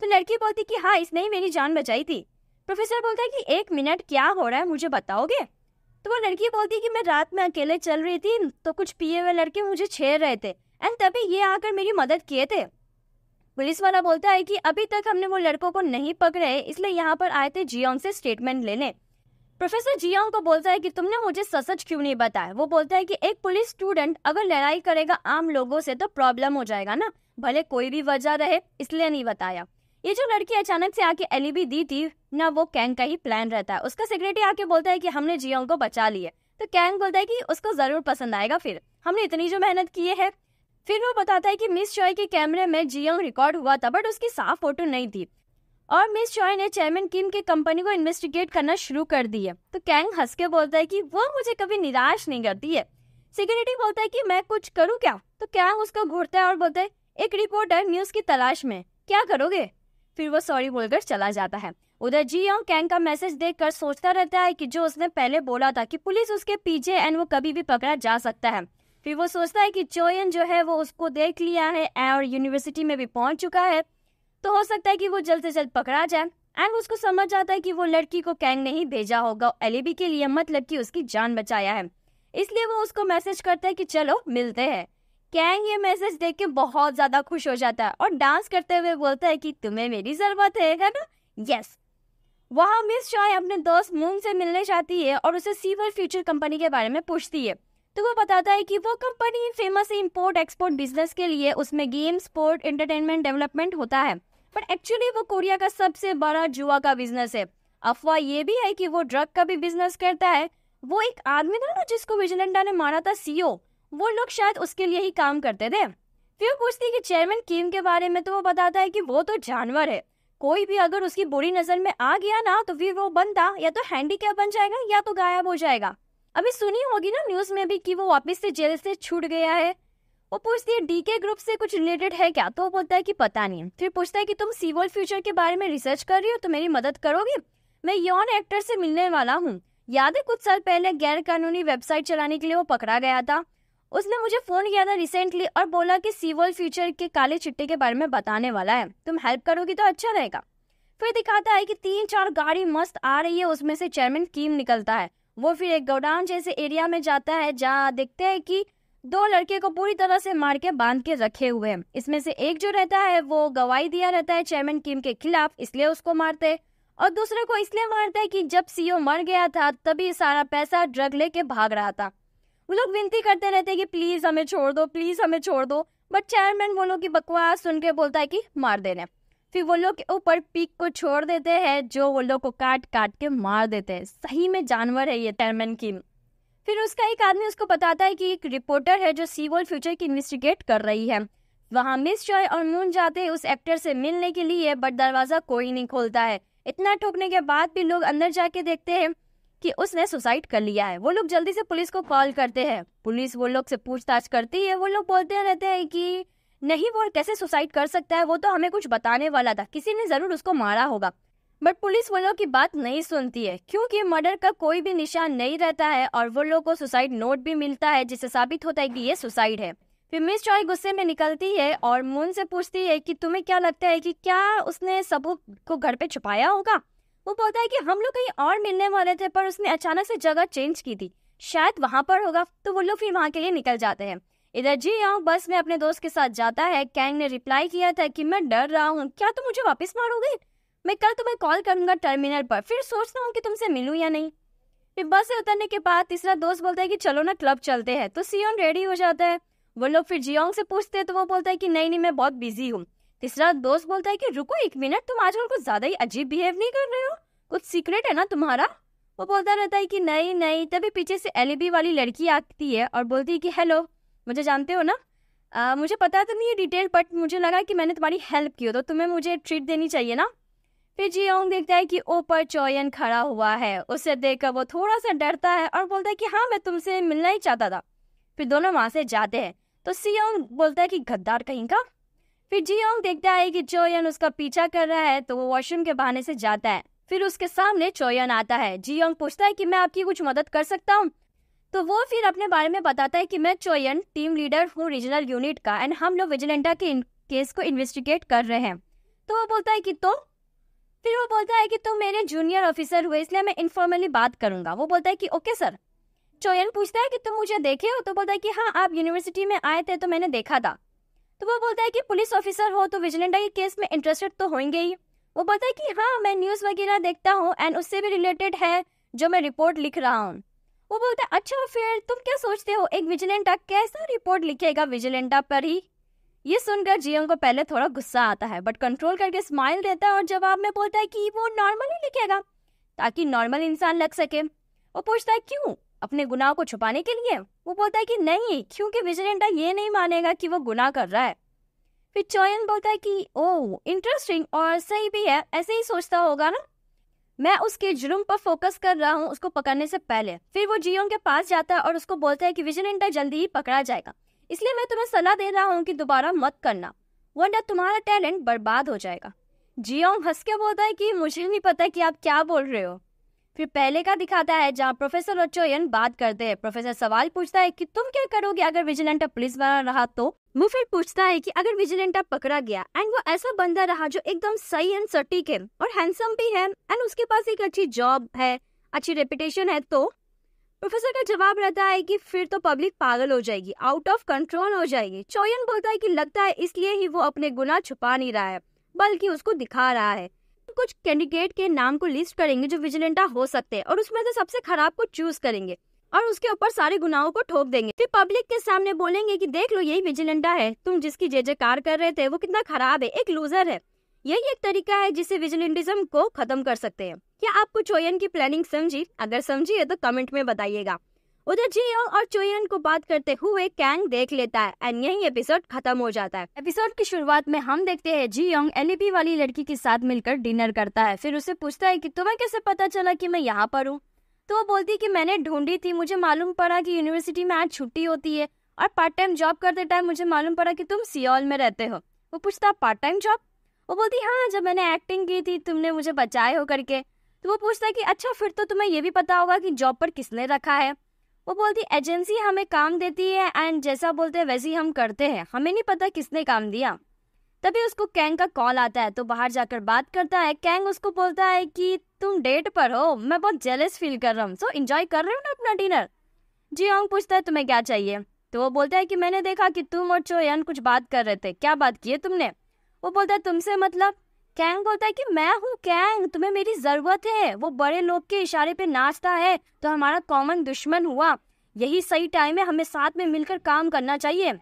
तो लड़की बोलती कि हाँ इसने ही मेरी जान बचाई थी प्रोफेसर बोलता है कि एक मिनट क्या हो रहा है मुझे बताओगे तो वो लड़की बोलती कि मैं रात में अकेले चल रही थी तो कुछ पिए हुए लड़के मुझे छेड़ रहे थे एंड तभी ये आकर मेरी मदद किए थे पुलिस वाला बोलता है कि अभी तक हमने वो लड़कों को नहीं पकड़े इसलिए यहाँ पर आए थे जियोंग से स्टेटमेंट लेने प्रोफेसर जियोंग को बोलता है कि तुमने मुझे सच सच क्यों नहीं बताया वो बोलता है कि एक पुलिस स्टूडेंट अगर लड़ाई करेगा आम लोगों से तो प्रॉब्लम हो जाएगा ना भले कोई भी वजह रहे इसलिए नहीं बताया ये जो लड़की अचानक से आके एलिबी दी थी ना वो कैंग का ही प्लान रहता है उसका सेक्रेटरी आके बोलता है कि हमने जियोंग को बचा लिया तो कैंग बोलता है कि उसको जरूर पसंद आएगा फिर हमने इतनी जो मेहनत की है फिर वो बताता है कि मिस चॉय के कैमरे में जियोंग रिकॉर्ड हुआ था बट उसकी साफ फोटो नहीं थी और मिस चॉय ने चेयरमैन किम की कंपनी को इन्वेस्टिगेट करना शुरू कर दिया तो कैंग हंस के बोलता है कि वो मुझे कभी निराश नहीं करती है सिक्योरिटी बोलता है कि मैं कुछ करूँ क्या तो कैंग उसको घूरता है और बोलता है एक रिपोर्टर न्यूज की तलाश में क्या करोगे फिर वो सॉरी बोलकर चला जाता है उधर जी यंग कैंग का मैसेज देखकर सोचता रहता है कि जो उसने पहले बोला था कि पुलिस उसके पीछे एंड वो कभी भी पकड़ा जा सकता है फिर वो सोचता है कि चोयन जो है वो उसको देख लिया है और यूनिवर्सिटी में भी पहुंच चुका है तो हो सकता है कि वो जल्द से जल्द पकड़ा जाए एंड उसको समझ आता है कि वो लड़की को कैंग ने ही भेजा होगा एलिबी के लिए मतलब कि उसकी जान बचाया है इसलिए वो उसको मैसेज करता है कि चलो मिलते हैं कैंग ये मैसेज देख के बहुत ज्यादा खुश हो जाता है और डांस करते हुए बोलता है कि तुम्हें मेरी जरूरत है है ना यस वहाँ मिस शॉय अपने दोस्त मूंग से मिलने जाती है और उसे सीवर फ्यूचर कंपनी के बारे में पूछती है तो वो बताता है कि वो कंपनी फेमस है इम्पोर्ट एक्सपोर्ट बिजनेस के लिए उसमें गेम स्पोर्ट एंटरटेनमेंट डेवलपमेंट होता है बट एक्चुअली वो कोरिया का सबसे बड़ा जुआ का बिजनेस है अफवाह ये भी है कि वो ड्रग का भी बिजनेस करता है वो एक आदमी था ना जिसको विजिलेंडा ने मारा था सीओ वो लोग शायद उसके लिए ही काम करते थे फिर पूछती कि चेयरमैन किम के बारे में तो वो बताता है कि वो तो जानवर है कोई भी अगर उसकी बुरी नजर में आ गया ना तो फिर वो बंदा या तो हैंडीकैप बन जाएगा या तो गायब हो जाएगा अभी सुनी होगी ना न्यूज में भी कि वो वापिस से जेल से छूट गया है वो पूछती है डीके ग्रुप से कुछ रिलेटेड है क्या तो वो बोलता है कि पता नहीं फिर पूछता है कि तुम सीवल फ्यूचर के बारे में रिसर्च कर रही हो तो मेरी मदद करोगी मैं यौन एक्टर से मिलने वाला हूँ याद है कुछ साल पहले गैर कानूनी वेबसाइट चलाने के लिए वो पकड़ा गया था उसने मुझे फ़ोन किया था रिसेंटली और बोला कि सीवॉल फ्यूचर के काले चिट्टे के बारे में बताने वाला है तुम हेल्प करोगी तो अच्छा रहेगा फिर दिखाता है कि तीन चार गाड़ी मस्त आ रही है उसमें से चेयरमैन कीम निकलता है वो फिर एक गोडाउन जैसे एरिया में जाता है जहाँ देखते हैं कि दो लड़के को पूरी तरह से मार के बांध के रखे हुए हैं इसमें से एक जो रहता है वो गवाही दिया रहता है चेयरमैन किम के खिलाफ इसलिए उसको मारते हैं और दूसरे को इसलिए मारता है कि जब सीईओ e मर गया था तभी सारा पैसा ड्रग लेके भाग रहा था वो लोग विनती करते रहते हैं कि प्लीज़ हमें छोड़ दो प्लीज़ हमें छोड़ दो बट चेयरमैन वो लोग की बकवास सुन के बोलता है कि मार देने फिर वो लोग के ऊपर पीक को छोड़ देते हैं जो वो लोग को काट काट के मार देते हैं सही में जानवर है ये चेयरमैन की फिर उसका एक आदमी उसको बताता है कि एक रिपोर्टर है जो वर्ल्ड फ्यूचर की इन्वेस्टिगेट कर रही है वहाँ मिस जॉय और मून जाते हैं उस एक्टर से मिलने के लिए बट दरवाज़ा कोई नहीं खोलता है इतना ठोकने के बाद भी लोग अंदर जाके देखते हैं कि उसने सुसाइड कर लिया है वो लोग जल्दी से पुलिस को कॉल करते हैं पुलिस वो लोग से पूछताछ करती है वो लोग बोलते रहते हैं कि नहीं वो कैसे सुसाइड कर सकता है वो तो हमें कुछ बताने वाला था किसी ने जरूर उसको मारा होगा बट पुलिस वो लोग की बात नहीं सुनती है क्योंकि मर्डर का कोई भी निशान नहीं रहता है और वो लोग को सुसाइड नोट भी मिलता है जिससे साबित होता है कि ये सुसाइड है फिर मिस चॉय गुस्से में निकलती है और मून से पूछती है कि तुम्हें क्या लगता है कि क्या उसने सबूत को घर पे छुपाया होगा वो बोलता है कि हम लोग कहीं और मिलने वाले थे पर उसने अचानक से जगह चेंज की थी शायद वहाँ पर होगा तो वो लोग फिर वहाँ के लिए निकल जाते हैं इधर जी हाँ बस में अपने दोस्त के साथ जाता है कैंग ने रिप्लाई किया था कि मैं डर रहा हूँ क्या तुम मुझे वापस मारोगे मैं कल तुम्हें कॉल करूंगा टर्मिनल पर फिर सोच रहा हूँ कि तुमसे मिलूँ या नहीं फिर बस से उतरने के बाद तीसरा दोस्त बोलता है कि चलो ना क्लब चलते हैं तो सियोन रेडी हो जाता है वो लोग फिर जियोंग से पूछते हैं तो वो बोलता है कि नहीं नहीं मैं बहुत बिजी हूँ तीसरा दोस्त बोलता है कि रुको एक मिनट तुम आजकल कुछ ज्यादा ही अजीब बिहेव नहीं कर रहे हो कुछ सीक्रेट है ना तुम्हारा वो बोलता रहता है कि नहीं नहीं तभी पीछे से एल e वाली लड़की आती है और बोलती है कि हेलो मुझे जानते हो ना आ, मुझे पता तो नहीं है डिटेल बट मुझे लगा कि मैंने तुम्हारी हेल्प की हो तो तुम्हें मुझे ट्रीट देनी चाहिए ना फिर ओंग देखता है कि ऊपर चोयन खड़ा हुआ है उसे देखकर वो थोड़ा सा डरता है और बोलता है कि हाँ मैं तुमसे मिलना ही चाहता था फिर दोनों वहाँ से जाते हैं तो सियोंग बोलता है कि गद्दार कहीं का फिर जियोंग देखता है कि चोयन उसका पीछा कर रहा है तो वो वॉशरूम के बहाने से जाता है फिर उसके सामने चोयन आता है जियोंग पूछता है कि मैं आपकी कुछ मदद कर सकता हूँ तो वो फिर अपने बारे में बताता है कि मैं चोयन टीम लीडर हूँ रीजनल यूनिट का एंड हम लोग विजिलेंटा के केस को इन्वेस्टिगेट कर रहे हैं तो वो बोलता है कि तुम तो? फिर वो बोलता है कि तुम तो मेरे जूनियर ऑफिसर हुए इसलिए मैं इनफॉर्मली बात करूंगा वो बोलता है कि ओके सर चोयन पूछता है कि तुम मुझे देखे हो तो बोलता है कि हाँ आप यूनिवर्सिटी में आए थे तो मैंने देखा था तो वो बोलता है कि पुलिस ऑफिसर हो तो विजिलेंडा के केस में इंटरेस्टेड तो होंगे ही वो बोलता है कि हाँ मैं न्यूज़ वगैरह देखता हूँ एंड उससे भी रिलेटेड है जो मैं रिपोर्ट लिख रहा हूँ वो बोलता है अच्छा फिर तुम क्या सोचते हो एक विजिलेंटा कैसा रिपोर्ट लिखेगा विजिलेंटा पर ही ये सुनकर जियंग को पहले थोड़ा गुस्सा आता है बट कंट्रोल करके स्माइल देता है और जवाब में बोलता है कि वो नॉर्मली लिखेगा ताकि नॉर्मल इंसान लग सके वो पूछता है क्यों अपने गुनाह को छुपाने के लिए वो बोलता है कि नहीं क्योंकि विजिलेंटा ये नहीं मानेगा कि वो गुनाह कर रहा है फिर चोयन बोलता है कि ओ इंटरेस्टिंग और सही भी है ऐसे ही सोचता होगा ना मैं उसके जुर्म पर फोकस कर रहा हूँ उसको पकड़ने से पहले फिर वो जियोन के पास जाता है और उसको बोलता है कि विजिलेंटा जल्दी ही पकड़ा जाएगा इसलिए मैं तुम्हें सलाह दे रहा हूँ कि दोबारा मत करना वरना तुम्हारा टैलेंट बर्बाद हो जाएगा जियोंग हंस के बोलता है कि मुझे नहीं पता कि आप क्या बोल रहे हो फिर पहले का दिखाता है जहाँ प्रोफेसर और चोयन बात करते हैं प्रोफेसर सवाल पूछता है कि तुम क्या करोगे अगर विजिलेंटा पुलिस वाला रहा तो वो फिर पूछता है कि अगर विजिलेंटा पकड़ा गया एंड वो ऐसा बंदा रहा जो एकदम सही एंड सटीक है और हैंडसम भी है एंड उसके पास एक अच्छी जॉब है अच्छी रेपुटेशन है तो प्रोफेसर का जवाब रहता है कि फिर तो पब्लिक पागल हो जाएगी आउट ऑफ कंट्रोल हो जाएगी चोयन बोलता है कि लगता है इसलिए ही वो अपने गुना छुपा नहीं रहा है बल्कि उसको दिखा रहा है कुछ कैंडिडेट के नाम को लिस्ट करेंगे जो विजिलेंटा हो सकते हैं और उसमें से सबसे खराब को चूज करेंगे और उसके ऊपर सारे गुनाहों को ठोक देंगे फिर पब्लिक के सामने बोलेंगे कि देख लो यही विजिलेंटा है तुम जिसकी जे जयकार कर रहे थे वो कितना खराब है एक लूजर है यही एक तरीका है जिससे विजिलेंटिज्म को खत्म कर सकते हैं क्या आप कुछ ओयन की प्लानिंग समझी अगर समझी है तो कमेंट में बताइएगा उधर जियो और चोयन को बात करते हुए कैंग देख लेता है एंड यही एपिसोड खत्म हो जाता है एपिसोड की शुरुआत में हम देखते हैं जी योंग एलईपी वाली लड़की के साथ मिलकर डिनर करता है फिर उसे पूछता है कि तुम्हें कैसे पता चला कि मैं यहाँ पर हूँ तो वो बोलती कि मैंने ढूंढी थी मुझे मालूम पड़ा कि यूनिवर्सिटी में आज छुट्टी होती है और पार्ट टाइम जॉब करते टाइम मुझे मालूम पड़ा कि तुम सियोल में रहते हो वो पूछता पार्ट टाइम जॉब वो बोलती हाँ जब मैंने एक्टिंग की थी तुमने मुझे बचाए हो करके तो वो पूछता है कि अच्छा फिर तो तुम्हें ये भी पता होगा कि जॉब पर किसने रखा है वो बोलती एजेंसी हमें काम देती है एंड जैसा बोलते हैं वैसे ही हम करते हैं हमें नहीं पता किसने काम दिया तभी उसको कैंग का कॉल आता है तो बाहर जाकर बात करता है कैंग उसको बोलता है कि तुम डेट पर हो मैं बहुत जेलस फील कर रहा हूँ सो इन्जॉय कर रहे हो ना अपना डिनर जी ओंग हाँ, पूछता है तुम्हें क्या चाहिए तो वो बोलता है कि मैंने देखा कि तुम और चोयन कुछ बात कर रहे थे क्या बात की है तुमने वो बोलता है तुमसे मतलब कैंग बोलता है कि मैं हूँ कैंग तुम्हें मेरी जरूरत है वो बड़े लोग के इशारे पे नाचता है तो हमारा कॉमन दुश्मन हुआ यही सही टाइम है हमें साथ में मिलकर काम करना चाहिए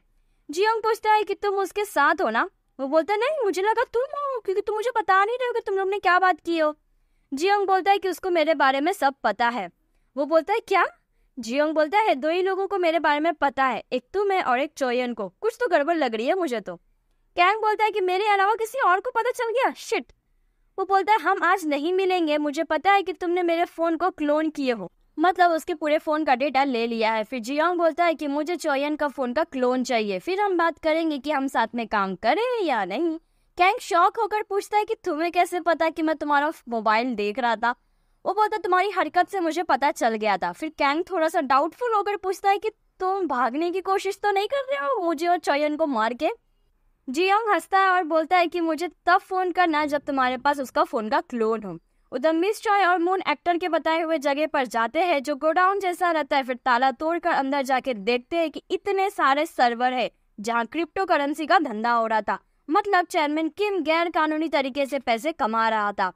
जियोंग पूछता है कि तुम उसके साथ हो ना वो बोलता नहीं मुझे लगा तुम हो क्योंकि तुम मुझे बता नहीं रहे हो कि तुम लोग ने क्या बात की हो जियोंग बोलता है कि उसको मेरे बारे में सब पता है वो बोलता है क्या जियोंग बोलता है दो ही लोगों को मेरे बारे में पता है एक तुम है और एक चोयन को कुछ तो गड़बड़ लग रही है मुझे तो कैंग बोलता है कि मेरे अलावा किसी और को पता चल गया शिट वो बोलता है हम आज नहीं मिलेंगे मुझे पता है कि तुमने मेरे फ़ोन को क्लोन किए हो मतलब उसके पूरे फ़ोन का डेटा ले लिया है फिर जियांग बोलता है कि मुझे चोयन का फ़ोन का क्लोन चाहिए फिर हम बात करेंगे कि हम साथ में काम करें या नहीं कैंग शॉक होकर पूछता है कि तुम्हें कैसे पता कि मैं तुम्हारा मोबाइल देख रहा था वो बोलता है तुम्हारी हरकत से मुझे पता चल गया था फिर कैंग थोड़ा सा डाउटफुल होकर पूछता है कि तुम भागने की कोशिश तो नहीं कर रहे हो मुझे और चौयन को मार के जियोंग हंसता है और बोलता है कि मुझे तब फ़ोन करना है जब तुम्हारे पास उसका फ़ोन का क्लोन हो उधर मिस चॉय और मून एक्टर के बताए हुए जगह पर जाते हैं जो गोडाउन जैसा रहता है फिर ताला तोड़कर अंदर जाके देखते हैं कि इतने सारे सर्वर है जहाँ क्रिप्टो करेंसी का धंधा हो रहा था मतलब चेयरमैन किम गैर कानूनी तरीके से पैसे कमा रहा था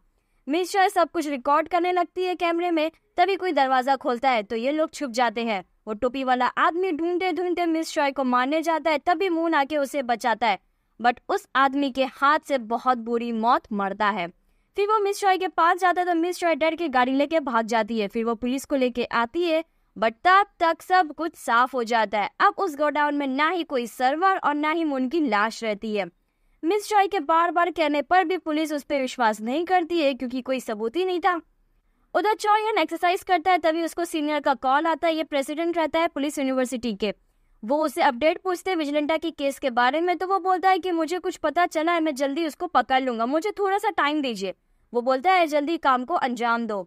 मिस चॉय सब कुछ रिकॉर्ड करने लगती है कैमरे में तभी कोई दरवाज़ा खोलता है तो ये लोग छुप जाते हैं वो टोपी वाला आदमी ढूंढते ढूंढते मिस चॉय को मारने जाता है तभी मून आके उसे बचाता है बट उस आदमी के हाथ से बहुत बुरी मौत मरता है फिर वो मिस चॉय के पास जाता है तो मिस चॉय डर के गाड़ी लेके भाग जाती है फिर वो पुलिस को लेके आती है बट तब तक सब कुछ साफ हो जाता है अब उस गोडाउन में ना ही कोई सर्वर और ना ही उनकी लाश रहती है मिस चॉय के बार बार कहने पर भी पुलिस उस पर विश्वास नहीं करती है क्योंकि कोई सबूत ही नहीं था उधर चौयन एक्सरसाइज करता है तभी उसको सीनियर का कॉल आता है ये प्रेसिडेंट रहता है पुलिस यूनिवर्सिटी के वो उसे अपडेट पूछते हैं विजिलेंटा के केस के बारे में तो वो बोलता है कि मुझे कुछ पता चला है मैं जल्दी उसको पकड़ लूंगा मुझे थोड़ा सा टाइम दीजिए वो बोलता है जल्दी काम को अंजाम दो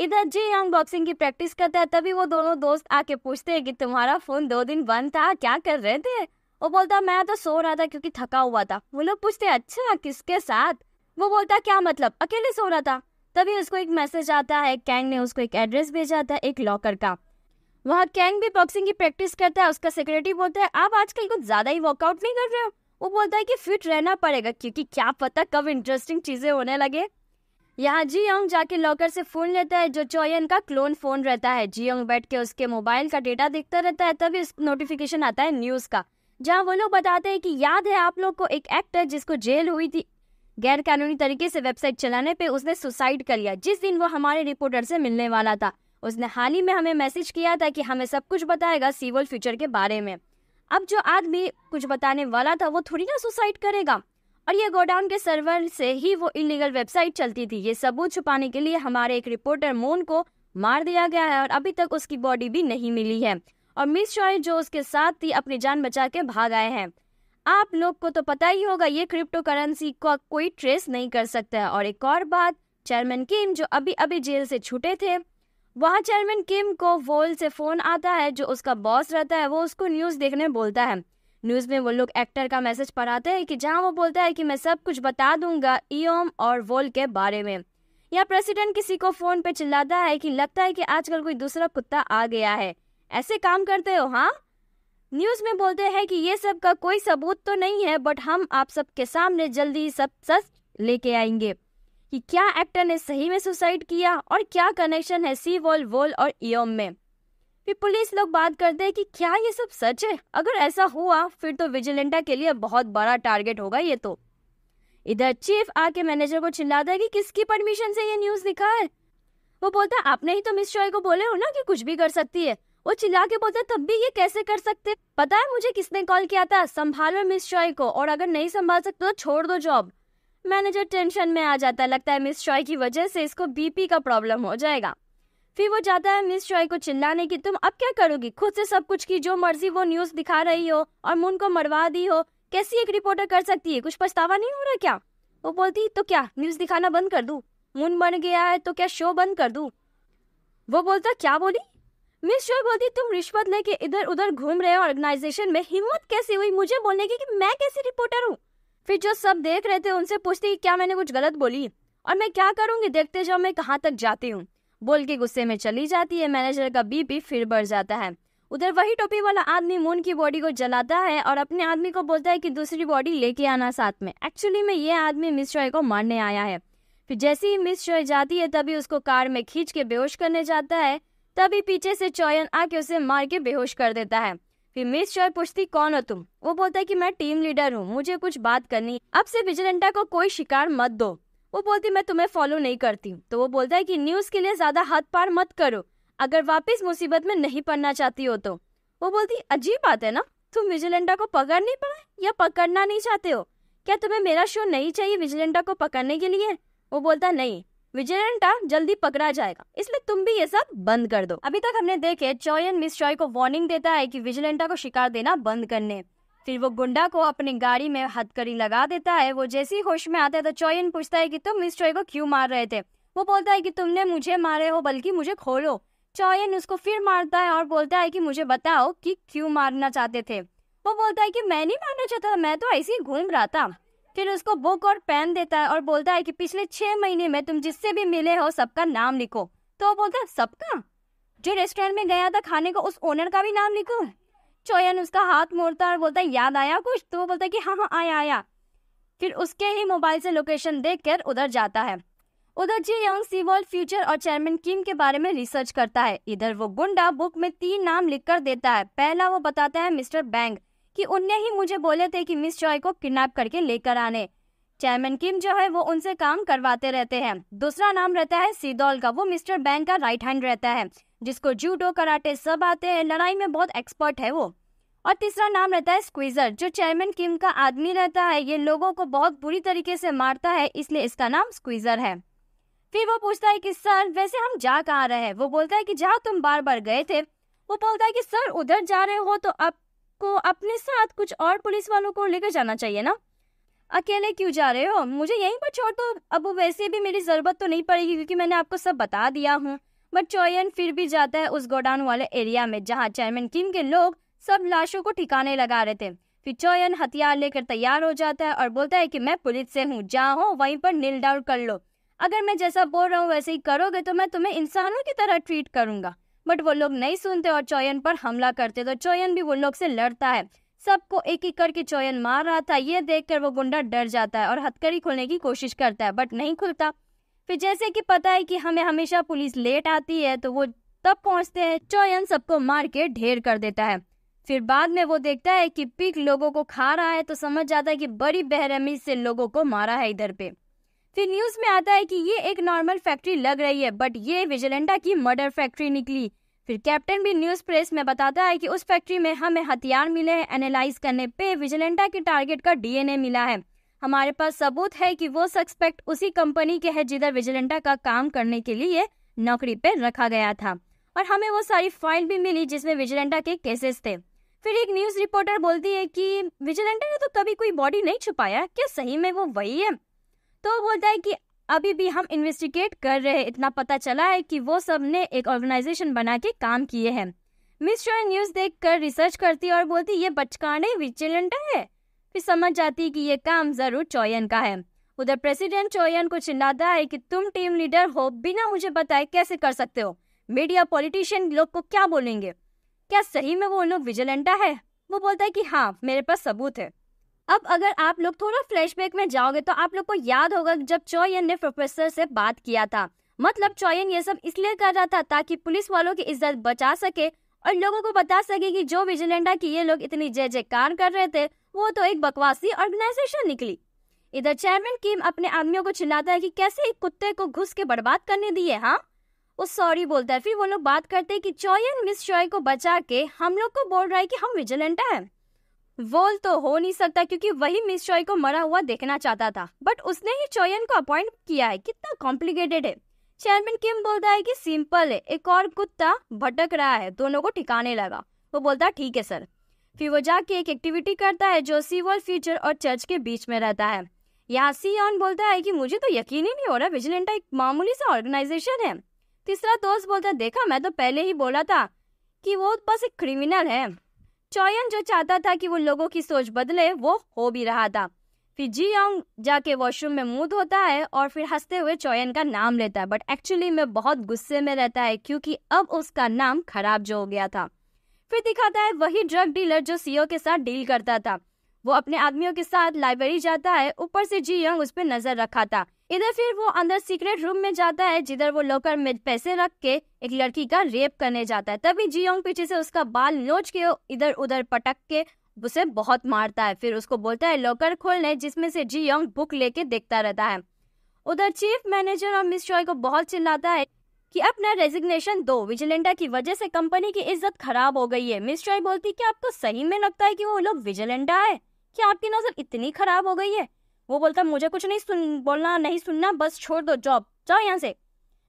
इधर जी यंग बॉक्सिंग की प्रैक्टिस करता है तभी वो दोनों दोस्त आके पूछते हैं कि तुम्हारा फोन दो दिन बंद था क्या कर रहे थे वो बोलता मैं तो सो रहा था क्योंकि थका हुआ था वो लोग पूछते अच्छा किसके साथ वो बोलता क्या मतलब अकेले सो रहा था तभी उसको एक मैसेज आता है कैंग ने उसको एक एड्रेस भेजा था एक लॉकर का वहाँ कैंग भी बॉक्सिंग की प्रैक्टिस करता है उसका सेक्रेटरी बोलता है आप आजकल कुछ ज्यादा ही वर्कआउट नहीं कर रहे हो वो बोलता है कि फिट रहना पड़ेगा क्योंकि क्या पता कब इंटरेस्टिंग चीजें होने लगे यहाँ जी यंग जाके लॉकर से फोन लेता है जो चोयन का क्लोन फोन रहता है जी यंग बैठ के उसके मोबाइल का डेटा देखता रहता है तभी नोटिफिकेशन आता है न्यूज का जहाँ वो लोग बताते हैं कि याद है आप लोग को एक एक्टर जिसको जेल हुई थी गैर कानूनी तरीके से वेबसाइट चलाने पे उसने सुसाइड कर लिया जिस दिन वो हमारे रिपोर्टर से मिलने वाला था उसने हाल ही में हमें मैसेज किया था कि हमें सब कुछ बताएगा सीवल फ्यूचर के बारे में अब जो आदमी कुछ बताने वाला था वो थोड़ी ना सुसाइड करेगा और ये गोडाउन के सर्वर से ही वो इलीगल वेबसाइट चलती थी ये सबूत छुपाने के लिए हमारे एक रिपोर्टर मोन को मार दिया गया है और अभी तक उसकी बॉडी भी नहीं मिली है और मिस शॉय जो उसके साथ थी अपनी जान बचा के भाग आए हैं आप लोग को तो पता ही होगा ये क्रिप्टो करेंसी का कोई ट्रेस नहीं कर सकता है और एक और बात चेयरमैन किम जो अभी अभी जेल से छूटे थे वहाँ चेयरमैन किम को वोल से फ़ोन आता है जो उसका बॉस रहता है वो उसको न्यूज़ देखने बोलता है न्यूज़ में वो लोग एक्टर का मैसेज पढ़ाते हैं कि जहाँ वो बोलता है कि मैं सब कुछ बता दूंगा ईओम और वोल के बारे में यहाँ प्रेसिडेंट किसी को फ़ोन पे चिल्लाता है कि लगता है कि आजकल कोई दूसरा कुत्ता आ गया है ऐसे काम करते हो हाँ न्यूज़ में बोलते हैं कि ये सब का कोई सबूत तो नहीं है बट हम आप सबके सामने जल्दी सब सच लेके आएंगे कि क्या एक्टर ने सही में सुसाइड किया और क्या कनेक्शन है सी वॉल वॉल और ईओम में फिर पुलिस लोग बात करते हैं कि क्या ये सब सच है अगर ऐसा हुआ फिर तो विजिलेंटा के लिए बहुत बड़ा टारगेट होगा ये तो इधर चीफ आके मैनेजर को चिल्लाता है कि किसकी परमिशन से ये न्यूज दिखा है वो बोलता है आपने ही तो मिस चॉय को बोले हो ना कि कुछ भी कर सकती है वो चिल्ला के बोलता तब भी ये कैसे कर सकते पता है मुझे किसने कॉल किया था संभालो मिस चॉय को और अगर नहीं संभाल सकते तो छोड़ दो जॉब मैनेजर टेंशन में आ जाता है लगता है मिस चॉय की वजह से इसको बीपी का प्रॉब्लम हो जाएगा फिर वो जाता है मिस चॉय को चिल्लाने की तुम अब क्या करोगी खुद से सब कुछ की जो मर्जी वो न्यूज़ दिखा रही हो और मुन को मरवा दी हो कैसी एक रिपोर्टर कर सकती है कुछ पछतावा नहीं हो रहा क्या वो बोलती तो क्या न्यूज़ दिखाना बंद कर दू मुन बन गया है तो क्या शो बंद कर दू वो बोलता क्या बोली मिस चॉय बोलती तुम रिश्वत लेके इधर उधर घूम रहे हो ऑर्गेनाइजेशन में हिम्मत कैसे हुई मुझे बोलने की कि मैं कैसी रिपोर्टर हूँ फिर जो सब देख रहे थे उनसे पूछती क्या मैंने कुछ गलत बोली और मैं क्या करूँगी देखते जाओ मैं कहाँ तक जाती हूँ बोल के गुस्से में चली जाती है मैनेजर का बीपी फिर बढ़ जाता है उधर वही टोपी वाला आदमी मून की बॉडी को जलाता है और अपने आदमी को बोलता है कि दूसरी बॉडी लेके आना साथ में एक्चुअली में ये आदमी मिस चॉय को मारने आया है फिर जैसे ही मिस चॉय जाती है तभी उसको कार में खींच के बेहोश करने जाता है तभी पीछे से चौयन आके उसे मार के बेहोश कर देता है फिर मिस शोर पूछती कौन हो तुम वो बोलता है कि मैं टीम लीडर हूँ मुझे कुछ बात करनी अब से विजिलेंटा को कोई शिकार मत दो वो बोलती मैं तुम्हें फॉलो नहीं करती हूँ तो वो बोलता है कि न्यूज के लिए ज्यादा हाथ पार मत करो अगर वापस मुसीबत में नहीं पड़ना चाहती हो तो वो बोलती अजीब बात है ना तुम विजिलेंडा को पकड़ नहीं पाए या पकड़ना नहीं चाहते हो क्या तुम्हें मेरा शो नहीं चाहिए विजिलेंडा को पकड़ने के लिए वो बोलता नहीं विजिलेंटा जल्दी पकड़ा जाएगा इसलिए तुम भी ये सब बंद कर दो अभी तक हमने देखे चौयन मिस चॉय को वार्निंग देता है कि विजिलेंटा को शिकार देना बंद करने फिर वो गुंडा को अपनी गाड़ी में हथकड़ी लगा देता है वो जैसे ही होश में आता है तो चौयन पूछता है कि तुम मिस चॉय को क्यों मार रहे थे वो बोलता है कि तुमने मुझे मारे हो बल्कि मुझे खोलो चौयन उसको फिर मारता है और बोलता है कि मुझे बताओ कि क्यों मारना चाहते थे वो बोलता है कि मैं नहीं मारना चाहता मैं तो ऐसे ही घूम रहा था फिर उसको बुक और पेन देता है और बोलता है कि पिछले छह महीने में तुम जिससे भी मिले हो सबका नाम लिखो तो वो बोलता है सबका जो रेस्टोरेंट में गया था खाने को उस ओनर का भी नाम लिखो चोयन उसका हाथ मोड़ता है और बोलता है याद आया कुछ तो वो बोलता है कि हाँ हाँ आया आया फिर उसके ही मोबाइल से लोकेशन देख कर उधर जाता है उधर जी यंग सीवॉल फ्यूचर और चेयरमैन किम के बारे में रिसर्च करता है इधर वो गुंडा बुक में तीन नाम लिख कर देता है पहला वो बताता है मिस्टर बैंग कि उनने ही मुझे बोले थे कि मिस चॉय को किडनैप करके लेकर आने चेयरमैन किम जो है वो उनसे काम करवाते रहते हैं दूसरा नाम रहता है सीदौल का वो मिस्टर बैंक का राइट हैंड रहता है जिसको जूडो कराटे सब आते हैं लड़ाई में बहुत एक्सपर्ट है वो और तीसरा नाम रहता है स्क्वीजर जो चेयरमैन किम का आदमी रहता है ये लोगों को बहुत बुरी तरीके से मारता है इसलिए इसका नाम स्क्वीजर है फिर वो पूछता है कि सर वैसे हम जा कहाँ रहे हैं वो बोलता है कि जहाँ तुम बार बार गए थे वो बोलता है कि सर उधर जा रहे हो तो अब को अपने साथ कुछ और पुलिस वालों को लेकर जाना चाहिए ना अकेले क्यों जा रहे हो मुझे यहीं पर छोड़ दो तो अब वैसे भी मेरी ज़रूरत तो नहीं पड़ेगी क्योंकि मैंने आपको सब बता दिया हूँ बट चोयन फिर भी जाता है उस गोडाउन वाले एरिया में जहाँ चेयरमैन किम के लोग सब लाशों को ठिकाने लगा रहे थे फिर चोयन हथियार लेकर तैयार हो जाता है और बोलता है कि मैं पुलिस से हूँ जहाँ हो वहीं पर नील डाउन कर लो अगर मैं जैसा बोल रहा हूँ वैसे ही करोगे तो मैं तुम्हें इंसानों की तरह ट्रीट करूंगा बट वो लोग नहीं सुनते और चौयन पर हमला करते तो चौयन भी उन लोग से लड़ता है सबको एक एक करके चौयन मार रहा था ये देख वो गुंडा डर जाता है और हथकड़ी खोलने की कोशिश करता है बट नहीं खुलता फिर जैसे कि पता है कि हमें हमेशा पुलिस लेट आती है तो वो तब पहुंचते हैं चौयन सबको मार के ढेर कर देता है फिर बाद में वो देखता है कि पिक लोगों को खा रहा है तो समझ जाता है कि बड़ी बेरहमी से लोगों को मारा है इधर पे फिर न्यूज में आता है कि ये एक नॉर्मल फैक्ट्री लग रही है बट ये विजिलेंडा की मर्डर फैक्ट्री निकली फिर कैप्टन भी न्यूज़ प्रेस में बताता है कि उस फैक्ट्री में हमें हथियार मिले हैं एनालाइज करने पे विजिलेंटा के टारगेट का डीएनए मिला है हमारे पास सबूत है कि वो सस्पेक्ट उसी कंपनी के है जिधर विजिलेंटा का काम करने के लिए नौकरी पे रखा गया था और हमें वो सारी फाइल भी मिली जिसमें विजिलेंटा के केसेस थे फिर एक न्यूज़ रिपोर्टर बोलती है कि विजिलेंटा ने तो कभी कोई बॉडी नहीं छुपाया क्या सही में वो वही है तो बोलता है कि अभी भी हम इन्वेस्टिगेट कर रहे इतना पता चला है कि वो सब ने एक ऑर्गेनाइजेशन बना के काम किए हैं मिस शॉय न्यूज़ देख कर रिसर्च करती और बोलती ये बचकाने विजिलेंट है फिर समझ जाती कि ये काम ज़रूर चोयन का है उधर प्रेसिडेंट चोयन को चिल्लाता है कि तुम टीम लीडर हो बिना मुझे बताए कैसे कर सकते हो मीडिया पॉलिटिशियन लोग को क्या बोलेंगे क्या सही में वो लोग विजिलेंटा है वो बोलता है कि हाँ मेरे पास सबूत है अब अगर आप लोग थोड़ा फ्लैशबैक में जाओगे तो आप लोग को याद होगा जब चौयन ने प्रोफेसर से बात किया था मतलब चौयन ये सब इसलिए कर रहा था ताकि पुलिस वालों की इज्जत बचा सके और लोगों को बता सके कि जो विजिलेंडा की ये लोग इतनी जय जयकार कर रहे थे वो तो एक बकवासी ऑर्गेनाइजेशन निकली इधर चेयरमैन किम अपने आदमियों को चिल्लाता है कि कैसे एक कुत्ते को घुस के बर्बाद करने दिए हाँ वो सॉरी बोलता है फिर वो लोग बात करते हैं कि चौयन मिस चौय को बचा के हम लोग को बोल रहा है कि हम विजिलेंटा है वोल तो हो नहीं सकता क्योंकि वही मिस चॉय को मरा हुआ देखना चाहता था बट उसने ही चोयन को अपॉइंट किया है कितना कॉम्प्लिकेटेड है चेयरमैन किम बोलता है कि सिंपल है एक और कुत्ता भटक रहा है दोनों को ठिकाने लगा वो बोलता ठीक है सर फिर वो जाके एक एक्टिविटी करता है जो सी वर्ल्ड फ्यूचर और चर्च के बीच में रहता है यहाँ सी ऑन बोलता है कि मुझे तो यकीन ही नहीं हो रहा विजिलेंटा एक मामूली सा ऑर्गेनाइजेशन है तीसरा दोस्त बोलता है देखा मैं तो पहले ही बोला था कि वो बस एक क्रिमिनल है चौयन जो चाहता था कि वो लोगों की सोच बदले वो हो भी रहा था फिर जी योंग जाके वॉशरूम में मुंह धोता है और फिर हंसते हुए चौयन का नाम लेता है बट एक्चुअली में बहुत गुस्से में रहता है क्योंकि अब उसका नाम खराब जो हो गया था फिर दिखाता है वही ड्रग डीलर जो सीओ e के साथ डील करता था वो अपने आदमियों के साथ लाइब्रेरी जाता है ऊपर से जी योंग उस पर नजर रखा था इधर फिर वो अंदर सीक्रेट रूम में जाता है जिधर वो लॉकर में पैसे रख के एक लड़की का रेप करने जाता है तभी जियोंग पीछे से उसका बाल नोच के इधर उधर पटक के उसे बहुत मारता है फिर उसको बोलता है लॉकर खोलने जिसमें से जी योंग बुक लेके देखता रहता है उधर चीफ मैनेजर और मिस चॉय को बहुत चिल्लाता है कि अपना रेजिग्नेशन दो विजिलेंडा की वजह से कंपनी की इज्जत खराब हो गई है मिस चॉय बोलती कि आपको सही में लगता है कि वो लोग विजिलेंडा है क्या आपकी नजर इतनी खराब हो गई है वो बोलता मुझे कुछ नहीं सुन बोलना नहीं सुनना बस छोड़ दो जॉब जाओ यहाँ से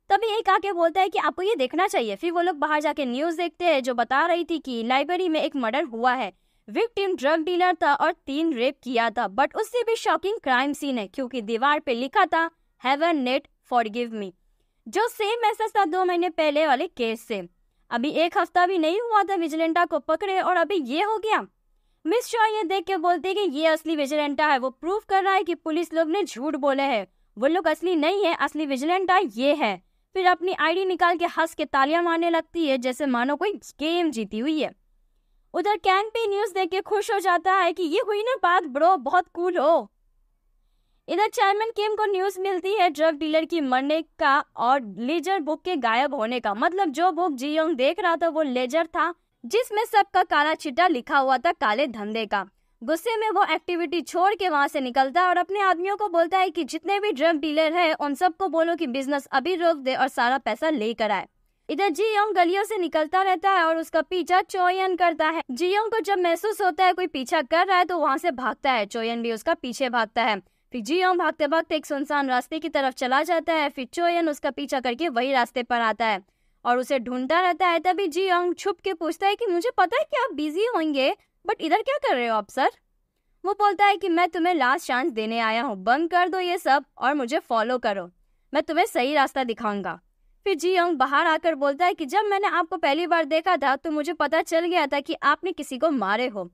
तभी एक आके बोलता है कि आपको ये देखना चाहिए फिर वो लोग बाहर जाके न्यूज़ देखते हैं जो बता रही थी कि लाइब्रेरी में एक मर्डर हुआ है विक्टिम ड्रग डीलर था और तीन रेप किया था बट उससे भी शॉकिंग क्राइम सीन है क्योंकि दीवार पे लिखा था heaven net forgive me जो सेम मैसेज था दो महीने पहले वाले केस से अभी एक हफ्ता भी नहीं हुआ था विजिलेंटा को पकड़े और अभी ये हो गया मिस शॉ ये देख के बोलती है कि ये असली विजिलेंटा है वो प्रूव कर रहा है कि पुलिस लोग ने झूठ बोले है वो लोग असली नहीं है असली विजिलेंटा ये है फिर अपनी आईडी निकाल के हंस के तालियां मारने लगती है जैसे मानो कोई गेम जीती हुई है उधर कैन पी न्यूज देख के खुश हो जाता है कि ये हुई ना बात ब्रो बहुत कूल हो इधर चेयरमैन केम को न्यूज मिलती है ड्रग डीलर की मरने का और लेजर बुक के गायब होने का मतलब जो बुक जी देख रहा था वो लेजर था जिसमें सबका काला चिट्टा लिखा हुआ था काले धंधे का गुस्से में वो एक्टिविटी छोड़ के वहाँ से निकलता है और अपने आदमियों को बोलता है कि जितने भी ड्रग डीलर हैं उन सबको बोलो कि बिजनेस अभी रोक दे और सारा पैसा लेकर आए इधर जी योंग गलियों से निकलता रहता है और उसका पीछा चोयन करता है जी योंग को जब महसूस होता है कोई पीछा कर रहा है तो वहाँ से भागता है चोयन भी उसका पीछे भागता है फिर जी योंग भागते भागते एक सुनसान रास्ते की तरफ चला जाता है फिर चोयन उसका पीछा करके वही रास्ते पर आता है और उसे ढूंढता रहता है तभी जी यंग छुप के पूछता है कि मुझे पता है कि आप बिजी होंगे बट इधर क्या कर रहे हो आप सर वो बोलता है कि मैं तुम्हें लास्ट चांस देने आया हूँ बंद कर दो ये सब और मुझे फॉलो करो मैं तुम्हें सही रास्ता दिखाऊंगा फिर जी यंग बाहर आकर बोलता है कि जब मैंने आपको पहली बार देखा था तो मुझे पता चल गया था कि आपने किसी को मारे हो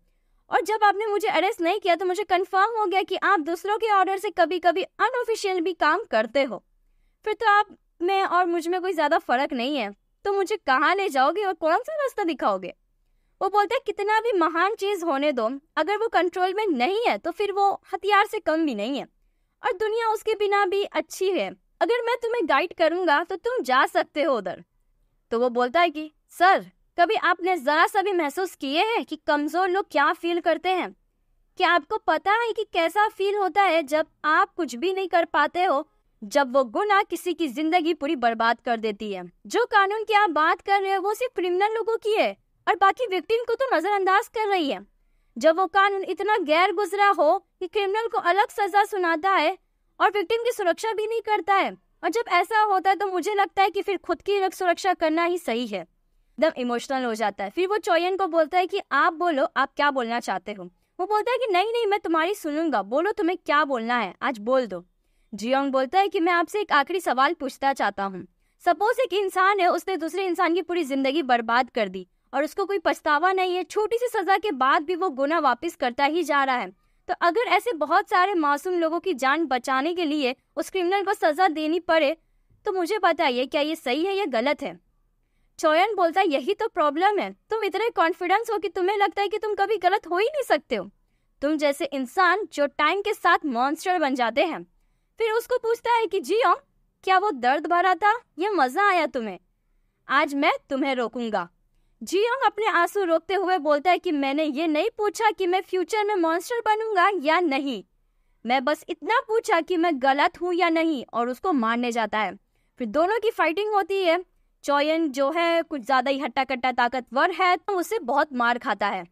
और जब आपने मुझे अरेस्ट नहीं किया तो मुझे कंफर्म हो गया कि आप दूसरों के ऑर्डर से कभी कभी अनऑफिशियल भी काम करते हो फिर तो आप में और मुझ में कोई ज़्यादा फ़र्क नहीं है तो मुझे कहाँ ले जाओगे और कौन सा रास्ता दिखाओगे वो बोलते हैं कितना भी महान चीज़ होने दो अगर वो कंट्रोल में नहीं है तो फिर वो हथियार से कम भी नहीं है और दुनिया उसके बिना भी अच्छी है अगर मैं तुम्हें गाइड करूँगा तो तुम जा सकते हो उधर तो वो बोलता है कि सर कभी आपने ज़रा सा भी महसूस किए हैं कि कमज़ोर लोग क्या फील करते हैं क्या आपको पता है कि कैसा फील होता है जब आप कुछ भी नहीं कर पाते हो जब वो गुना किसी की जिंदगी पूरी बर्बाद कर देती है जो कानून की आप बात कर रहे हो वो सिर्फ क्रिमिनल लोगों की है और बाकी विक्टिम को तो नजरअंदाज कर रही है जब वो कानून इतना गैर गुजरा हो कि क्रिमिनल को अलग सजा सुनाता है और विक्टिम की सुरक्षा भी नहीं करता है और जब ऐसा होता है तो मुझे लगता है कि फिर खुद की सुरक्षा करना ही सही है एकदम इमोशनल हो जाता है फिर वो चोयन को बोलता है कि आप बोलो आप क्या बोलना चाहते हो वो बोलता है कि नहीं नहीं मैं तुम्हारी सुनूंगा बोलो तुम्हें क्या बोलना है आज बोल दो जियोंग बोलता है कि मैं आपसे एक आखिरी सवाल पूछना चाहता हूँ सपोज एक इंसान है उसने दूसरे इंसान की पूरी जिंदगी बर्बाद कर दी और उसको कोई पछतावा नहीं है छोटी सी सजा के बाद भी वो गुना वापस करता ही जा रहा है तो अगर ऐसे बहुत सारे मासूम लोगों की जान बचाने के लिए उस क्रिमिनल को सजा देनी पड़े तो मुझे बताइए क्या ये सही है या गलत है चोयन बोलता है यही तो प्रॉब्लम है तुम इतने कॉन्फिडेंस हो कि तुम्हें लगता है कि तुम कभी गलत हो ही नहीं सकते हो तुम जैसे इंसान जो टाइम के साथ मॉन्स्टर बन जाते हैं फिर उसको पूछता है कि जियो क्या वो दर्द भरा था या मज़ा आया तुम्हें आज मैं तुम्हें रोकूंगा जियोंग अपने आंसू रोकते हुए बोलता है कि मैंने ये नहीं पूछा कि मैं फ्यूचर में मॉन्स्टर बनूंगा या नहीं मैं बस इतना पूछा कि मैं गलत हूँ या नहीं और उसको मारने जाता है फिर दोनों की फाइटिंग होती है चोयन जो है कुछ ज़्यादा ही हट्टा कट्टा ताकतवर है तो उसे बहुत मार खाता है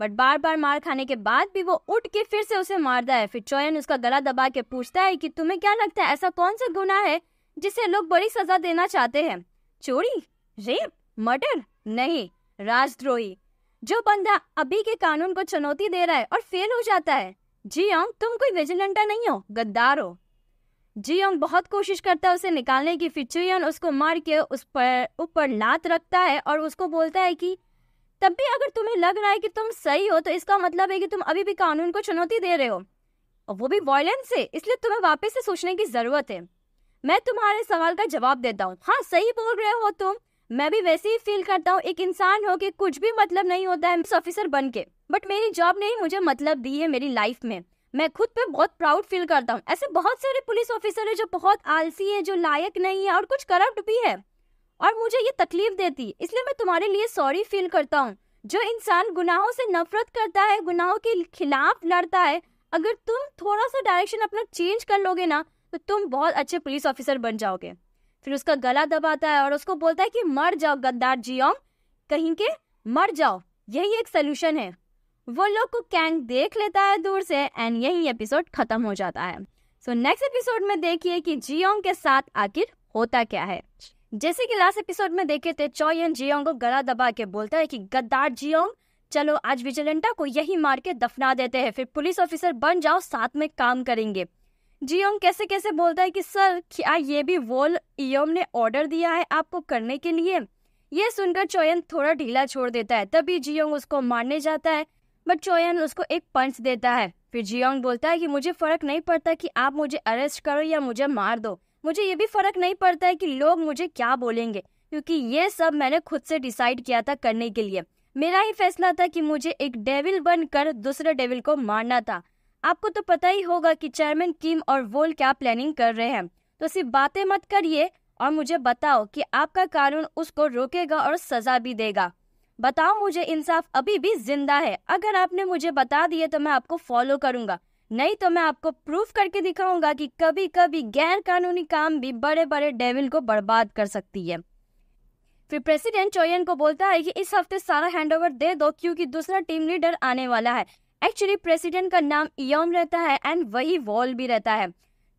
बट बार बार मार खाने के बाद भी वो उठ के फिर से उसे मारता है फिर चोयन उसका गला दबा के पूछता है कि तुम्हें क्या लगता है ऐसा कौन सा गुना है जिसे लोग बड़ी सजा देना चाहते हैं चोरी रेप मर्डर नहीं राजद्रोही जो बंदा अभी के कानून को चुनौती दे रहा है और फेल हो जाता है जी ओंग तुम कोई विजिलेंटा नहीं हो गद्दार हो जी ओंग बहुत कोशिश करता है उसे निकालने की फिर चोयन उसको मार के उस पर ऊपर लात रखता है और उसको बोलता है कि तब भी अगर तुम्हें लग रहा है कि तुम सही हो तो इसका मतलब है कि तुम अभी भी कानून को चुनौती दे रहे हो और वो भी वॉयलेंस से इसलिए तुम्हें वापस से सोचने की ज़रूरत है मैं तुम्हारे सवाल का जवाब देता हूँ हाँ सही बोल रहे हो तुम मैं भी वैसे ही फील करता हूँ एक इंसान हो के कुछ भी मतलब नहीं होता है ऑफिसर बन के बट मेरी जॉब ने ही मुझे मतलब दी है मेरी लाइफ में मैं खुद पे बहुत प्राउड फील करता हूँ ऐसे बहुत सारे पुलिस ऑफिसर है जो बहुत आलसी है जो लायक नहीं है और कुछ करप्ट भी है और मुझे ये तकलीफ देती इसलिए मैं तुम्हारे लिए सॉरी फील करता हूँ जो इंसान गुनाहों से नफरत करता है गुनाहों के खिलाफ लड़ता है अगर तुम थोड़ा सा डायरेक्शन अपना चेंज कर लोगे ना तो तुम बहुत अच्छे पुलिस ऑफिसर बन जाओगे फिर उसका गला दबाता है और उसको बोलता है कि मर जाओ गद्दार जियोम कहीं के मर जाओ यही एक सोल्यूशन है वो लोग को कैंग देख लेता है दूर से एंड यही एपिसोड खत्म हो जाता है सो नेक्स्ट एपिसोड में देखिए कि जियोंग के साथ आखिर होता क्या है जैसे कि लास्ट एपिसोड में देखे थे चौयन जियोंग को गला दबा के बोलता है कि गद्दार जियोंग चलो आज विजिलेंटा को यही मार के दफना देते हैं फिर पुलिस ऑफिसर बन जाओ साथ में काम करेंगे जियोंग कैसे कैसे बोलता है कि सर क्या ये भी वोल इयोम ने ऑर्डर दिया है आपको करने के लिए ये सुनकर चोयन थोड़ा ढीला छोड़ देता है तभी जियोंग उसको मारने जाता है बट चोयन उसको एक पंच देता है फिर जियोंग बोलता है कि मुझे फर्क नहीं पड़ता कि आप मुझे अरेस्ट करो या मुझे मार दो मुझे ये भी फर्क नहीं पड़ता है कि लोग मुझे क्या बोलेंगे क्योंकि ये सब मैंने खुद से डिसाइड किया था करने के लिए मेरा ही फैसला था कि मुझे एक डेविल कर दूसरे डेविल को मारना था आपको तो पता ही होगा कि चेयरमैन किम और वोल क्या प्लानिंग कर रहे हैं तो सिर्फ बातें मत करिए और मुझे बताओ कि आपका कानून उसको रोकेगा और सजा भी देगा बताओ मुझे इंसाफ अभी भी जिंदा है अगर आपने मुझे बता दिए तो मैं आपको फॉलो करूंगा नहीं तो मैं आपको प्रूफ करके दिखाऊंगा कि कभी कभी गैर कानूनी काम भी बड़े बड़े डेविल को बर्बाद कर सकती है फिर प्रेसिडेंट चोयन को बोलता है कि इस हफ्ते सारा हैंडओवर दे दो क्योंकि दूसरा टीम लीडर आने वाला है एक्चुअली प्रेसिडेंट का नाम इयोम रहता है एंड वही वॉल भी रहता है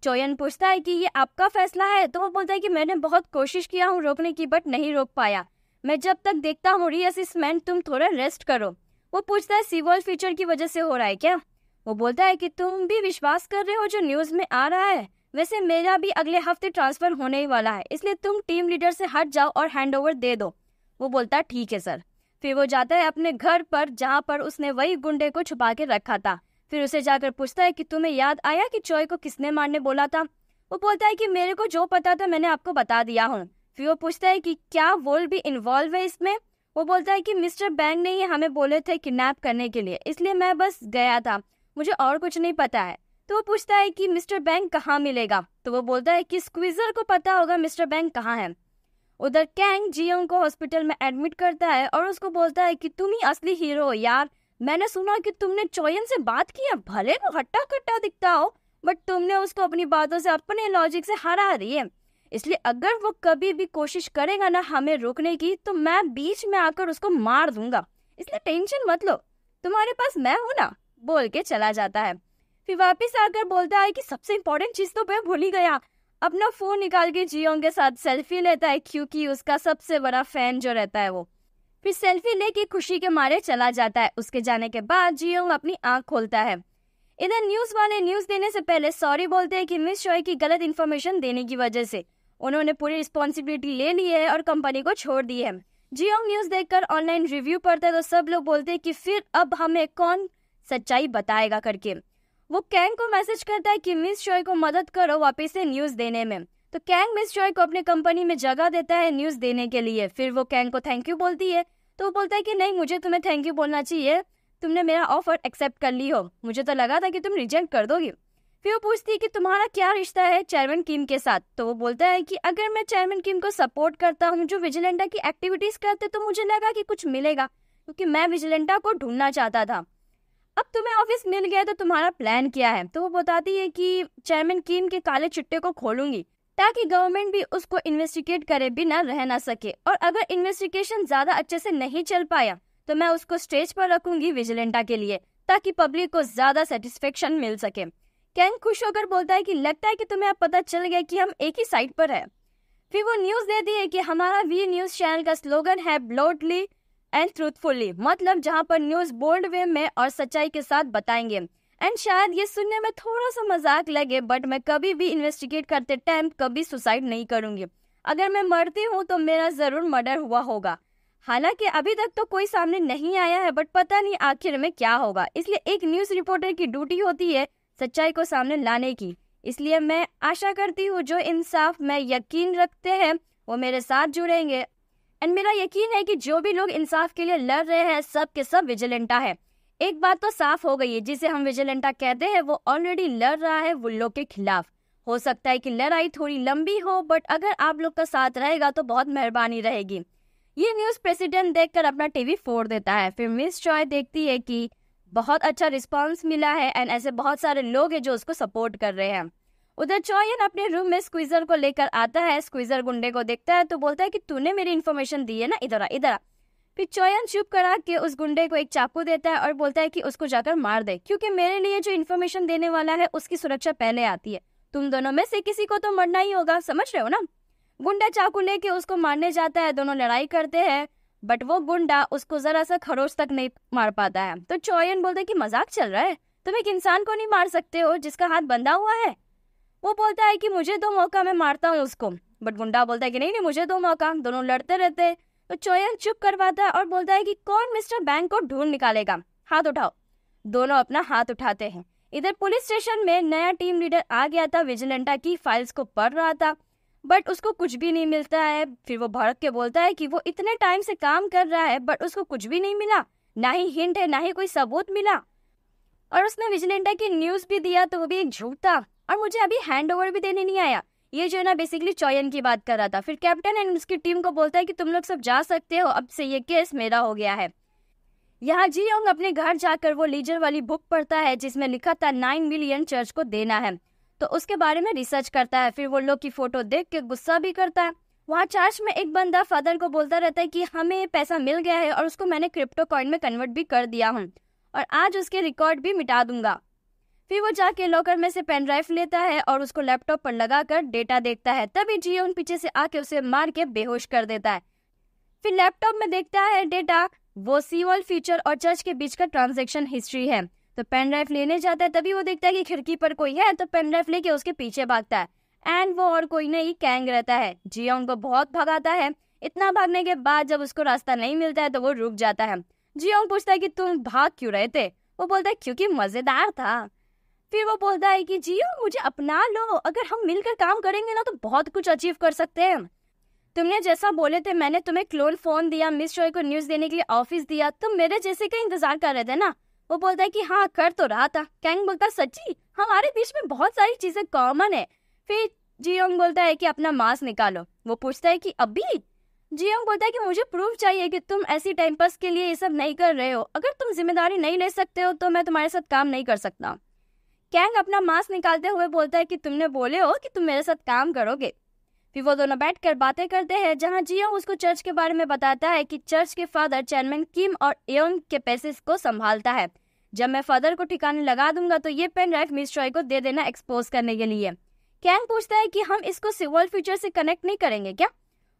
चोयन पूछता है कि ये आपका फैसला है तो वो बोलता है कि मैंने बहुत कोशिश किया हूँ रोकने की बट नहीं रोक पाया मैं जब तक देखता हूँ रियसिसमेंट तुम थोड़ा रेस्ट करो वो पूछता है सीवॉल फीचर की वजह से हो रहा है क्या वो बोलता है कि तुम भी विश्वास कर रहे हो जो न्यूज में आ रहा है वैसे मेरा भी अगले हफ्ते ट्रांसफर होने ही वाला है इसलिए तुम टीम लीडर से हट जाओ और हैंड दे दो वो बोलता है ठीक है सर फिर वो जाता है अपने घर पर जहाँ पर उसने वही गुंडे को छुपा के रखा था फिर उसे जाकर पूछता है कि तुम्हें याद आया कि चोय को किसने मारने बोला था वो बोलता है कि मेरे को जो पता था मैंने आपको बता दिया हूँ फिर वो पूछता है कि क्या वोल्ड भी इन्वॉल्व है इसमें वो बोलता है कि मिस्टर बैंक ने ही हमें बोले थे किडनैप करने के लिए इसलिए मैं बस गया था मुझे और कुछ नहीं पता है तो वो पूछता है कि मिस्टर बैंक कहाँ मिलेगा तो वो बोलता है कि स्क्विजर को पता होगा मिस्टर बैंक कहाँ है उधर कैंग जियो को हॉस्पिटल में एडमिट करता है और उसको बोलता है कि तुम ही असली हीरो हो यार मैंने सुना कि तुमने चोयन से बात की है भले वो हट्टा कट्टा दिखता हो बट तुमने उसको अपनी बातों से अपने लॉजिक से हरा रही है इसलिए अगर वो कभी भी कोशिश करेगा ना हमें रोकने की तो मैं बीच में आकर उसको मार दूंगा इसलिए टेंशन मत लो तुम्हारे पास मैं हूँ ना बोल के चला जाता है फिर वापस आकर बोलता है कि सबसे इम्पोर्टेंट चीज़ तो मैं भूल ही गया अपना फ़ोन निकाल के जियोंग के साथ सेल्फी लेता है क्योंकि उसका सबसे बड़ा फ़ैन जो रहता है वो फिर सेल्फी लेके खुशी के मारे चला जाता है उसके जाने के बाद जियोंग अपनी आंख खोलता है इधर न्यूज़ वाले न्यूज़ देने से पहले सॉरी बोलते हैं कि मिस शॉय की गलत इन्फॉर्मेशन देने की वजह से उन्होंने पूरी रिस्पॉन्सिबिलिटी ले ली है और कंपनी को छोड़ दी है जियोंग न्यूज़ देखकर ऑनलाइन रिव्यू पढ़ते है तो सब लोग बोलते हैं कि फिर अब हमें कौन सच्चाई बताएगा करके वो कैंग को मैसेज करता है कि मिस शॉय को मदद करो वापिस से न्यूज़ देने में तो कैंग मिस शॉय को अपने कंपनी में जगह देता है न्यूज़ देने के लिए फिर वो कैंग को थैंक यू बोलती है तो वो बोलता है कि नहीं मुझे तुम्हें थैंक यू बोलना चाहिए तुमने मेरा ऑफर एक्सेप्ट कर ली हो मुझे तो लगा था कि तुम रिजेक्ट कर दोगी फिर वो पूछती है कि तुम्हारा क्या रिश्ता है चेयरमैन किम के साथ तो वो बोलता है कि अगर मैं चेयरमैन किम को सपोर्ट करता हूँ जो विजिलेंटा की एक्टिविटीज़ करते तो मुझे लगा कि कुछ मिलेगा क्योंकि मैं विजिलेंटा को ढूंढना चाहता था अब तुम्हें ऑफिस मिल गया तो तुम्हारा प्लान क्या है तो वो बताती है कि चेयरमैन कीम के काले चिट्टे को खोलूंगी ताकि गवर्नमेंट भी उसको इन्वेस्टिगेट करे बिना रह ना सके और अगर इन्वेस्टिगेशन ज्यादा अच्छे से नहीं चल पाया तो मैं उसको स्टेज पर रखूंगी विजिलेंटा के लिए ताकि पब्लिक को ज्यादा सेटिस्फेक्शन मिल सके कैंग खुश होकर बोलता है कि लगता है कि तुम्हें अब पता चल गया कि हम एक ही साइड पर है फिर वो न्यूज देती है कि हमारा वी न्यूज चैनल का स्लोगन है ब्लोडली एंड ट्रूथफुली मतलब जहाँ पर न्यूज़ बोल्ड वे में और सच्चाई के साथ बताएंगे एंड शायद ये सुनने में थोड़ा सा मजाक लगे बट मैं कभी भी इन्वेस्टिगेट करते टाइम कभी सुसाइड नहीं करूंगी अगर मैं मरती हूँ तो मेरा ज़रूर मर्डर हुआ होगा हालांकि अभी तक तो कोई सामने नहीं आया है बट पता नहीं आखिर में क्या होगा इसलिए एक न्यूज़ रिपोर्टर की ड्यूटी होती है सच्चाई को सामने लाने की इसलिए मैं आशा करती हूँ जो इंसाफ में यकीन रखते हैं वो मेरे साथ जुड़ेंगे एंड मेरा यकीन है कि जो भी लोग इंसाफ के लिए लड़ रहे हैं सब के सब विजिलेंटा है एक बात तो साफ हो गई है जिसे हम विजिलेंटा कहते हैं वो ऑलरेडी लड़ रहा है वो लोग के खिलाफ हो सकता है कि लड़ाई थोड़ी लंबी हो बट अगर आप लोग का साथ रहेगा तो बहुत मेहरबानी रहेगी ये न्यूज प्रेसिडेंट देखकर अपना टीवी फोड़ देता है फिर मिस चॉय देखती है कि बहुत अच्छा रिस्पॉन्स मिला है एंड ऐसे बहुत सारे लोग हैं जो उसको सपोर्ट कर रहे हैं उधर चौयन अपने रूम में स्क्वीजर को लेकर आता है स्क्वीजर गुंडे को देखता है तो बोलता है कि तूने मेरी इन्फॉर्मेशन दी है ना इधर आ इधर आ फिर चौयन चुप करा के उस गुंडे को एक चाकू देता है और बोलता है कि उसको जाकर मार दे क्योंकि मेरे लिए जो इन्फॉर्मेशन देने वाला है उसकी सुरक्षा पहले आती है तुम दोनों में से किसी को तो मरना ही होगा समझ रहे हो ना गुंडा चाकू लेके उसको मारने जाता है दोनों लड़ाई करते हैं बट वो गुंडा उसको जरा सा खरोच तक नहीं मार पाता है तो चौयन बोलता है कि मजाक चल रहा है तुम एक इंसान को नहीं मार सकते हो जिसका हाथ बंधा हुआ है वो बोलता है कि मुझे दो मौका मैं मारता हूँ उसको बट गुंडा बोलता है कि नहीं नहीं मुझे दो मौका दोनों लड़ते रहते हैं तो चोयन चुप करवाता है और बोलता है कि कौन मिस्टर बैंक को ढूंढ निकालेगा हाथ उठाओ दोनों अपना हाथ उठाते हैं इधर पुलिस स्टेशन में नया टीम लीडर आ गया था विजिलेंटा की फाइल्स को पढ़ रहा था बट उसको कुछ भी नहीं मिलता है फिर वो भड़क के बोलता है कि वो इतने टाइम से काम कर रहा है बट उसको कुछ भी नहीं मिला ना ही हिंट है ना ही कोई सबूत मिला और उसने विजिलेंटा की न्यूज़ भी दिया तो वो भी एक झूठ था और मुझे अभी हैंड ओवर भी देने नहीं आया ये जो है ना बेसिकली चौयन की बात कर रहा था फिर कैप्टन एंड उसकी टीम को बोलता है कि तुम लोग सब जा सकते हो अब से ये केस मेरा हो गया है यहाँ जी योंग अपने घर जाकर वो लीजर वाली बुक पढ़ता है जिसमें लिखा था नाइन मिलियन चर्च को देना है तो उसके बारे में रिसर्च करता है फिर वो लोग की फोटो देख के गुस्सा भी करता है वहाँ चर्च में एक बंदा फादर को बोलता रहता है कि हमें पैसा मिल गया है और उसको मैंने क्रिप्टो कॉइन में कन्वर्ट भी कर दिया हूँ और आज उसके रिकॉर्ड भी मिटा दूंगा फिर वो जाके लॉकर में से पेन ड्राइव लेता है और उसको लैपटॉप पर लगाकर डेटा देखता है तभी जियो उन पीछे से आके उसे मार के बेहोश कर देता है फिर लैपटॉप में देखता है डेटा वो सीवॉल फीचर और चर्च के बीच का ट्रांजेक्शन हिस्ट्री है तो पेन ड्राइव लेने जाता है तभी वो देखता है कि खिड़की पर कोई है तो पेन ड्राइव लेके उसके पीछे भागता है एंड वो और कोई नहीं कैंग रहता है जियो उनको बहुत भगाता है इतना भागने के बाद जब उसको रास्ता नहीं मिलता है तो वो रुक जाता है जियोंग पूछता है कि तुम भाग क्यों रहे थे वो बोलता है क्योंकि मजेदार था फिर वो बोलता है कि जियो मुझे अपना लो अगर हम मिलकर काम करेंगे ना तो बहुत कुछ अचीव कर सकते हैं तुमने जैसा बोले थे मैंने तुम्हें क्लोन फोन दिया मिस रॉय को न्यूज देने के लिए ऑफिस दिया तुम मेरे जैसे का इंतजार कर रहे थे ना वो बोलता है कि हाँ कर तो रहा था कैंग बोलता सच्ची हमारे बीच में बहुत सारी चीजें कॉमन है फिर जियोंग बोलता है कि अपना मास्क निकालो वो पूछता है कि अभी जियोंग बोलता है कि मुझे प्रूफ चाहिए कि तुम ऐसी टाइम पास के लिए ये सब नहीं कर रहे हो अगर तुम जिम्मेदारी नहीं ले सकते हो तो मैं तुम्हारे साथ काम नहीं कर सकता कैंग अपना मास्क निकालते हुए बोलता है कि तुमने बोले हो कि तुम मेरे साथ काम करोगे फिर वो दोनों बैठ कर बातें करते हैं जहाँ जियो उसको चर्च के बारे में बताता है कि चर्च के फादर चेयरमैन किम और एयंग के पैसे को संभालता है जब मैं फादर को ठिकाने लगा दूंगा तो ये पेन ड्राइव मिस ट्रॉय को दे देना एक्सपोज करने के लिए कैंग पूछता है कि हम इसको सिवल फ्यूचर से कनेक्ट नहीं करेंगे क्या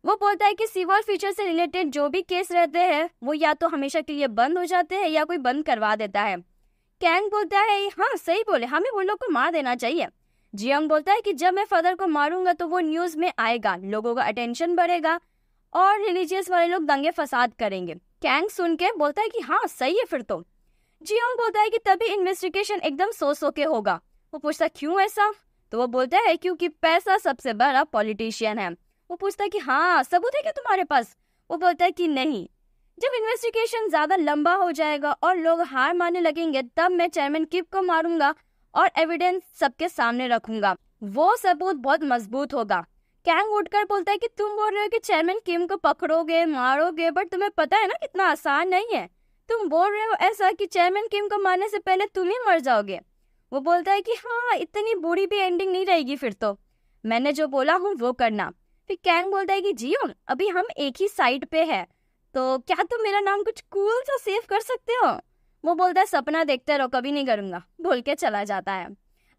वो बोलता है कि सिवल फ्यूचर से रिलेटेड जो भी केस रहते हैं वो या तो हमेशा के लिए बंद हो जाते हैं या कोई बंद करवा देता है कैंग बोलता है हाँ सही बोले हमें उन लोग को मार देना चाहिए जियांग बोलता है कि जब मैं फादर को मारूंगा तो वो न्यूज़ में आएगा लोगों का अटेंशन बढ़ेगा और रिलीजियस वाले लोग दंगे फसाद करेंगे कैंग सुन के बोलता है कि हाँ सही है फिर तो जियांग बोलता है कि तभी इन्वेस्टिगेशन एकदम सो सो के होगा वो पूछता क्यों ऐसा तो वो बोलता है क्योंकि पैसा सबसे बड़ा पॉलिटिशियन है वो पूछता है कि हाँ सबूत है क्या तुम्हारे पास वो बोलता है कि नहीं जब इन्वेस्टिगेशन ज्यादा लंबा हो जाएगा और लोग हार मानने लगेंगे तब मैं चेयरमैन किप को मारूंगा और एविडेंस सबके सामने रखूंगा वो सबूत बहुत मजबूत होगा कैंग उठकर बोलता है कि तुम बोल रहे हो कि चेयरमैन किम को पकड़ोगे मारोगे बट तुम्हें पता है ना कितना आसान नहीं है तुम बोल रहे हो ऐसा कि चेयरमैन किम को मारने से पहले तुम ही मर जाओगे वो बोलता है कि हाँ इतनी बुरी भी एंडिंग नहीं रहेगी फिर तो मैंने जो बोला हूँ वो करना फिर कैंग बोलता है कि जियो अभी हम एक ही साइड पे है तो क्या तुम तो मेरा नाम कुछ कूल सा सेव कर सकते हो वो बोलता है सपना देखते रहो कभी नहीं करूँगा बोल के चला जाता है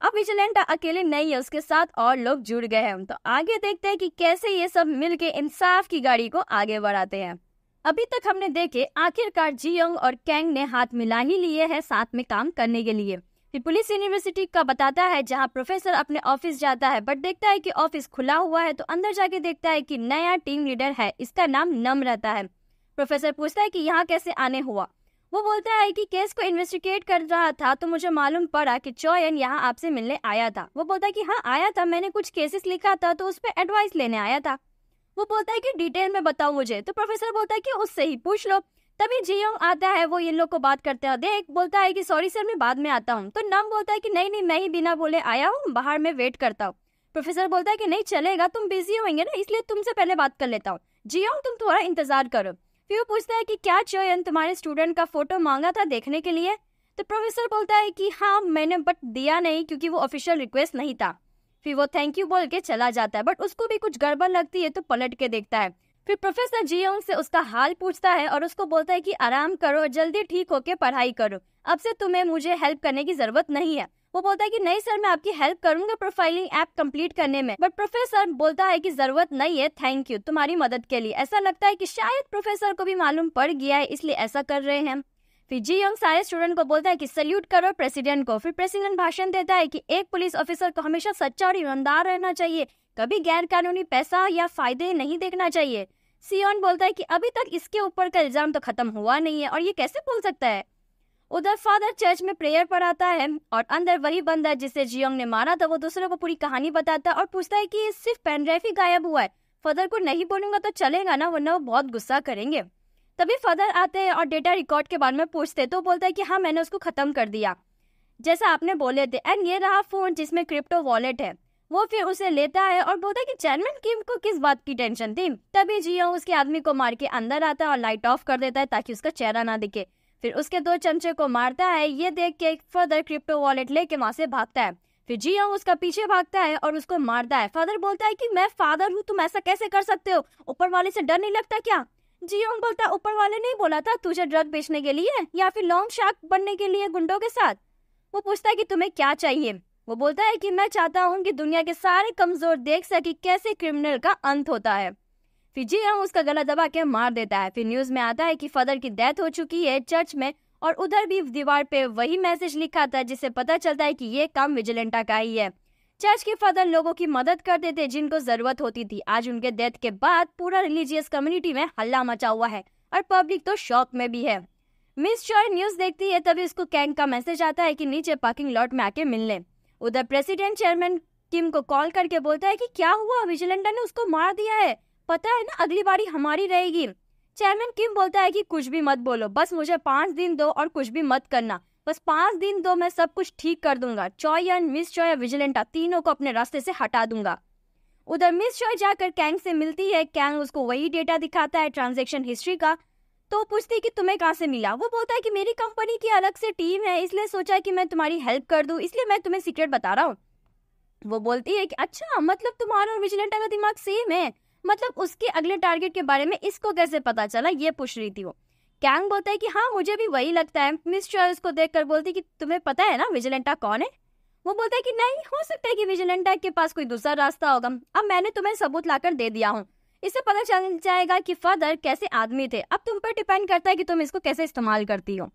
अब विजिलेंट अकेले नहीं है उसके साथ और लोग जुड़ गए हैं तो आगे देखते हैं कि कैसे ये सब मिल के इंसाफ की गाड़ी को आगे बढ़ाते हैं अभी तक हमने देखे आखिरकार जियोंग और कैंग ने हाथ मिला ही लिए हैं साथ में काम करने के लिए फिर पुलिस यूनिवर्सिटी का बताता है जहां प्रोफेसर अपने ऑफिस जाता है बट देखता है कि ऑफिस खुला हुआ है तो अंदर जाके देखता है कि नया टीम लीडर है इसका नाम नम रहता है प्रोफेसर पूछता है कि यहाँ कैसे आने हुआ वो बोलता है कि केस को इन्वेस्टिगेट कर रहा था तो मुझे मालूम पड़ा कि चौयन यहाँ आपसे मिलने आया था वो बोलता है कि हाँ आया था मैंने कुछ केसेस लिखा था तो उस पर एडवाइस लेने आया था वो बोलता है कि डिटेल में बताओ मुझे तो प्रोफेसर बोलता है कि उससे ही पूछ लो तभी जियो आता है वो इन लोग को बात करते हैं देख बोलता है कि सॉरी सर मैं बाद में आता हूँ तो नम बोलता है कि नहीं नहीं मैं ही बिना बोले आया हूँ बाहर में वेट करता हूँ प्रोफेसर बोलता है कि नहीं चलेगा तुम बिजी होंगे ना इसलिए तुमसे पहले बात कर लेता हूँ जियो तुम थोड़ा इंतजार करो पीयू पूछता है कि क्या चयन तुम्हारे स्टूडेंट का फोटो मांगा था देखने के लिए तो प्रोफेसर बोलता है कि हाँ मैंने बट दिया नहीं क्योंकि वो ऑफिशियल रिक्वेस्ट नहीं था फिर वो थैंक यू बोल के चला जाता है बट उसको भी कुछ गड़बड़ लगती है तो पलट के देखता है फिर प्रोफेसर जियोंग से उसका हाल पूछता है और उसको बोलता है कि आराम करो जल्दी ठीक होके पढ़ाई करो अब से तुम्हें मुझे हेल्प करने की जरूरत नहीं है वो बोलता है कि नहीं सर मैं आपकी हेल्प करूंगा प्रोफाइलिंग ऐप कंप्लीट करने में बट प्रोफेसर बोलता है कि जरूरत नहीं है थैंक यू तुम्हारी मदद के लिए ऐसा लगता है कि शायद प्रोफेसर को भी मालूम पड़ गया है इसलिए ऐसा कर रहे हैं फिर जी यंग सारे स्टूडेंट को बोलता है कि सल्यूट करो प्रेसिडेंट को फिर प्रेसिडेंट भाषण देता है कि एक पुलिस ऑफिसर को हमेशा सच्चा और ईमानदार रहना चाहिए कभी गैर कानूनी पैसा या फायदे नहीं देखना चाहिए सीओन बोलता है कि अभी तक इसके ऊपर का इल्जाम तो खत्म हुआ नहीं है और ये कैसे बोल सकता है उधर फादर चर्च में प्रेयर पढ़ाता है और अंदर वही बंदा जिसे जियोंग ने मारा था वो दूसरों को पूरी कहानी बताता है और पूछता है कि सिर्फ पेनड्राइव ही गायब हुआ है फादर को नहीं बोलूंगा तो चलेगा ना वरना वो बहुत गुस्सा करेंगे तभी फादर आते हैं और डेटा रिकॉर्ड के बारे में पूछते तो बोलता है कि हाँ मैंने उसको ख़त्म कर दिया जैसा आपने बोले थे एंड ये रहा फ़ोन जिसमें क्रिप्टो वॉलेट है वो फिर उसे लेता है और बोलता है कि चेयरमैन किम को किस बात की टेंशन थी तभी जियो उसके आदमी को मार के अंदर आता है और लाइट ऑफ कर देता है ताकि उसका चेहरा ना दिखे फिर उसके दो चमचे को मारता है ये देख के फर्दर क्रिप्टो वॉलेट लेके वहां से भागता है फिर जी हाँ उसका पीछे भागता है और उसको मारता है फादर बोलता है कि मैं फादर हूँ तुम ऐसा कैसे कर सकते हो ऊपर वाले से डर नहीं लगता क्या जी ओंग बोलता है ऊपर वाले नहीं बोला था तुझे ड्रग बेचने के लिए या फिर लॉन्ग शार्क बनने के लिए गुंडों के साथ वो पूछता है कि तुम्हें क्या चाहिए वो बोलता है कि मैं चाहता हूँ कि दुनिया के सारे कमजोर देख सके कैसे क्रिमिनल का अंत होता है फिर जी हम हाँ, उसका गला दबा के मार देता है फिर न्यूज में आता है कि फादर की डेथ हो चुकी है चर्च में और उधर भी दीवार पे वही मैसेज लिखा था जिससे पता चलता है कि ये काम विजिलेंटा का ही है चर्च के फादर लोगों की मदद करते थे जिनको जरूरत होती थी आज उनके डेथ के बाद पूरा रिलीजियस कम्युनिटी में हल्ला मचा हुआ है और पब्लिक तो शॉक में भी है मिस चॉय न्यूज देखती है तभी उसको कैंग का मैसेज आता है कि नीचे पार्किंग लॉट में आके मिलने उधर प्रेसिडेंट चेयरमैन किम को कॉल करके बोलता है कि क्या हुआ विजिलेंटा ने उसको मार दिया है पता है ना अगली बारी हमारी रहेगी चेयरमैन किम बोलता है कि कुछ भी मत बोलो बस मुझे पाँच दिन दो और कुछ भी मत करना बस पाँच दिन दो मैं सब कुछ ठीक कर दूंगा चॉय एंड मिस चॉय विजिलेंटा तीनों को अपने रास्ते से हटा दूंगा उधर मिस चॉय जाकर कैंग से मिलती है कैंग उसको वही डेटा दिखाता है ट्रांजेक्शन हिस्ट्री का तो पूछती है कि तुम्हें कहाँ से मिला वो बोलता है कि मेरी कंपनी की अलग से टीम है इसलिए सोचा कि मैं तुम्हारी हेल्प कर दूँ इसलिए मैं तुम्हें सीक्रेट बता रहा हूँ वो बोलती है कि अच्छा मतलब तुम्हारा और विजिलेंटा का दिमाग सेम है मतलब उसके अगले टारगेट के बारे में इसको कैसे पता चला ये पूछ रही थी वो कैंग बोलता है कि हाँ मुझे भी वही लगता है मिस चार्ल्स को देख कर बोलती कि तुम्हें पता है ना विजिलेंटा कौन है वो बोलता है कि नहीं हो सकता है कि विजिलेंटा के पास कोई दूसरा रास्ता होगा अब मैंने तुम्हें सबूत लाकर दे दिया हूँ इससे पता चल जाएगा कि फादर कैसे आदमी थे अब तुम पर डिपेंड करता है कि तुम इसको कैसे इस्तेमाल करती हो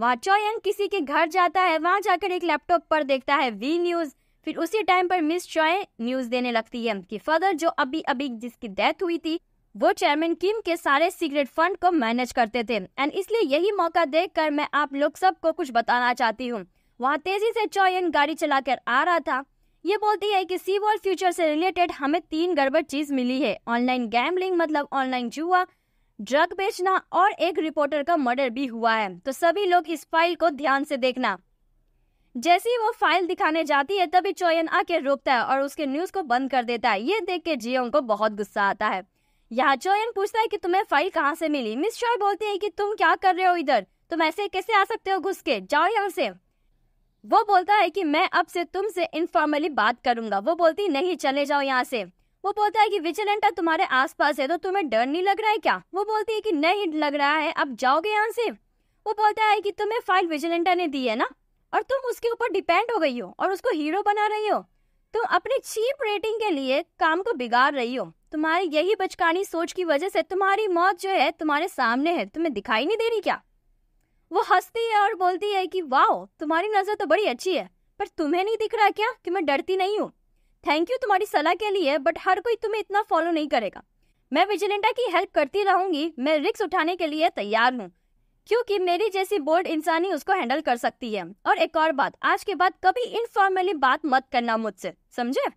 वहाँ चौंग किसी के घर जाता है वहाँ जाकर एक लैपटॉप पर देखता है वी न्यूज़ फिर उसी टाइम पर मिस चॉय न्यूज देने लगती है कि फादर जो अभी अभी जिसकी डेथ हुई थी वो चेयरमैन किम के सारे सीक्रेट फंड को मैनेज करते थे एंड इसलिए यही मौका कर मैं आप लोग सबको कुछ बताना चाहती हूँ वहाँ तेजी से चॉयन गाड़ी चलाकर आ रहा था ये बोलती है कि सी वर्ल्ड फ्यूचर से रिलेटेड हमें तीन गड़बड़ चीज मिली है ऑनलाइन गैमलिंग मतलब ऑनलाइन जुआ ड्रग बेचना और एक रिपोर्टर का मर्डर भी हुआ है तो सभी लोग इस फाइल को ध्यान से देखना जैसे ही वो फाइल दिखाने जाती है तभी चोयन आके रोकता है और उसके न्यूज को बंद कर देता है ये देख के जियोन को बहुत गुस्सा आता है यहाँ चोयन पूछता है कि तुम्हें फाइल कहाँ से मिली मिस शॉय बोलती है कि तुम क्या कर रहे हो इधर तुम ऐसे कैसे आ सकते हो घुस के जाओ यहाँ से वो बोलता है कि मैं अब से तुमसे इनफॉर्मली बात करूंगा वो बोलती नहीं चले जाओ यहाँ से वो बोलता है कि विजिलेंटा तुम्हारे आसपास है तो तुम्हें डर नहीं लग रहा है क्या वो बोलती है कि नहीं लग रहा है अब जाओगे यहाँ से वो बोलता है कि तुम्हें फाइल विजिलेंटा ने दी है ना और तुम उसके ऊपर डिपेंड हो गई हो और उसको हीरो बना रही हो तुम अपनी चीप रेटिंग के लिए काम को बिगाड़ रही हो तुम्हारी यही बचकानी सोच की वजह से तुम्हारी मौत जो है तुम्हारे सामने है तुम्हें दिखाई नहीं दे रही क्या वो हंसती है और बोलती है कि वाह तुम्हारी नज़र तो बड़ी अच्छी है पर तुम्हें नहीं दिख रहा क्या कि मैं डरती नहीं हूँ थैंक यू तुम्हारी सलाह के लिए बट हर कोई तुम्हें इतना फॉलो नहीं करेगा मैं विजिलेंटा की हेल्प करती रहूंगी मैं रिक्स उठाने के लिए तैयार हूँ क्योंकि मेरी जैसी बोर्ड इंसानी उसको हैंडल कर सकती है और एक और बात आज के बाद कभी इनफॉर्मली बात मत करना मुझसे समझे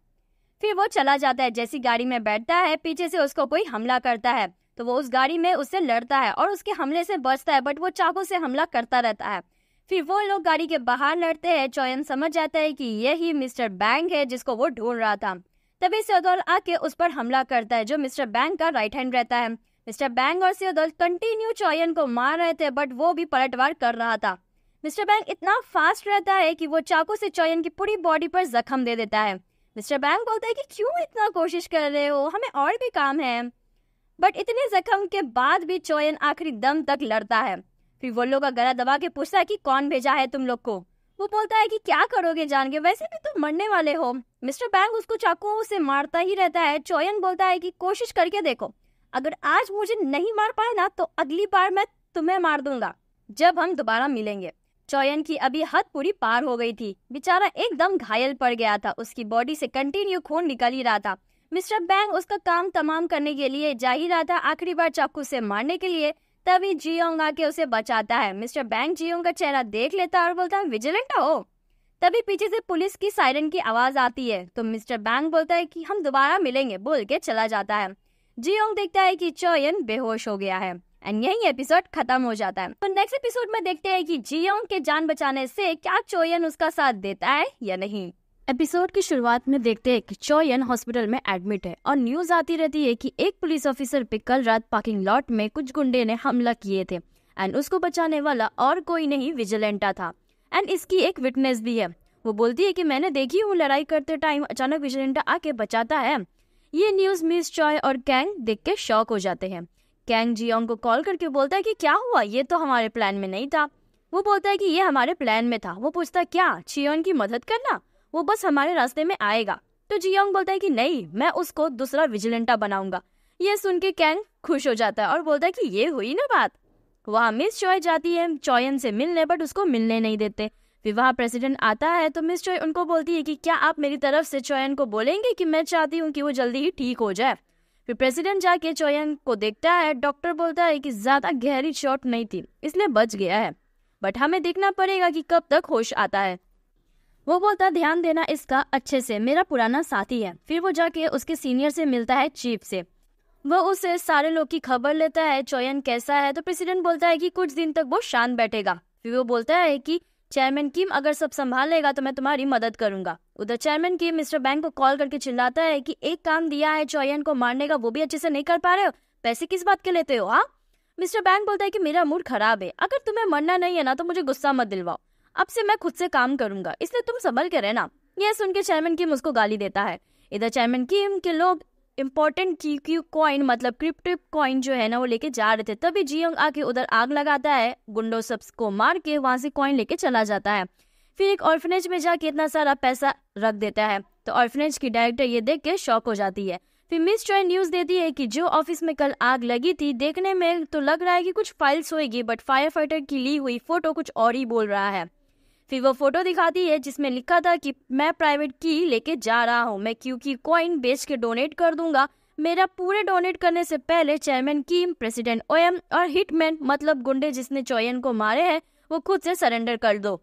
फिर वो चला जाता है जैसी गाड़ी में बैठता है पीछे से उसको कोई हमला करता है तो वो उस गाड़ी में उससे लड़ता है और उसके हमले से बचता है बट वो चाकू से हमला करता रहता है फिर वो लोग गाड़ी के बाहर लड़ते हैं चौयन समझ जाता है कि यही मिस्टर बैंग है जिसको वो ढूंढ रहा था तभी सदौल आके उस पर हमला करता है जो मिस्टर बैंग का राइट हैंड रहता है मिस्टर बैंग और दल कंटिन्यू चौयन को मार रहे थे बट वो भी पलटवार कर रहा था मिस्टर बैंग इतना फास्ट रहता है कि वो चाकू से चौयन की पूरी बॉडी पर जख्म दे देता है मिस्टर बैंग बोलता है कि क्यों इतना कोशिश कर रहे हो हमें और भी काम है बट इतने जख्म के बाद भी चौयन आखिरी दम तक लड़ता है फिर वो लोग का गला दबा के पूछता है कि कौन भेजा है तुम लोग को वो बोलता है कि क्या करोगे जान के वैसे भी तुम मरने वाले हो मिस्टर बैंग उसको चाकू से मारता ही रहता है चौयन बोलता है कि कोशिश करके देखो अगर आज मुझे नहीं मार पाए ना तो अगली बार मैं तुम्हें मार दूंगा जब हम दोबारा मिलेंगे चौयन की अभी हद पूरी पार हो गई थी बेचारा एकदम घायल पड़ गया था उसकी बॉडी से कंटिन्यू खून निकल ही रहा था मिस्टर बैंग उसका काम तमाम करने के लिए जा ही रहा था आखिरी बार चाकू से मारने के लिए तभी जियोंग आके उसे बचाता है मिस्टर बैंग जियोंग का चेहरा देख लेता है और बोलता है विजिलेंट हो तभी पीछे से पुलिस की सायरन की आवाज आती है तो मिस्टर बैंग बोलता है कि हम दोबारा मिलेंगे बोल के चला जाता है जियोंग देखता है कि चोयन बेहोश हो गया है एंड यही एपिसोड खत्म हो जाता है तो नेक्स्ट एपिसोड में देखते हैं कि जियोंग के जान बचाने से क्या चोयन उसका साथ देता है या नहीं एपिसोड की शुरुआत में देखते हैं कि चोयन हॉस्पिटल में एडमिट है और न्यूज आती रहती है कि एक पुलिस ऑफिसर पे कल रात पार्किंग लॉट में कुछ गुंडे ने हमला किए थे एंड उसको बचाने वाला और कोई नहीं विजिलेंटा था एंड इसकी एक विटनेस भी है वो बोलती है कि मैंने देखी हूँ लड़ाई करते टाइम अचानक विजिलेंटा आके बचाता है ये न्यूज मिस चॉय और कैंग देख के शौक हो जाते हैं कैंग जियोंग को कॉल करके बोलता है कि क्या हुआ ये तो हमारे प्लान में नहीं था वो बोलता है कि ये हमारे प्लान में था वो पूछता क्या चियोन की मदद करना वो बस हमारे रास्ते में आएगा तो जियोंग बोलता है कि नहीं मैं उसको दूसरा विजिलेंटा बनाऊंगा ये सुन के कैंग खुश हो जाता है और बोलता है कि ये हुई ना बात वहाँ मिस चॉय जाती है चॉयन से मिलने बट उसको मिलने नहीं देते विवाह प्रेसिडेंट आता है तो मिस चोय उनको बोलती है कि क्या आप मेरी तरफ से चोयन को बोलेंगे कि मैं चाहती हूँ कि वो जल्दी ही ठीक हो जाए फिर प्रेसिडेंट जाके चोयन को देखता है डॉक्टर बोलता है कि ज़्यादा गहरी चोट नहीं थी इसलिए बच गया है बट हमें देखना पड़ेगा कि कब तक होश आता है वो बोलता ध्यान देना इसका अच्छे से मेरा पुराना साथी है फिर वो जाके उसके सीनियर से मिलता है चीफ से वो उसे सारे लोग की खबर लेता है चोयन कैसा है तो प्रेसिडेंट बोलता है कि कुछ दिन तक वो शांत बैठेगा फिर वो बोलता है कि चेयरमैन किम अगर सब संभाल लेगा तो मैं तुम्हारी मदद करूंगा उधर चेयरमैन किम मिस्टर बैंक को कॉल करके चिल्लाता है कि एक काम दिया है चौयन को मारने का वो भी अच्छे से नहीं कर पा रहे हो पैसे किस बात के लेते हो आप हाँ? मिस्टर बैंक बोलता है कि मेरा मूड खराब है अगर तुम्हें मरना नहीं है ना तो मुझे गुस्सा मत दिलवाओ अब से मैं खुद से काम करूंगा इसलिए तुम संभल के रहना यह सुन के चेयरमैन किम उसको गाली देता है इधर चेयरमैन किम के लोग इम्पोर्टेंट क्यू कॉइन मतलब क्रिप्टो कॉइन जो है ना वो लेके जा रहे थे तभी यंग आके उधर आग लगाता है गुंडो सब्स को मार के वहां से कॉइन लेके चला जाता है फिर एक ऑर्फनेज में जाके इतना सारा पैसा रख देता है तो ऑर्फनेज की डायरेक्टर ये देख के शॉक हो जाती है फिर मिस चॉय न्यूज देती है कि जो ऑफिस में कल आग लगी थी देखने में तो लग रहा है कि कुछ फाइल्स होएगी बट फायर फाइटर की ली हुई फोटो कुछ और ही बोल रहा है फिर वो फोटो दिखाती है जिसमें लिखा था कि मैं प्राइवेट की लेके जा रहा हूँ मैं क्यू की कॉइन बेच के डोनेट कर दूंगा मेरा पूरे डोनेट करने से पहले चेयरमैन कीम प्रेसिडेंट ओएम और हिटमैन मतलब गुंडे जिसने चोयन को मारे हैं वो खुद से सरेंडर कर दो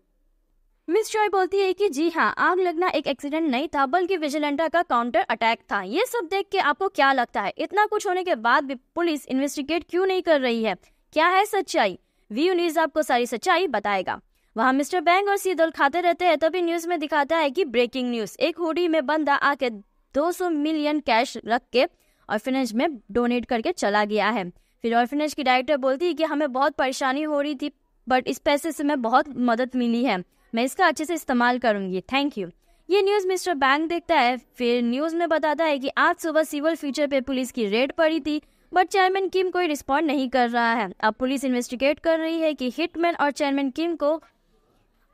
मिस चॉय बोलती है कि जी हाँ आग लगना एक एक्सीडेंट नहीं था बल्कि विजिलेंटा का काउंटर अटैक था ये सब देख के आपको क्या लगता है इतना कुछ होने के बाद भी पुलिस इन्वेस्टिगेट क्यों नहीं कर रही है क्या है सच्चाई वी न्यूज आपको सारी सच्चाई बताएगा वहाँ मिस्टर बैंग और सीधोल खाते रहते हैं तभी न्यूज में दिखाता है कि ब्रेकिंग न्यूज एक होडी में बंदा आके 200 मिलियन कैश रख के ऑर्फिनेज में डोनेट करके चला गया है फिर ऑर्फिनेज की डायरेक्टर बोलती है कि हमें बहुत परेशानी हो रही थी बट इस पैसे से मैं बहुत मदद मिली है मैं इसका अच्छे से इस्तेमाल करूंगी थैंक यू ये न्यूज़ मिस्टर बैंक देखता है फिर न्यूज़ में बताता है कि आज सुबह सिविल फ्यूचर पे पुलिस की रेड पड़ी थी बट चेयरमैन किम कोई रिस्पॉन्ड नहीं कर रहा है अब पुलिस इन्वेस्टिगेट कर रही है कि हिटमैन और चेयरमैन किम को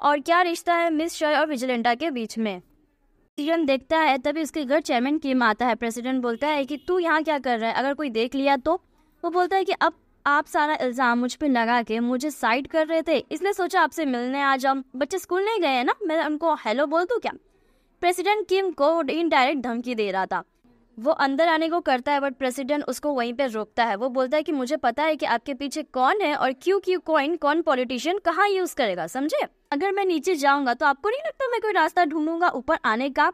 और क्या रिश्ता है मिस शॉय और विजिलेंडा के बीच में सीरम देखता है तभी उसके घर चेयरमैन की आता है प्रेसिडेंट बोलता है कि तू यहाँ क्या कर रहा है अगर कोई देख लिया तो वो बोलता है कि अब आप सारा इल्ज़ाम मुझ पर लगा के मुझे साइड कर रहे थे इसलिए सोचा आपसे मिलने आ जाऊँ बच्चे स्कूल नहीं गए हैं ना मैं उनको हेलो बोल दूँ क्या प्रेसिडेंट किम को इनडायरेक्ट धमकी दे रहा था वो अंदर आने को करता है बट प्रेसिडेंट उसको वहीं पे रोकता है वो बोलता है कि मुझे पता है कि आपके पीछे कौन है और क्यों क्यों कॉइन कौन पॉलिटिशियन कहाँ यूज करेगा समझे अगर मैं नीचे जाऊंगा तो आपको नहीं लगता मैं कोई रास्ता ढूंढूंगा ऊपर आने का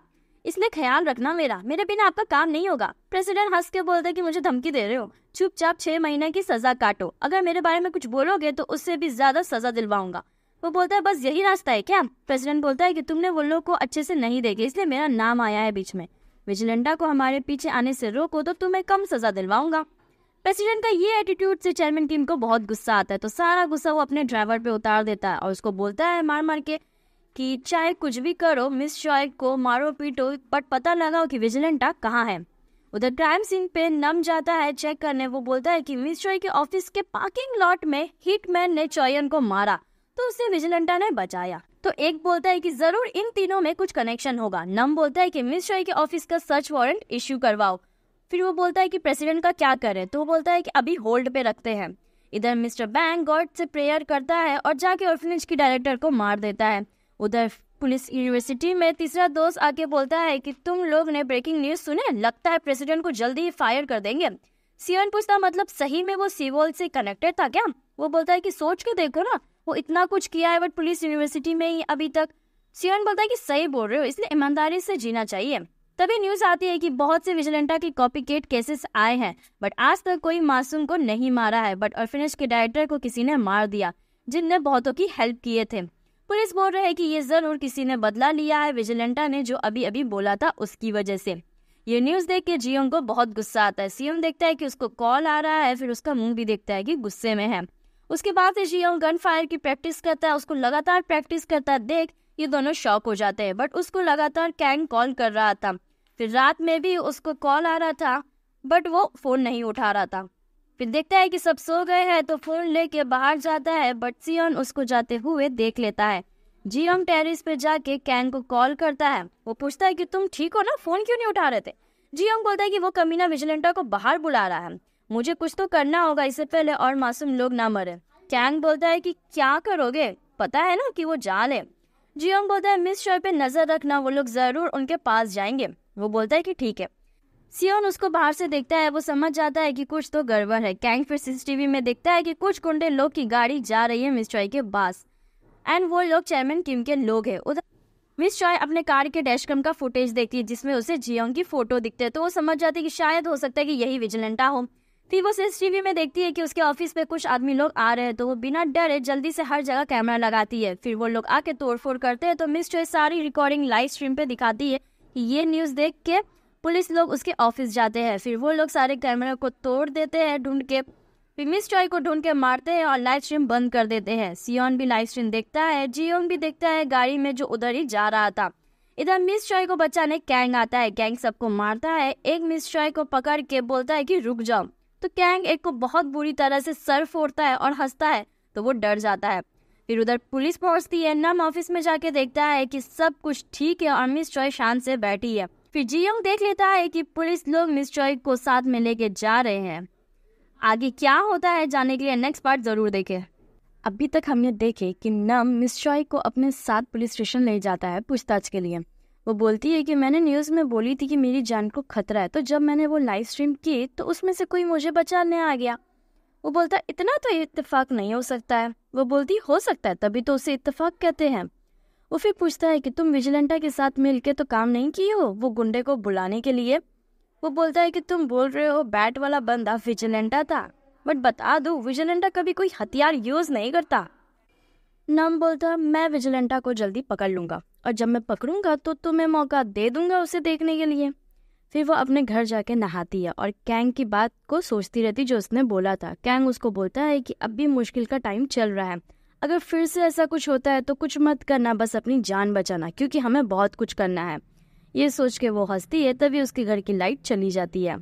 इसलिए ख्याल रखना मेरा मेरे बिना आपका काम नहीं होगा प्रेसिडेंट हंस के बोलते कि मुझे धमकी दे रहे हो चुपचाप छह महीने की सजा काटो अगर मेरे बारे में कुछ बोलोगे तो उससे भी ज्यादा सजा दिलवाऊंगा वो बोलता है बस यही रास्ता है क्या प्रेसिडेंट बोलता है कि तुमने वो लोग को अच्छे से नहीं देखे इसलिए मेरा नाम आया है बीच में विजिलेंडा को हमारे पीछे आने से रोको तो तुम्हें कम सजा दिलवाऊंगा प्रेसिडेंट का ये एटीट्यूड से चेयरमैन टीम को बहुत गुस्सा आता है तो सारा गुस्सा वो अपने ड्राइवर पे उतार देता है और उसको बोलता है मार मार के कि चाहे कुछ भी करो मिस शॉय को मारो पीटो बट पता लगाओ कि विजिलेंटा कहाँ है उधर क्राइम सीन पे नम जाता है चेक करने वो बोलता है कि मिस चॉय के ऑफिस के पार्किंग लॉट में हिटमैन ने चॉयन को मारा तो उसे विजिलेंटा ने बचाया तो एक बोलता है कि जरूर इन तीनों में कुछ कनेक्शन होगा नम बोलता है कि मिस शाही के ऑफिस का सर्च वारंट इश्यू करवाओ फिर वो बोलता है कि प्रेसिडेंट का क्या करें तो वो बोलता है कि अभी होल्ड पे रखते हैं इधर मिस्टर बैंक गॉड से प्रेयर करता है और जाके ऑर्फिनेज की डायरेक्टर को मार देता है उधर पुलिस यूनिवर्सिटी में तीसरा दोस्त आके बोलता है कि तुम लोग ने ब्रेकिंग न्यूज सुने लगता है प्रेसिडेंट को जल्दी ही फायर कर देंगे सीवन पूछता मतलब सही में वो सीवोल से कनेक्टेड था क्या वो बोलता है कि सोच के देखो ना वो इतना कुछ किया है बट पुलिस यूनिवर्सिटी में ही अभी तक सियन बोलता है कि सही बोल रहे हो इसलिए ईमानदारी से जीना चाहिए तभी न्यूज आती है कि बहुत से विजिलेंटा के कॉपी केट केसेस आए हैं बट आज तक कोई मासूम को नहीं मारा है बट ऑर्फिनेज के डायरेक्टर को किसी ने मार दिया जिनने बहुतों की हेल्प किए थे पुलिस बोल रहे है कि ये जरूर किसी ने बदला लिया है विजिलेंटा ने जो अभी अभी बोला था उसकी वजह से ये न्यूज देख के जियो को बहुत गुस्सा आता है सीएम देखता है कि उसको कॉल आ रहा है फिर उसका मुंह भी देखता है कि गुस्से में है उसके बाद जियोंग गन फायर की प्रैक्टिस करता है उसको लगातार प्रैक्टिस करता देख ये दोनों शॉक हो जाते हैं बट उसको लगातार कैंग कॉल कर रहा था फिर रात में भी उसको कॉल आ रहा था बट वो फ़ोन नहीं उठा रहा था फिर देखता है कि सब सो गए हैं तो फ़ोन लेके बाहर जाता है बट सियोन उसको जाते हुए देख लेता है जियोंग टेरिस पे जाके कैंग को कॉल करता है वो पूछता है कि तुम ठीक हो ना फ़ोन क्यों नहीं उठा रहे थे जियोंग बोलता है कि वो कमीना विजिलेंटा को बाहर बुला रहा है मुझे कुछ तो करना होगा इससे पहले और मासूम लोग ना मरे कैंग बोलता है कि क्या करोगे पता है ना कि वो जाल है जियोंग बोलता है मिस शॉय पे नजर रखना वो लोग जरूर उनके पास जाएंगे वो बोलता है कि ठीक है सियोन उसको बाहर से देखता है वो समझ जाता है कि कुछ तो गड़बड़ है कैंग फिर सीसीटीवी में देखता है कि कुछ गुंडे लोग की गाड़ी जा रही है मिस चॉय के पास एंड वो लोग चेयरमैन किम के लोग है उधर मिस चॉय अपने कार के डैशकम का फुटेज देखती है जिसमें उसे जियोंग की फोटो दिखते है तो वो समझ जाती है कि शायद हो सकता है कि यही विजिलेंटा हो फिर वो सीसीटीवी में देखती है कि उसके ऑफिस में कुछ आदमी लोग आ रहे हैं तो वो बिना डरे जल्दी से हर जगह कैमरा लगाती है फिर वो लोग आके तोड़फोड़ करते हैं तो मिस चॉइस सारी रिकॉर्डिंग लाइव स्ट्रीम पे दिखाती है ये न्यूज़ देख के पुलिस लोग उसके ऑफिस जाते हैं फिर वो लोग सारे कैमरा को तोड़ देते हैं ढूंढ के फिर मिस चॉय को ढूंढ के मारते हैं और लाइव स्ट्रीम बंद कर देते हैं सियोन भी लाइव स्ट्रीम देखता है जियोन भी देखता है गाड़ी में जो उधर ही जा रहा था इधर मिस चॉय को बचाने कैंग आता है कैंग सबको मारता है एक मिस चॉय को पकड़ के बोलता है कि रुक जाओ तो कैंग एक को बहुत बुरी तरह से सर फोड़ता है और हंसता है तो वो डर जाता है फिर उधर पुलिस पहुंचती है नम ऑफिस में जाके देखता है कि सब कुछ ठीक है और मिस चॉय शांत से बैठी है फिर जियोंग देख लेता है कि पुलिस लोग मिस चॉय को साथ में लेके जा रहे हैं आगे क्या होता है जाने के लिए नेक्स्ट पार्ट ज़रूर देखे अभी तक हमने देखे कि नम मिस चॉय को अपने साथ पुलिस स्टेशन ले जाता है पूछताछ के लिए वो बोलती है कि मैंने न्यूज़ में बोली थी कि मेरी जान को खतरा है तो जब मैंने वो लाइव स्ट्रीम की तो उसमें से कोई मुझे बचाने आ गया वो बोलता इतना तो इतफाक नहीं हो सकता है वो बोलती हो सकता है तभी तो उसे इतफाक कहते हैं वो फिर पूछता है कि तुम विजिलेंटा के साथ मिल तो काम नहीं किए हो वो गुंडे को बुलाने के लिए वो बोलता है कि तुम बोल रहे हो बैट वाला बंदा विजिलेंटा था बट बता दो विजिलेंटा कभी कोई हथियार यूज़ नहीं करता नम बोलता मैं विजिलेंटा को जल्दी पकड़ लूँगा और जब मैं पकड़ूंगा तो तुम्हें मौका दे दूंगा उसे देखने के लिए फिर वो अपने घर जाके नहाती है और कैंग की बात को सोचती रहती जो उसने बोला था कैंग उसको बोलता है कि अब भी मुश्किल का टाइम चल रहा है अगर फिर से ऐसा कुछ होता है तो कुछ मत करना बस अपनी जान बचाना क्योंकि हमें बहुत कुछ करना है ये सोच के वो हंसती है तभी उसके घर की लाइट चली जाती है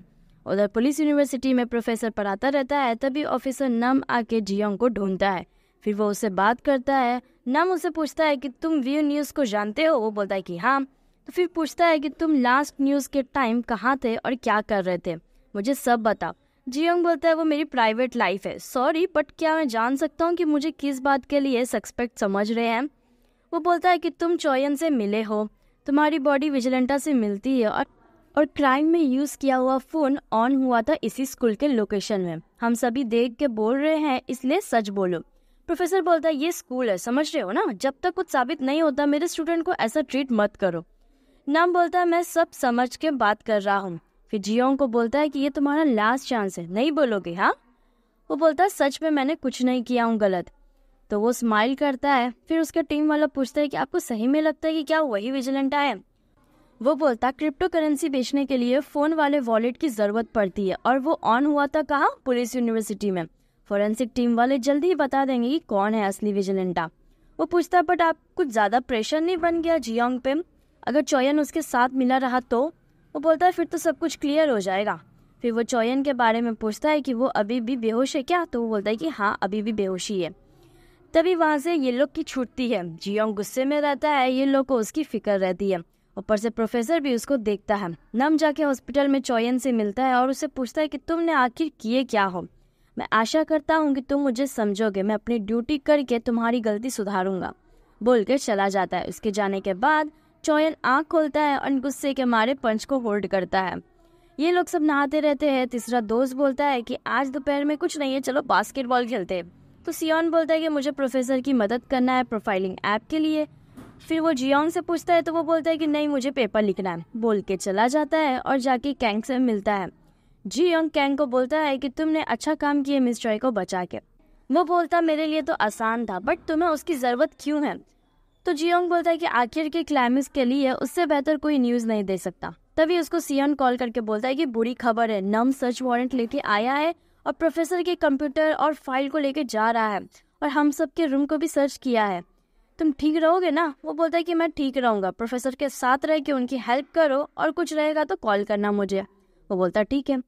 उधर पुलिस यूनिवर्सिटी में प्रोफेसर पढ़ाता रहता है तभी ऑफिसर नम आके जियोंग को ढूंढता है फिर वो उससे बात करता है नम उसे पूछता है कि तुम व्यू न्यूज़ को जानते हो वो बोलता है कि हाँ तो फिर पूछता है कि तुम लास्ट न्यूज़ के टाइम कहाँ थे और क्या कर रहे थे मुझे सब बताओ जियोंग बोलता है वो मेरी प्राइवेट लाइफ है सॉरी बट क्या मैं जान सकता हूँ कि मुझे किस बात के लिए सस्पेक्ट समझ रहे हैं वो बोलता है कि तुम चोयन से मिले हो तुम्हारी बॉडी विजिलेंटा से मिलती है और और क्राइम में यूज़ किया हुआ फ़ोन ऑन हुआ था इसी स्कूल के लोकेशन में हम सभी देख के बोल रहे हैं इसलिए सच बोलो प्रोफेसर बोलता है ये स्कूल है समझ रहे हो ना जब तक कुछ साबित नहीं होता मेरे स्टूडेंट को ऐसा ट्रीट मत करो नाम बोलता है मैं सब समझ के बात कर रहा हूँ फिर जियोंग को बोलता है कि ये तुम्हारा लास्ट चांस है नहीं बोलोगे हाँ वो बोलता है सच में मैंने कुछ नहीं किया हूँ गलत तो वो स्माइल करता है फिर उसका टीम वाला पूछता है कि आपको सही में लगता है कि क्या वही विजिलेंट आए वो बोलता क्रिप्टो करेंसी बेचने के लिए फ़ोन वाले वॉलेट की ज़रूरत पड़ती है और वो ऑन हुआ था कहा पुलिस यूनिवर्सिटी में फॉरेंसिक टीम वाले जल्दी ही बता देंगे कि कौन है असली विजिलेंटा वो पूछता बट आप कुछ ज़्यादा प्रेशर नहीं बन गया जियांग पे अगर चौयन उसके साथ मिला रहा तो वो बोलता है फिर तो सब कुछ क्लियर हो जाएगा फिर वो चौयन के बारे में पूछता है कि वो अभी भी बेहोश है क्या तो वो बोलता है कि हाँ अभी भी बेहोशी है तभी वहाँ से ये लोग की छूटती है जियोंग गुस्से में रहता है ये लोग को उसकी फिक्र रहती है ऊपर से प्रोफेसर भी उसको देखता है नम जाके हॉस्पिटल में चौयन से मिलता है और उसे पूछता है कि तुमने आखिर किए क्या हो मैं आशा करता हूँ कि तुम मुझे समझोगे मैं अपनी ड्यूटी करके तुम्हारी गलती सुधारूंगा बोल के चला जाता है उसके जाने के बाद चौयन आँख खोलता है और गुस्से के मारे पंच को होल्ड करता है ये लोग सब नहाते रहते हैं तीसरा दोस्त बोलता है कि आज दोपहर में कुछ नहीं है चलो बास्केटबॉल खेलते हैं तो सियोन बोलता है कि मुझे प्रोफेसर की मदद करना है प्रोफाइलिंग ऐप के लिए फिर वो जियोंग से पूछता है तो वो बोलता है कि नहीं मुझे पेपर लिखना है बोल के चला जाता है और जाके कैंग से मिलता है जी योंग कैंग को बोलता है कि तुमने अच्छा काम किया मिस जॉय को बचा के वो बोलता मेरे लिए तो आसान था बट तुम्हें उसकी ज़रूरत क्यों है तो जी योंग बोलता है कि आखिर के क्लाइमिक्स के लिए उससे बेहतर कोई न्यूज़ नहीं दे सकता तभी उसको सियन कॉल करके बोलता है कि बुरी खबर है नम सर्च वारंट लेके आया है और प्रोफेसर के कंप्यूटर और फाइल को लेके जा रहा है और हम सब के रूम को भी सर्च किया है तुम ठीक रहोगे ना वो बोलता है कि मैं ठीक रहूँगा प्रोफेसर के साथ रह के उनकी हेल्प करो और कुछ रहेगा तो कॉल करना मुझे वो बोलता ठीक है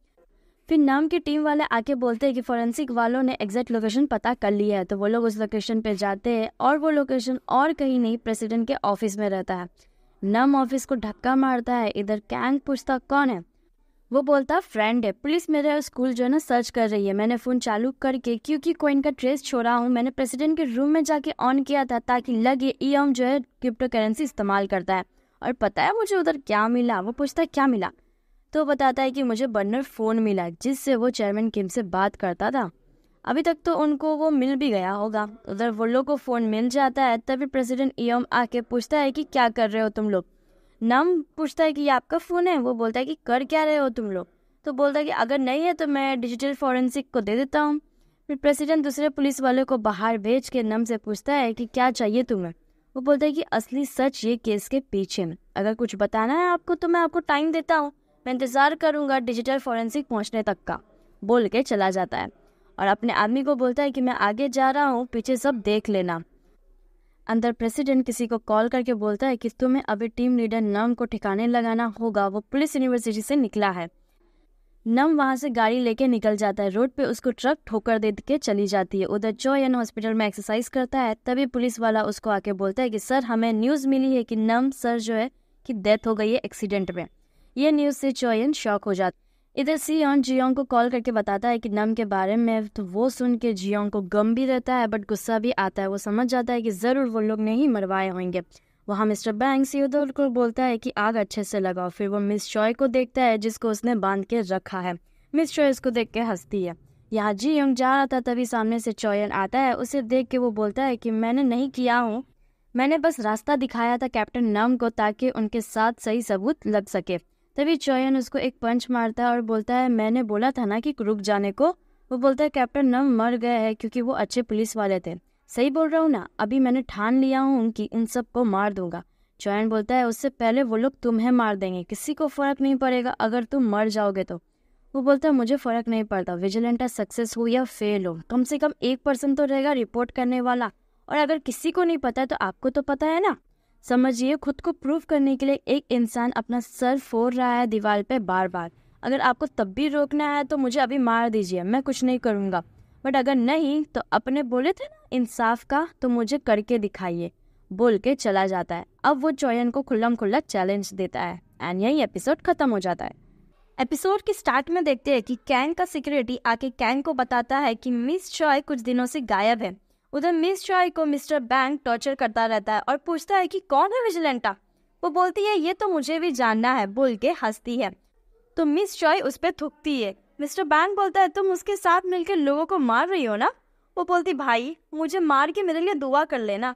फिर नाम की टीम वाले आके बोलते हैं कि फोरेंसिक वालों ने एग्जैक्ट लोकेशन पता कर लिया है तो वो लोग उस लोकेशन पे जाते हैं और वो लोकेशन और कहीं नहीं प्रेसिडेंट के ऑफिस में रहता है नम ऑफिस को धक्का मारता है इधर कैंग पूछता कौन है वो बोलता फ्रेंड है पुलिस मेरे स्कूल जो है ना सर्च कर रही है मैंने फ़ोन चालू करके क्योंकि कोइन का ट्रेस छोड़ा हूँ मैंने प्रेसिडेंट के रूम में जाके ऑन किया था ताकि लगे ई जो है क्रिप्टो करेंसी इस्तेमाल करता है और पता है मुझे उधर क्या मिला वो पूछता है क्या मिला तो बताता है कि मुझे बर्नर फ़ोन मिला जिससे वो चेयरमैन किम से बात करता था अभी तक तो उनको वो मिल भी गया होगा उधर वो लोग को फ़ोन मिल जाता है तभी प्रेसिडेंट एम आके पूछता है कि क्या कर रहे हो तुम लोग नम पूछता है कि ये आपका फ़ोन है वो बोलता है कि कर क्या रहे हो तुम लोग तो बोलता है कि अगर नहीं है तो मैं डिजिटल फॉरेंसिक को दे देता हूँ फिर प्रेसिडेंट दूसरे पुलिस वाले को बाहर भेज के नम से पूछता है कि क्या चाहिए तुम्हें वो बोलता है कि असली सच ये केस के पीछे में अगर कुछ बताना है आपको तो मैं आपको टाइम देता हूँ मैं इंतज़ार करूँगा डिजिटल फॉरेंसिक पहुँचने तक का बोल के चला जाता है और अपने आदमी को बोलता है कि मैं आगे जा रहा हूँ पीछे सब देख लेना अंदर प्रेसिडेंट किसी को कॉल करके बोलता है कि तुम्हें अभी टीम लीडर नम को ठिकाने लगाना होगा वो पुलिस यूनिवर्सिटी से निकला है नम वहाँ से गाड़ी लेके निकल जाता है रोड पे उसको ट्रक ठोकर दे के चली जाती है उधर चोयन हॉस्पिटल में एक्सरसाइज करता है तभी पुलिस वाला उसको आके बोलता है कि सर हमें न्यूज़ मिली है कि नम सर जो है कि डेथ हो गई है एक्सीडेंट में ये न्यूज़ से चोयन शॉक हो जाता इधर ऑन जियोंग को कॉल करके बताता है कि नम के बारे में तो वो सुन के जियो को गम भी रहता है बट गुस्सा भी आता है वो समझ जाता है कि ज़रूर वो लोग नहीं मरवाए होंगे वहाँ मिस्टर बैंक सीधर को बोलता है कि आग अच्छे से लगाओ फिर वो मिस चॉय को देखता है जिसको उसने बांध के रखा है मिस चॉय उसको देख के हंसती है यहाँ जी यंग जा रहा था तभी सामने से चौयन आता है उसे देख के वो बोलता है कि मैंने नहीं किया हूँ मैंने बस रास्ता दिखाया था कैप्टन नम को ताकि उनके साथ सही सबूत लग सके तभी चोयन उसको एक पंच मारता है और बोलता है मैंने बोला था ना कि रुक जाने को वो बोलता है कैप्टन नव मर गए हैं क्योंकि वो अच्छे पुलिस वाले थे सही बोल रहा हूँ ना अभी मैंने ठान लिया हूँ उनकी उन सबको मार दूंगा चोयन बोलता है उससे पहले वो लोग तुम्हें मार देंगे किसी को फ़र्क नहीं पड़ेगा अगर तुम मर जाओगे तो वो बोलता है मुझे फ़र्क नहीं पड़ता विजिलेंटा सक्सेस हो या फेल हो कम से कम एक पर्सन तो रहेगा रिपोर्ट करने वाला और अगर किसी को नहीं पता है तो आपको तो पता है ना समझिए खुद को प्रूफ करने के लिए एक इंसान अपना सर फोड़ रहा है दीवार पे बार बार अगर आपको तब भी रोकना है तो मुझे अभी मार दीजिए मैं कुछ नहीं करूँगा बट अगर नहीं तो अपने बोले थे ना इंसाफ का तो मुझे करके दिखाइए बोल के चला जाता है अब वो चोयन को खुल्लम खुल्ला चैलेंज देता है एंड यही एपिसोड खत्म हो जाता है एपिसोड के स्टार्ट में देखते हैं कि कैंग का सिक्योरिटी आके कैंग को बताता है कि मिस चॉय कुछ दिनों से गायब है उधर मिस चॉय को मिस्टर बैंक टॉर्चर करता रहता है और पूछता है कि कौन है विजिलेंटा वो बोलती है ये तो मुझे भी जानना है बोल के हंसती है तो मिस चॉय उस पर थुकती है मिस्टर बैंक बोलता है तुम उसके साथ मिलकर लोगों को मार रही हो ना वो बोलती भाई मुझे मार के मेरे लिए दुआ कर लेना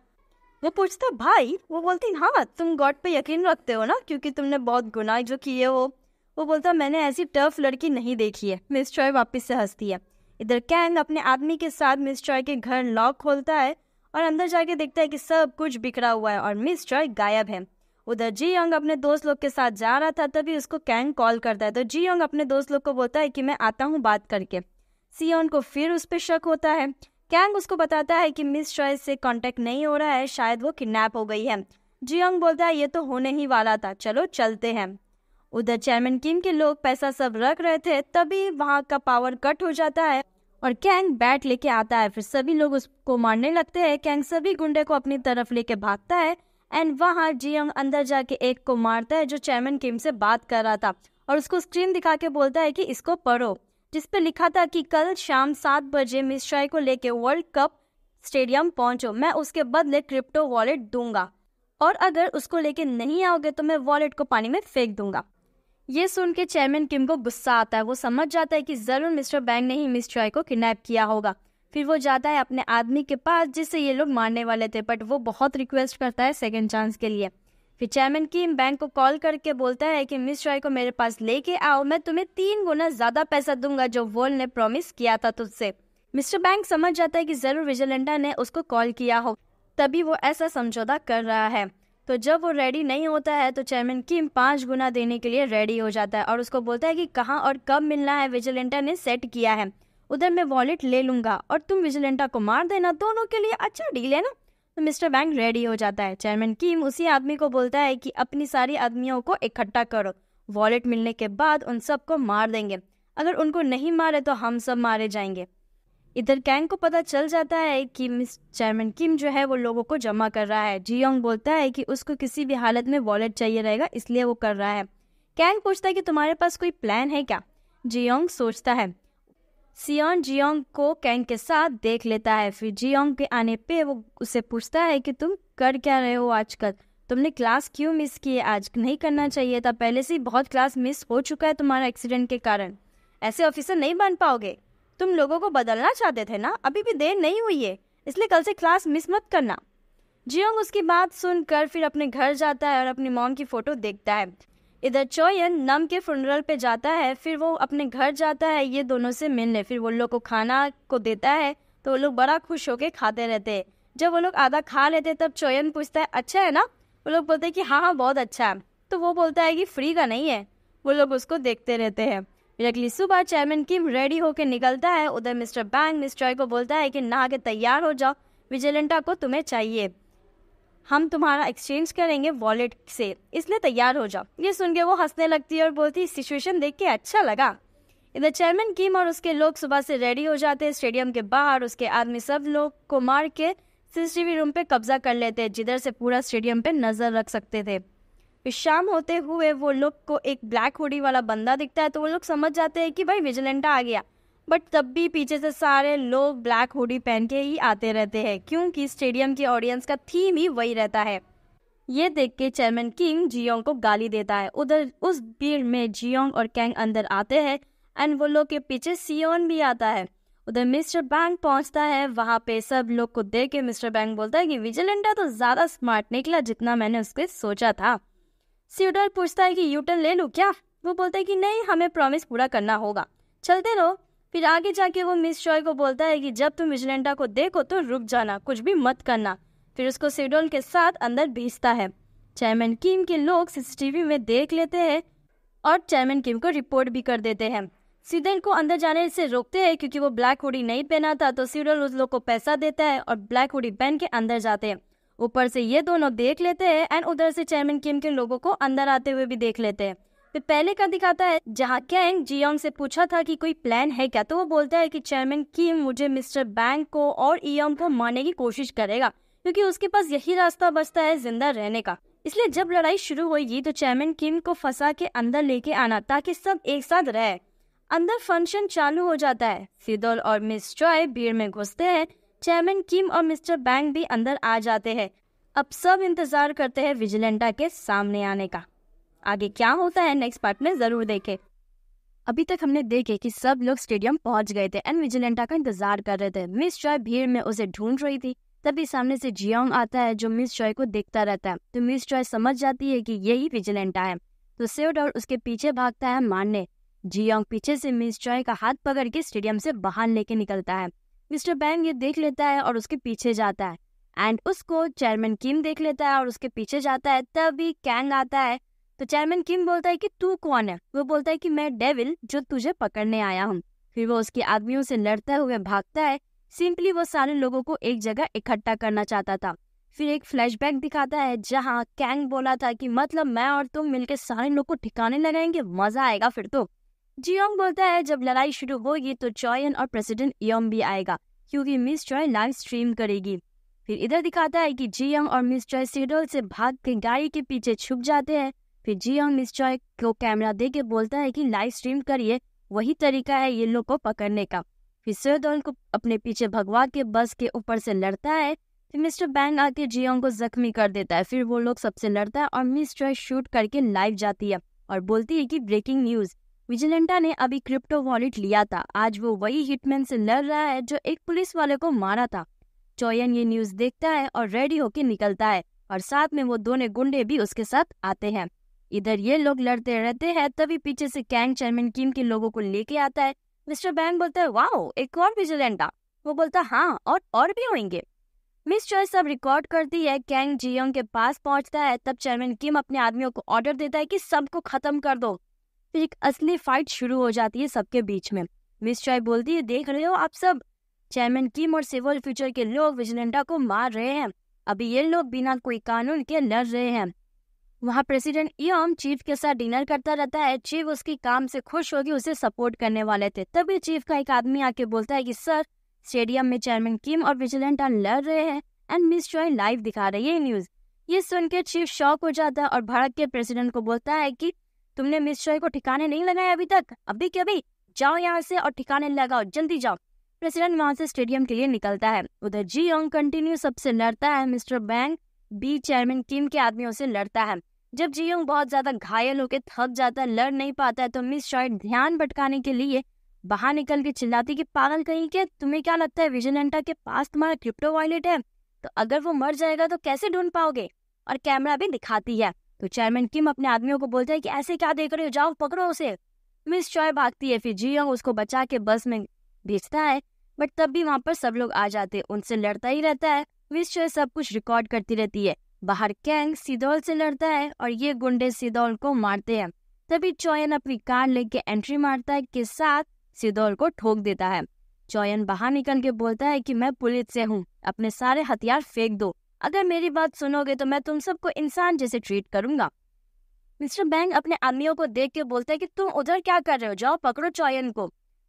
वो पूछता भाई वो बोलती हाँ तुम गॉड पे यकीन रखते हो ना क्योंकि तुमने बहुत गुनाह जो किए हो वो बोलता मैंने ऐसी टफ लड़की नहीं देखी है मिस चॉय वापस से हंसती है इधर कैंग अपने आदमी के साथ मिस ट्रॉय के घर लॉक खोलता है और अंदर जाके देखता है कि सब कुछ बिखरा हुआ है और मिस ट्रॉय गायब है उधर जी योंग अपने दोस्त लोग के साथ जा रहा था तभी उसको कैंग कॉल करता है तो जी योंग अपने दोस्त लोग को बोलता है कि मैं आता हूँ बात करके सीओन को फिर उस पर शक होता है कैंग उसको बताता है कि मिस ट्रॉय से कॉन्टेक्ट नहीं हो रहा है शायद वो किडनैप हो गई है योंग बोलता है ये तो होने ही वाला था चलो चलते हैं उधर चेयरमैन किम के लोग पैसा सब रख रहे थे तभी वहाँ का पावर कट हो जाता है और कैंग बैट लेके आता है फिर सभी लोग उसको मारने लगते हैं कैंग सभी गुंडे को अपनी तरफ लेके भागता है एंड वहाँ जियंग अंदर जाके एक को मारता है जो चेयरमैन किम से बात कर रहा था और उसको स्क्रीन दिखा के बोलता है कि इसको पढ़ो जिस पे लिखा था कि कल शाम सात बजे मिस शाय को लेके वर्ल्ड कप स्टेडियम पहुंचो मैं उसके बदले क्रिप्टो वॉलेट दूंगा और अगर उसको लेके नहीं आओगे तो मैं वॉलेट को पानी में फेंक दूंगा ये सुन के चेयरमैन किम को गुस्सा आता है वो समझ जाता है कि ज़रूर मिस्टर बैंग ने ही मिस चॉय को किडनैप किया होगा फिर वो जाता है अपने आदमी के पास जिसे ये लोग मारने वाले थे बट वो बहुत रिक्वेस्ट करता है सेकेंड चांस के लिए फिर चेयरमैन किम बैंक को कॉल करके बोलता है कि मिस चॉय को मेरे पास लेके आओ मैं तुम्हें तीन गुना ज़्यादा पैसा दूंगा जो वोल ने प्रॉमिस किया था तुझसे मिस्टर बैंक समझ जाता है कि ज़रूर विजिलेंडा ने उसको कॉल किया हो तभी वो ऐसा समझौता कर रहा है तो जब वो रेडी नहीं होता है तो चेयरमैन किम पाँच गुना देने के लिए रेडी हो जाता है और उसको बोलता है कि कहाँ और कब मिलना है विजिलेंटा ने सेट किया है उधर मैं वॉलेट ले लूँगा और तुम विजिलेंटा को मार देना दोनों के लिए अच्छा डील है ना तो मिस्टर बैंक रेडी हो जाता है चेयरमैन किम उसी आदमी को बोलता है कि अपनी सारी आदमियों को इकट्ठा करो वॉलेट मिलने के बाद उन सबको मार देंगे अगर उनको नहीं मारे तो हम सब मारे जाएंगे इधर कैंग को पता चल जाता है कि मिस चेयरमैन किम जो है वो लोगों को जमा कर रहा है योंग बोलता है कि उसको किसी भी हालत में वॉलेट चाहिए रहेगा इसलिए वो कर रहा है कैंग पूछता है कि तुम्हारे पास कोई प्लान है क्या योंग सोचता है सियोन जियोंग को कैंग के साथ देख लेता है फिर जियोंग के आने पे वो उसे पूछता है कि तुम कर क्या रहे हो आजकल तुमने क्लास क्यों मिस की है आज नहीं करना चाहिए था पहले से ही बहुत क्लास मिस हो चुका है तुम्हारा एक्सीडेंट के कारण ऐसे ऑफिसर नहीं बन पाओगे तुम लोगों को बदलना चाहते थे ना अभी भी देर नहीं हुई है इसलिए कल से क्लास मिस मत करना जियोंग उसकी बात सुनकर फिर अपने घर जाता है और अपनी मॉम की फ़ोटो देखता है इधर चोयन नम के फ्यूनरल पे जाता है फिर वो अपने घर जाता है ये दोनों से मिलने फिर वो लोग को खाना को देता है तो वो लोग बड़ा खुश होके खाते रहते हैं जब वो लोग आधा खा लेते तब चोयन पूछता है अच्छा है ना वो लोग बोलते हैं कि हाँ हाँ बहुत अच्छा है तो वो बोलता है कि फ्री का नहीं है वो लोग उसको देखते रहते हैं अगली सुबह चेयरमैन किम रेडी होकर निकलता है उधर मिस्टर बैंग मिस को बोलता है कि ना आगे तैयार हो जाओ विजिलेंटा को तुम्हें चाहिए हम तुम्हारा एक्सचेंज करेंगे वॉलेट से इसलिए तैयार हो जाओ ये सुन के वो हंसने लगती है और बोलती है सिचुएशन देख के अच्छा लगा इधर चेयरमैन किम और उसके लोग सुबह से रेडी हो जाते हैं स्टेडियम के बाहर उसके आदमी सब लोग को मार के सीसीटीवी रूम पे कब्जा कर लेते हैं जिधर से पूरा स्टेडियम पे नज़र रख सकते थे शाम होते हुए वो लोग को एक ब्लैक होडी वाला बंदा दिखता है तो वो लोग समझ जाते हैं कि भाई विजिलेंटा आ गया बट तब भी पीछे से सारे लोग ब्लैक होडी पहन के ही आते रहते हैं क्योंकि स्टेडियम की ऑडियंस का थीम ही वही रहता है ये देख के चेयरमैन किंग जियोंग को गाली देता है उधर उस भीड़ में जियोंग और कैंग अंदर आते हैं एंड वो लोग के पीछे सियोन भी आता है उधर मिस्टर बैंक पहुंचता है वहां पे सब लोग को देख के मिस्टर बैंक बोलता है कि विजिलेंटा तो ज्यादा स्मार्ट निकला जितना मैंने उसके सोचा था सीडर पूछता है कि टर्न ले लूँ क्या वो बोलता है कि नहीं हमें प्रॉमिस पूरा करना होगा चलते रहो फिर आगे जाके वो मिस जॉय को बोलता है कि जब तुम विजिलेंटा को देखो तो रुक जाना कुछ भी मत करना फिर उसको सीडोल के साथ अंदर भेजता है चेयरमैन किम के लोग सीसीटीवी में देख लेते हैं और चेयरमैन किम को रिपोर्ट भी कर देते हैं सीडल को अंदर जाने से रोकते हैं क्योंकि वो ब्लैक हुडी नहीं पहना था तो सीडल उस लोग को पैसा देता है और ब्लैक हुडी पहन के अंदर जाते हैं ऊपर से ये दोनों देख लेते हैं एंड उधर से चेयरमैन किम के लोगों को अंदर आते हुए भी देख लेते हैं फिर पहले का दिखाता है जहाँ कैंग जियोंग से पूछा था कि कोई प्लान है क्या तो वो बोलता है कि चेयरमैन किम मुझे मिस्टर बैंक को और ईयोंग को मारने की कोशिश करेगा क्योंकि उसके पास यही रास्ता बचता है जिंदा रहने का इसलिए जब लड़ाई शुरू होगी तो चेयरमैन किम को फंसा के अंदर लेके आना ताकि सब एक साथ रहे अंदर फंक्शन चालू हो जाता है सिदोल और मिस चॉय भीड़ में घुसते हैं चेयरमैन किम और मिस्टर बैंग भी अंदर आ जाते हैं अब सब इंतजार करते हैं विजिलेंटा के सामने आने का आगे क्या होता है नेक्स्ट पार्ट में जरूर देखे अभी तक हमने देखे कि सब लोग स्टेडियम पहुंच गए थे एंड विजिलेंटा का इंतजार कर रहे थे मिस जॉय भीड़ में उसे ढूंढ रही थी तभी सामने से जियोंग आता है जो मिस जॉय को देखता रहता है तो मिस जॉय समझ जाती है कि यही विजिलेंटा है तो और उसके पीछे भागता है मारने जियोंग पीछे से मिस जॉय का हाथ पकड़ के स्टेडियम से बाहर लेके निकलता है मिस्टर बैंग ये देख लेता है और उसके पीछे जाता है एंड उसको चेयरमैन किम देख लेता है और उसके पीछे जाता है तभी कैंग आता है तो चेयरमैन किम बोलता है कि तू कौन है वो बोलता है कि मैं डेविल जो तुझे पकड़ने आया हूँ फिर वो उसके आदमियों से लड़ता हुए भागता है सिंपली वो सारे लोगों को एक जगह इकट्ठा करना चाहता था फिर एक फ्लैशबैक दिखाता है जहाँ कैंग बोला था कि मतलब मैं और तुम मिलकर सारे लोग को ठिकाने लगाएंगे मजा आएगा फिर तो जियोंग बोलता है जब लड़ाई शुरू होगी तो चॉयन और प्रेसिडेंट योम भी आएगा क्योंकि मिस चॉय लाइव स्ट्रीम करेगी फिर इधर दिखाता है कि जियोंग और मिस चॉय सीडोल से भाग के गाड़ी के पीछे छुप जाते हैं फिर जियोंग मिस चॉय को कैमरा दे के बोलता है कि लाइव स्ट्रीम करिए वही तरीका है ये लोग को पकड़ने का फिर सीडोल को अपने पीछे भगवा के बस के ऊपर से लड़ता है फिर मिस्टर बैंग आके जियोंग को जख्मी कर देता है फिर वो लोग सबसे लड़ता है और मिस चॉय शूट करके लाइव जाती है और बोलती है कि ब्रेकिंग न्यूज़ विजिलेंटा ने अभी क्रिप्टो वॉलेट लिया था आज वो वही हिटमैन से लड़ रहा है जो एक पुलिस वाले को मारा था चोयन ये न्यूज देखता है और रेडी होके निकलता है और साथ में वो दोनों गुंडे भी उसके साथ आते हैं इधर ये लोग लड़ते रहते हैं तभी पीछे से कैंग चेयरमैन किम के लोगों को लेके आता है मिस्टर बैंग बोलता है वाओ एक और विजिलेंटा वो बोलता हाँ और और भी होंगे मिस चोय सब रिकॉर्ड करती है कैंग जियोंग के पास पहुंचता है तब चेयरमैन किम अपने आदमियों को ऑर्डर देता है कि सबको खत्म कर दो फिर एक असली फाइट शुरू हो जाती है सबके बीच में मिस चॉय बोलती है देख रहे हो आप सब चेयरमैन किम और सिविल फ्यूचर के लोग विजिलेंटा को मार रहे हैं अभी ये लोग बिना कोई कानून के लड़ रहे हैं वहाँ प्रेसिडेंट इम चीफ के साथ डिनर करता रहता है चीफ उसके काम से खुश होगी उसे सपोर्ट करने वाले थे तभी चीफ का एक आदमी आके बोलता है कि सर स्टेडियम में चेयरमैन किम और विजिलेंटा लड़ रहे हैं एंड मिस चॉय लाइव दिखा रही है न्यूज ये सुनकर चीफ शॉक हो जाता है और भारत के प्रेसिडेंट को बोलता है कि तुमने मिस चॉय को ठिकाने नहीं लगाया अभी तक अभी के अभी जाओ यहाँ से और ठिकाने लगाओ जल्दी जाओ प्रेसिडेंट वहां से स्टेडियम के लिए निकलता है उधर जी योंग कंटिन्यू सबसे लड़ता है मिस्टर बैंग बी चेयरमैन टीम के आदमियों से लड़ता है जब जी योंग बहुत ज्यादा घायल होकर थक जाता है लड़ नहीं पाता है तो मिस चॉय ध्यान भटकाने के लिए बाहर निकल के चिल्लाती कि पागल कहीं के तुम्हें क्या लगता है एंटा के पास तुम्हारा क्रिप्टो वॉलेट है तो अगर वो मर जाएगा तो कैसे ढूंढ पाओगे और कैमरा भी दिखाती है तो चेयरमैन किम अपने आदमियों को बोलता है कि ऐसे क्या देख रहे हो जाओ पकड़ो उसे मिस चॉय भागती है फिर जी यंग उसको बचा के बस में भेजता है बट तब भी वहाँ पर सब लोग आ जाते हैं उनसे लड़ता ही रहता है मिस चॉय सब कुछ रिकॉर्ड करती रहती है बाहर कैंग सिदौल से लड़ता है और ये गुंडे सिदौल को मारते हैं तभी चौयन अपनी कार लेके एंट्री मारता है के साथ सिदौल को ठोक देता है चौयन बाहर निकल के बोलता है कि मैं पुलिस से हूँ अपने सारे हथियार फेंक दो अगर मेरी बात सुनोगे तो मैं तुम सबको इंसान जैसे ट्रीट करूंगा मिस्टर बैंग अपने आदमियों को देख के बोलता है कि तुम उधर क्या कर रहे हो जाओ पकड़ो चौयन को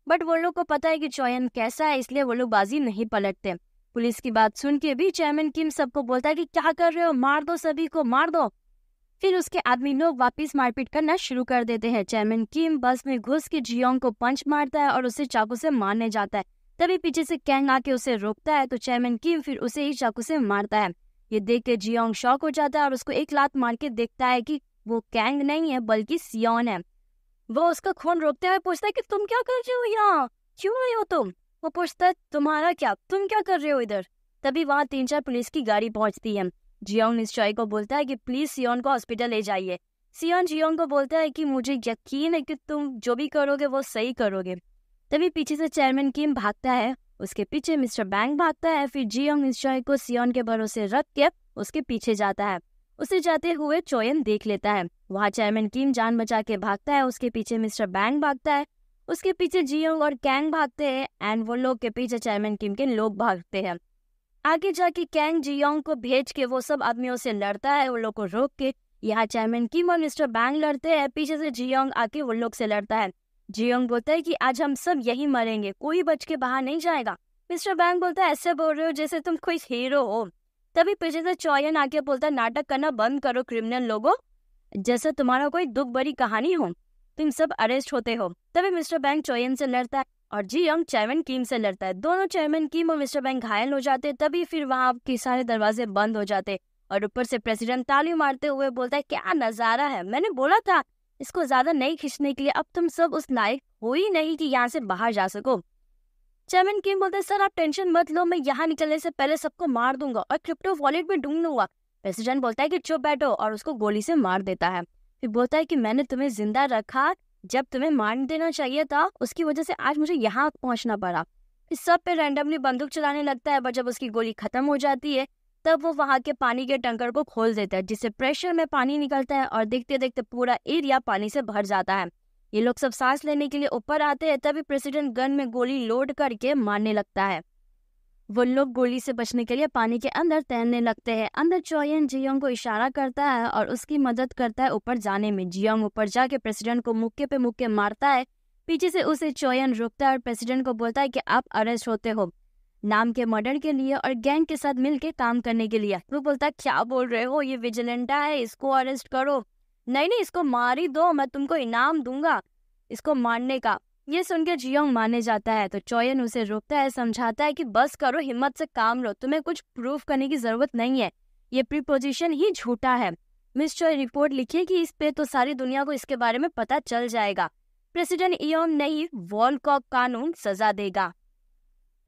बट वो लोग को पता है कि चौयन कैसा है इसलिए वो लोग बाजी नहीं पलटते पुलिस की बात सुन के भी चेयरमैन किम सबको बोलता है कि क्या कर रहे हो मार दो सभी को मार दो फिर उसके आदमी लोग वापस मारपीट करना शुरू कर देते हैं चेयरमैन किम बस में घुस के जियोंग को पंच मारता है और उसे चाकू से मारने जाता है तभी पीछे से कैंग आके उसे रोकता है तो चेयरमैन किम फिर उसे ही चाकू से मारता है ये देख के जियोंग शॉक हो जाता है और उसको एक लात मार के देखता है कि वो कैंग नहीं है बल्कि सियोन है वो उसका खून रोकते हुए पूछता है कि तुम क्या कर रहे हो यहाँ क्यों आए हो तुम वो पूछता है तुम्हारा क्या तुम क्या कर रहे हो इधर तभी वहाँ तीन चार पुलिस की गाड़ी पहुंचती है जियोंग इस चॉय को बोलता है कि प्लीज सियोन को हॉस्पिटल ले जाइए सियोन जियोंग को बोलता है कि मुझे यकीन है कि तुम जो भी करोगे वो सही करोगे तभी पीछे से चेयरमैन किम भागता है उसके पीछे मिस्टर बैंक भागता है फिर जियोंग निश्चय को सियोन के भरोसे रख के उसके पीछे जाता है उसे जाते हुए चोयन देख लेता है वहाँ चेयरमैन किम जान बचा के भागता है उसके पीछे मिस्टर बैंक भागता है उसके पीछे जियोंग और कैंग भागते हैं एंड वो लोग के पीछे चेयरमैन किम के लोग भागते हैं आगे जाके कैंग जियोंग को भेज के वो सब आदमियों से लड़ता है वो लोग को रोक के यहाँ चेयरमैन किम और मिस्टर बैंग लड़ते हैं पीछे से जियोंग आके वो लोग से लड़ता है जियोंग बोलता है कि आज हम सब यही मरेंगे कोई बच के बाहर नहीं जाएगा मिस्टर बैंग बोलता है ऐसे बोल रहे हो जैसे तुम कोई हीरो हो तभी पीछे से चौयन आके बोलता है नाटक करना बंद करो क्रिमिनल लोगों जैसे तुम्हारा कोई दुख भरी कहानी हो तुम सब अरेस्ट होते हो तभी मिस्टर बैंग चौयन से लड़ता है और जी यंग चेयरमैन कीम से लड़ता है दोनों चेयरमैन कीम और मिस्टर बैंग घायल हो जाते तभी फिर वहाँ के सारे दरवाजे बंद हो जाते और ऊपर से प्रेसिडेंट ताली मारते हुए बोलता है क्या नजारा है मैंने बोला था इसको ज्यादा नहीं खींचने के लिए अब तुम सब उस लायक हो ही नहीं कि यहाँ से बाहर जा सको चैमन किम बोलते सर आप टेंशन मत लो मैं यहाँ निकलने से पहले सबको मार दूंगा और क्रिप्टो वॉलेट में ढूंढ लूंगा प्रेसिडेंट बोलता है कि चुप बैठो और उसको गोली से मार देता है फिर बोलता है कि मैंने तुम्हें जिंदा रखा जब तुम्हें मार देना चाहिए था उसकी वजह से आज मुझे यहाँ पहुंचना पड़ा इस सब पे रैंडमली बंदूक चलाने लगता है पर जब उसकी गोली खत्म हो जाती है तब वो वहाँ के पानी के टंकर को खोल देता है जिससे प्रेशर में पानी निकलता है और देखते देखते पूरा एरिया पानी से भर जाता है ये लोग सब सांस लेने के लिए ऊपर आते हैं तभी प्रेसिडेंट गन में गोली लोड करके मारने लगता है वो लोग गोली से बचने के लिए पानी के अंदर तैरने लगते हैं अंदर चोयन जियोंग को इशारा करता है और उसकी मदद करता है ऊपर जाने में जियोंग ऊपर जाके प्रेसिडेंट को मुक्के पे मुक्के मारता है पीछे से उसे चोयन रोकता है और प्रेसिडेंट को बोलता है कि आप अरेस्ट होते हो नाम के मर्डर के लिए और गैंग के साथ मिलके काम करने के लिए वो बोलता क्या बोल रहे हो ये विजिलेंटा है इसको अरेस्ट करो नहीं नहीं इसको मारी दो मैं तुमको इनाम दूंगा इसको मारने का ये सुनकर जियोंग माने जाता है तो चोयन उसे रोकता है समझाता है कि बस करो हिम्मत से काम लो तुम्हें कुछ प्रूफ करने की जरूरत नहीं है ये प्रीपोजिशन ही झूठा है मिस चोय रिपोर्ट लिखी कि इस पे तो सारी दुनिया को इसके बारे में पता चल जाएगा प्रेसिडेंट इम नहीं वॉलकॉक कानून सजा देगा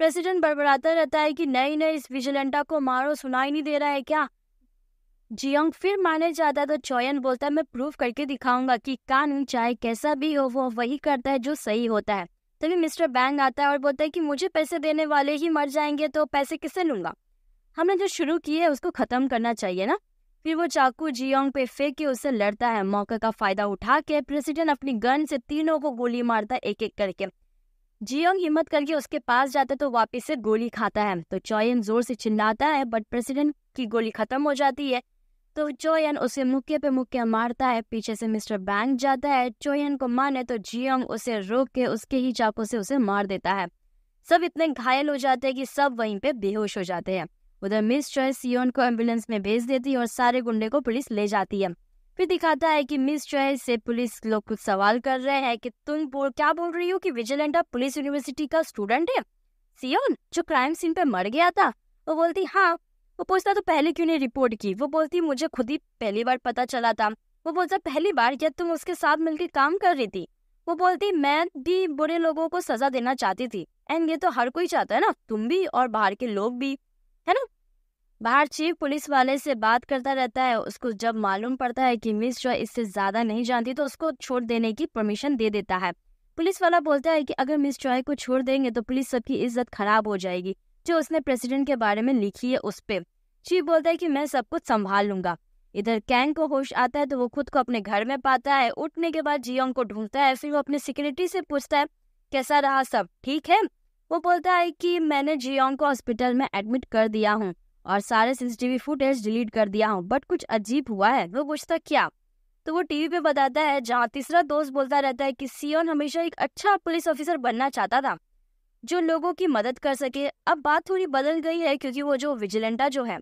प्रेसिडेंट बड़बड़ाता रहता है कि नहीं नहीं इस विजिलेंटा को मारो सुनाई नहीं दे रहा है क्या जियोंग फिर माने जाता है तो चोयन बोलता है मैं प्रूफ करके दिखाऊंगा कि कानून चाहे कैसा भी हो वो वही करता है जो सही होता है तभी मिस्टर बैंग आता है और बोलता है कि मुझे पैसे देने वाले ही मर जाएंगे तो पैसे किससे लूंगा हमने जो शुरू किया है उसको ख़त्म करना चाहिए ना फिर वो चाकू जियोंग पे फेंक के उससे लड़ता है मौके का फायदा उठा के प्रेसिडेंट अपनी गन से तीनों को गोली मारता है एक एक करके जियोंग हिम्मत करके उसके पास जाता है तो वापिस से गोली खाता है तो चोयन जोर से चिल्लाता है बट प्रेसिडेंट की गोली खत्म हो जाती है तो चोयन उसे मुक्के पे मुक्के मारता है पीछे से मिस्टर बैंक जाता है चोयन को माने तो जियोंग उसे रोक के उसके ही चाकू से उसे मार देता है सब इतने घायल हो जाते हैं कि सब वहीं पे बेहोश हो जाते हैं उधर मिस चोय सियोन को एम्बुलेंस में भेज देती है और सारे गुंडे को पुलिस ले जाती है भी दिखाता है कि मिस चॉइस से पुलिस लोग कुछ सवाल कर रहे हैं कि तुम बोल क्या बोल रही हो कि विजिलेंटा पुलिस यूनिवर्सिटी का स्टूडेंट है सियोन जो क्राइम सीन पे मर गया था वो बोलती हाँ वो पूछता तो पहले क्यों नहीं रिपोर्ट की वो बोलती मुझे खुद ही पहली बार पता चला था वो बोलता पहली बार जब तुम उसके साथ मिलकर काम कर रही थी वो बोलती मैं भी बुरे लोगों को सजा देना चाहती थी एंड ये तो हर कोई चाहता है ना तुम भी और बाहर के लोग भी है ना बाहर चीफ पुलिस वाले से बात करता रहता है उसको जब मालूम पड़ता है कि मिस जॉय इससे ज़्यादा नहीं जानती तो उसको छोड़ देने की परमिशन दे देता है पुलिस वाला बोलता है कि अगर मिस जॉय को छोड़ देंगे तो पुलिस सबकी इज्जत खराब हो जाएगी जो उसने प्रेसिडेंट के बारे में लिखी है उस पर चीफ बोलता है कि मैं सब कुछ संभाल लूंगा इधर कैंग को होश आता है तो वो खुद को अपने घर में पाता है उठने के बाद जियोंग को ढूंढता है फिर वो अपने सिक्योरिटी से पूछता है कैसा रहा सब ठीक है वो बोलता है कि मैंने जियोंग को हॉस्पिटल में एडमिट कर दिया हूँ और सारे सीसीटीवी फुटेज डिलीट कर दिया हूँ बट कुछ अजीब हुआ है वो पूछता क्या तो वो टीवी पे बताता है जहाँ तीसरा दोस्त बोलता रहता है कि सियोन हमेशा एक अच्छा पुलिस ऑफिसर बनना चाहता था जो लोगों की मदद कर सके अब बात थोड़ी बदल गई है क्योंकि वो जो विजिलेंटा जो है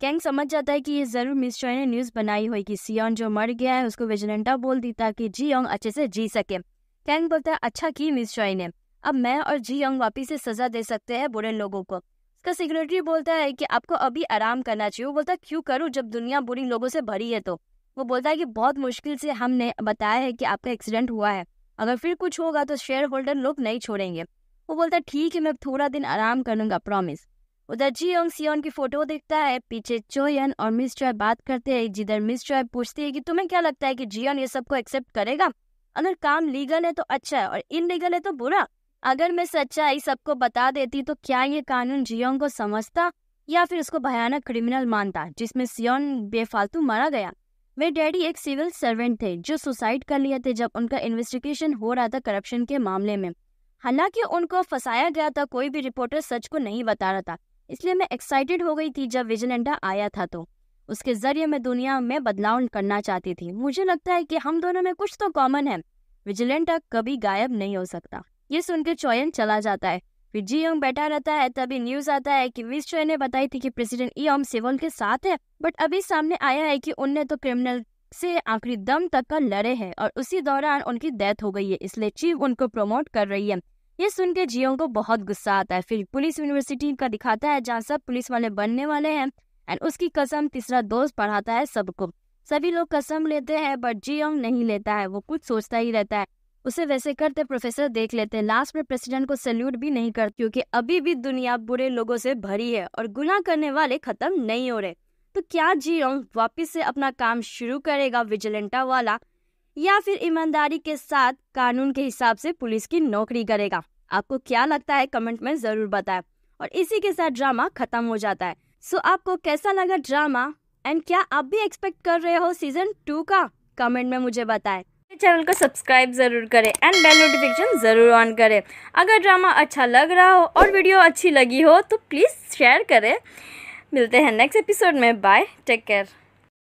कैंग समझ जाता है कि ये जरूर मिस चॉय ने न्यूज़ बनाई हुई कि सियोन जो मर गया है उसको विजिलेंटा बोल दी ताकि जी योंग अच्छे से जी सके कैंग बोलता है अच्छा की मिस चॉय ने अब मैं और जी योंग वापिस से सजा दे सकते हैं बुरे लोगों को उसका सेक्रेटरी बोलता है कि आपको अभी आराम करना चाहिए वो बोलता है क्यों करूँ जब दुनिया बुरी लोगों से भरी है तो वो बोलता है कि बहुत मुश्किल से हमने बताया है कि आपका एक्सीडेंट हुआ है अगर फिर कुछ होगा तो शेयर होल्डर लोग नहीं छोड़ेंगे वो बोलता है ठीक है मैं थोड़ा दिन आराम कर लूंगा प्रॉमिस उधर जी ओंग सियोन की फोटो देखता है पीछे चोयन और मिस चॉय बात करते हैं जिधर मिस चॉय पूछती है कि तुम्हें क्या लगता है कि जियन ये सबको एक्सेप्ट करेगा अगर काम लीगल है तो अच्छा है और इनलीगल है तो बुरा अगर मैं सच्चाई सबको बता देती तो क्या ये कानून जियोंग को समझता या फिर उसको भयानक क्रिमिनल मानता जिसमें सियोन बेफालतू मारा गया वे डैडी एक सिविल सर्वेंट थे जो सुसाइड कर लिए थे जब उनका इन्वेस्टिगेशन हो रहा था करप्शन के मामले में हालांकि उनको फंसाया गया था कोई भी रिपोर्टर सच को नहीं बता रहा था इसलिए मैं एक्साइटेड हो गई थी जब विजिलेंडा आया था तो उसके जरिए मैं दुनिया में बदलाव करना चाहती थी मुझे लगता है कि हम दोनों में कुछ तो कॉमन है विजिलेंटा कभी गायब नहीं हो सकता ये सुनकर चोयन चला जाता है फिर जी योंग बैठा रहता है तभी न्यूज आता है कि विस चोयन ने बताई थी कि प्रेसिडेंट ईम सिवोल के साथ है बट अभी सामने आया है कि उनने तो क्रिमिनल से आखिरी दम तक का लड़े हैं और उसी दौरान उनकी डेथ हो गई है इसलिए चीफ उनको प्रमोट कर रही है ये सुन के जियोंग को बहुत गुस्सा आता है फिर पुलिस यूनिवर्सिटी का दिखाता है जहाँ सब पुलिस वाले बनने वाले हैं एंड उसकी कसम तीसरा दोस्त पढ़ाता है सबको सभी लोग कसम लेते हैं बट जियोंग नहीं लेता है वो कुछ सोचता ही रहता है उसे वैसे करते प्रोफेसर देख लेते हैं लास्ट में प्रेसिडेंट को सैल्यूट भी नहीं करते क्योंकि अभी भी दुनिया बुरे लोगों से भरी है और गुनाह करने वाले खत्म नहीं हो रहे तो क्या जी रोंग वापिस से अपना काम शुरू करेगा विजिलेंटा वाला या फिर ईमानदारी के साथ कानून के हिसाब से पुलिस की नौकरी करेगा आपको क्या लगता है कमेंट में जरूर बताए और इसी के साथ ड्रामा खत्म हो जाता है सो आपको कैसा लगा ड्रामा एंड क्या आप भी एक्सपेक्ट कर रहे हो सीजन टू का कमेंट में मुझे बताएं चैनल को सब्सक्राइब ज़रूर करें एंड बेल नोटिफिकेशन ज़रूर ऑन करें अगर ड्रामा अच्छा लग रहा हो और वीडियो अच्छी लगी हो तो प्लीज़ शेयर करें मिलते हैं नेक्स्ट एपिसोड में बाय टेक केयर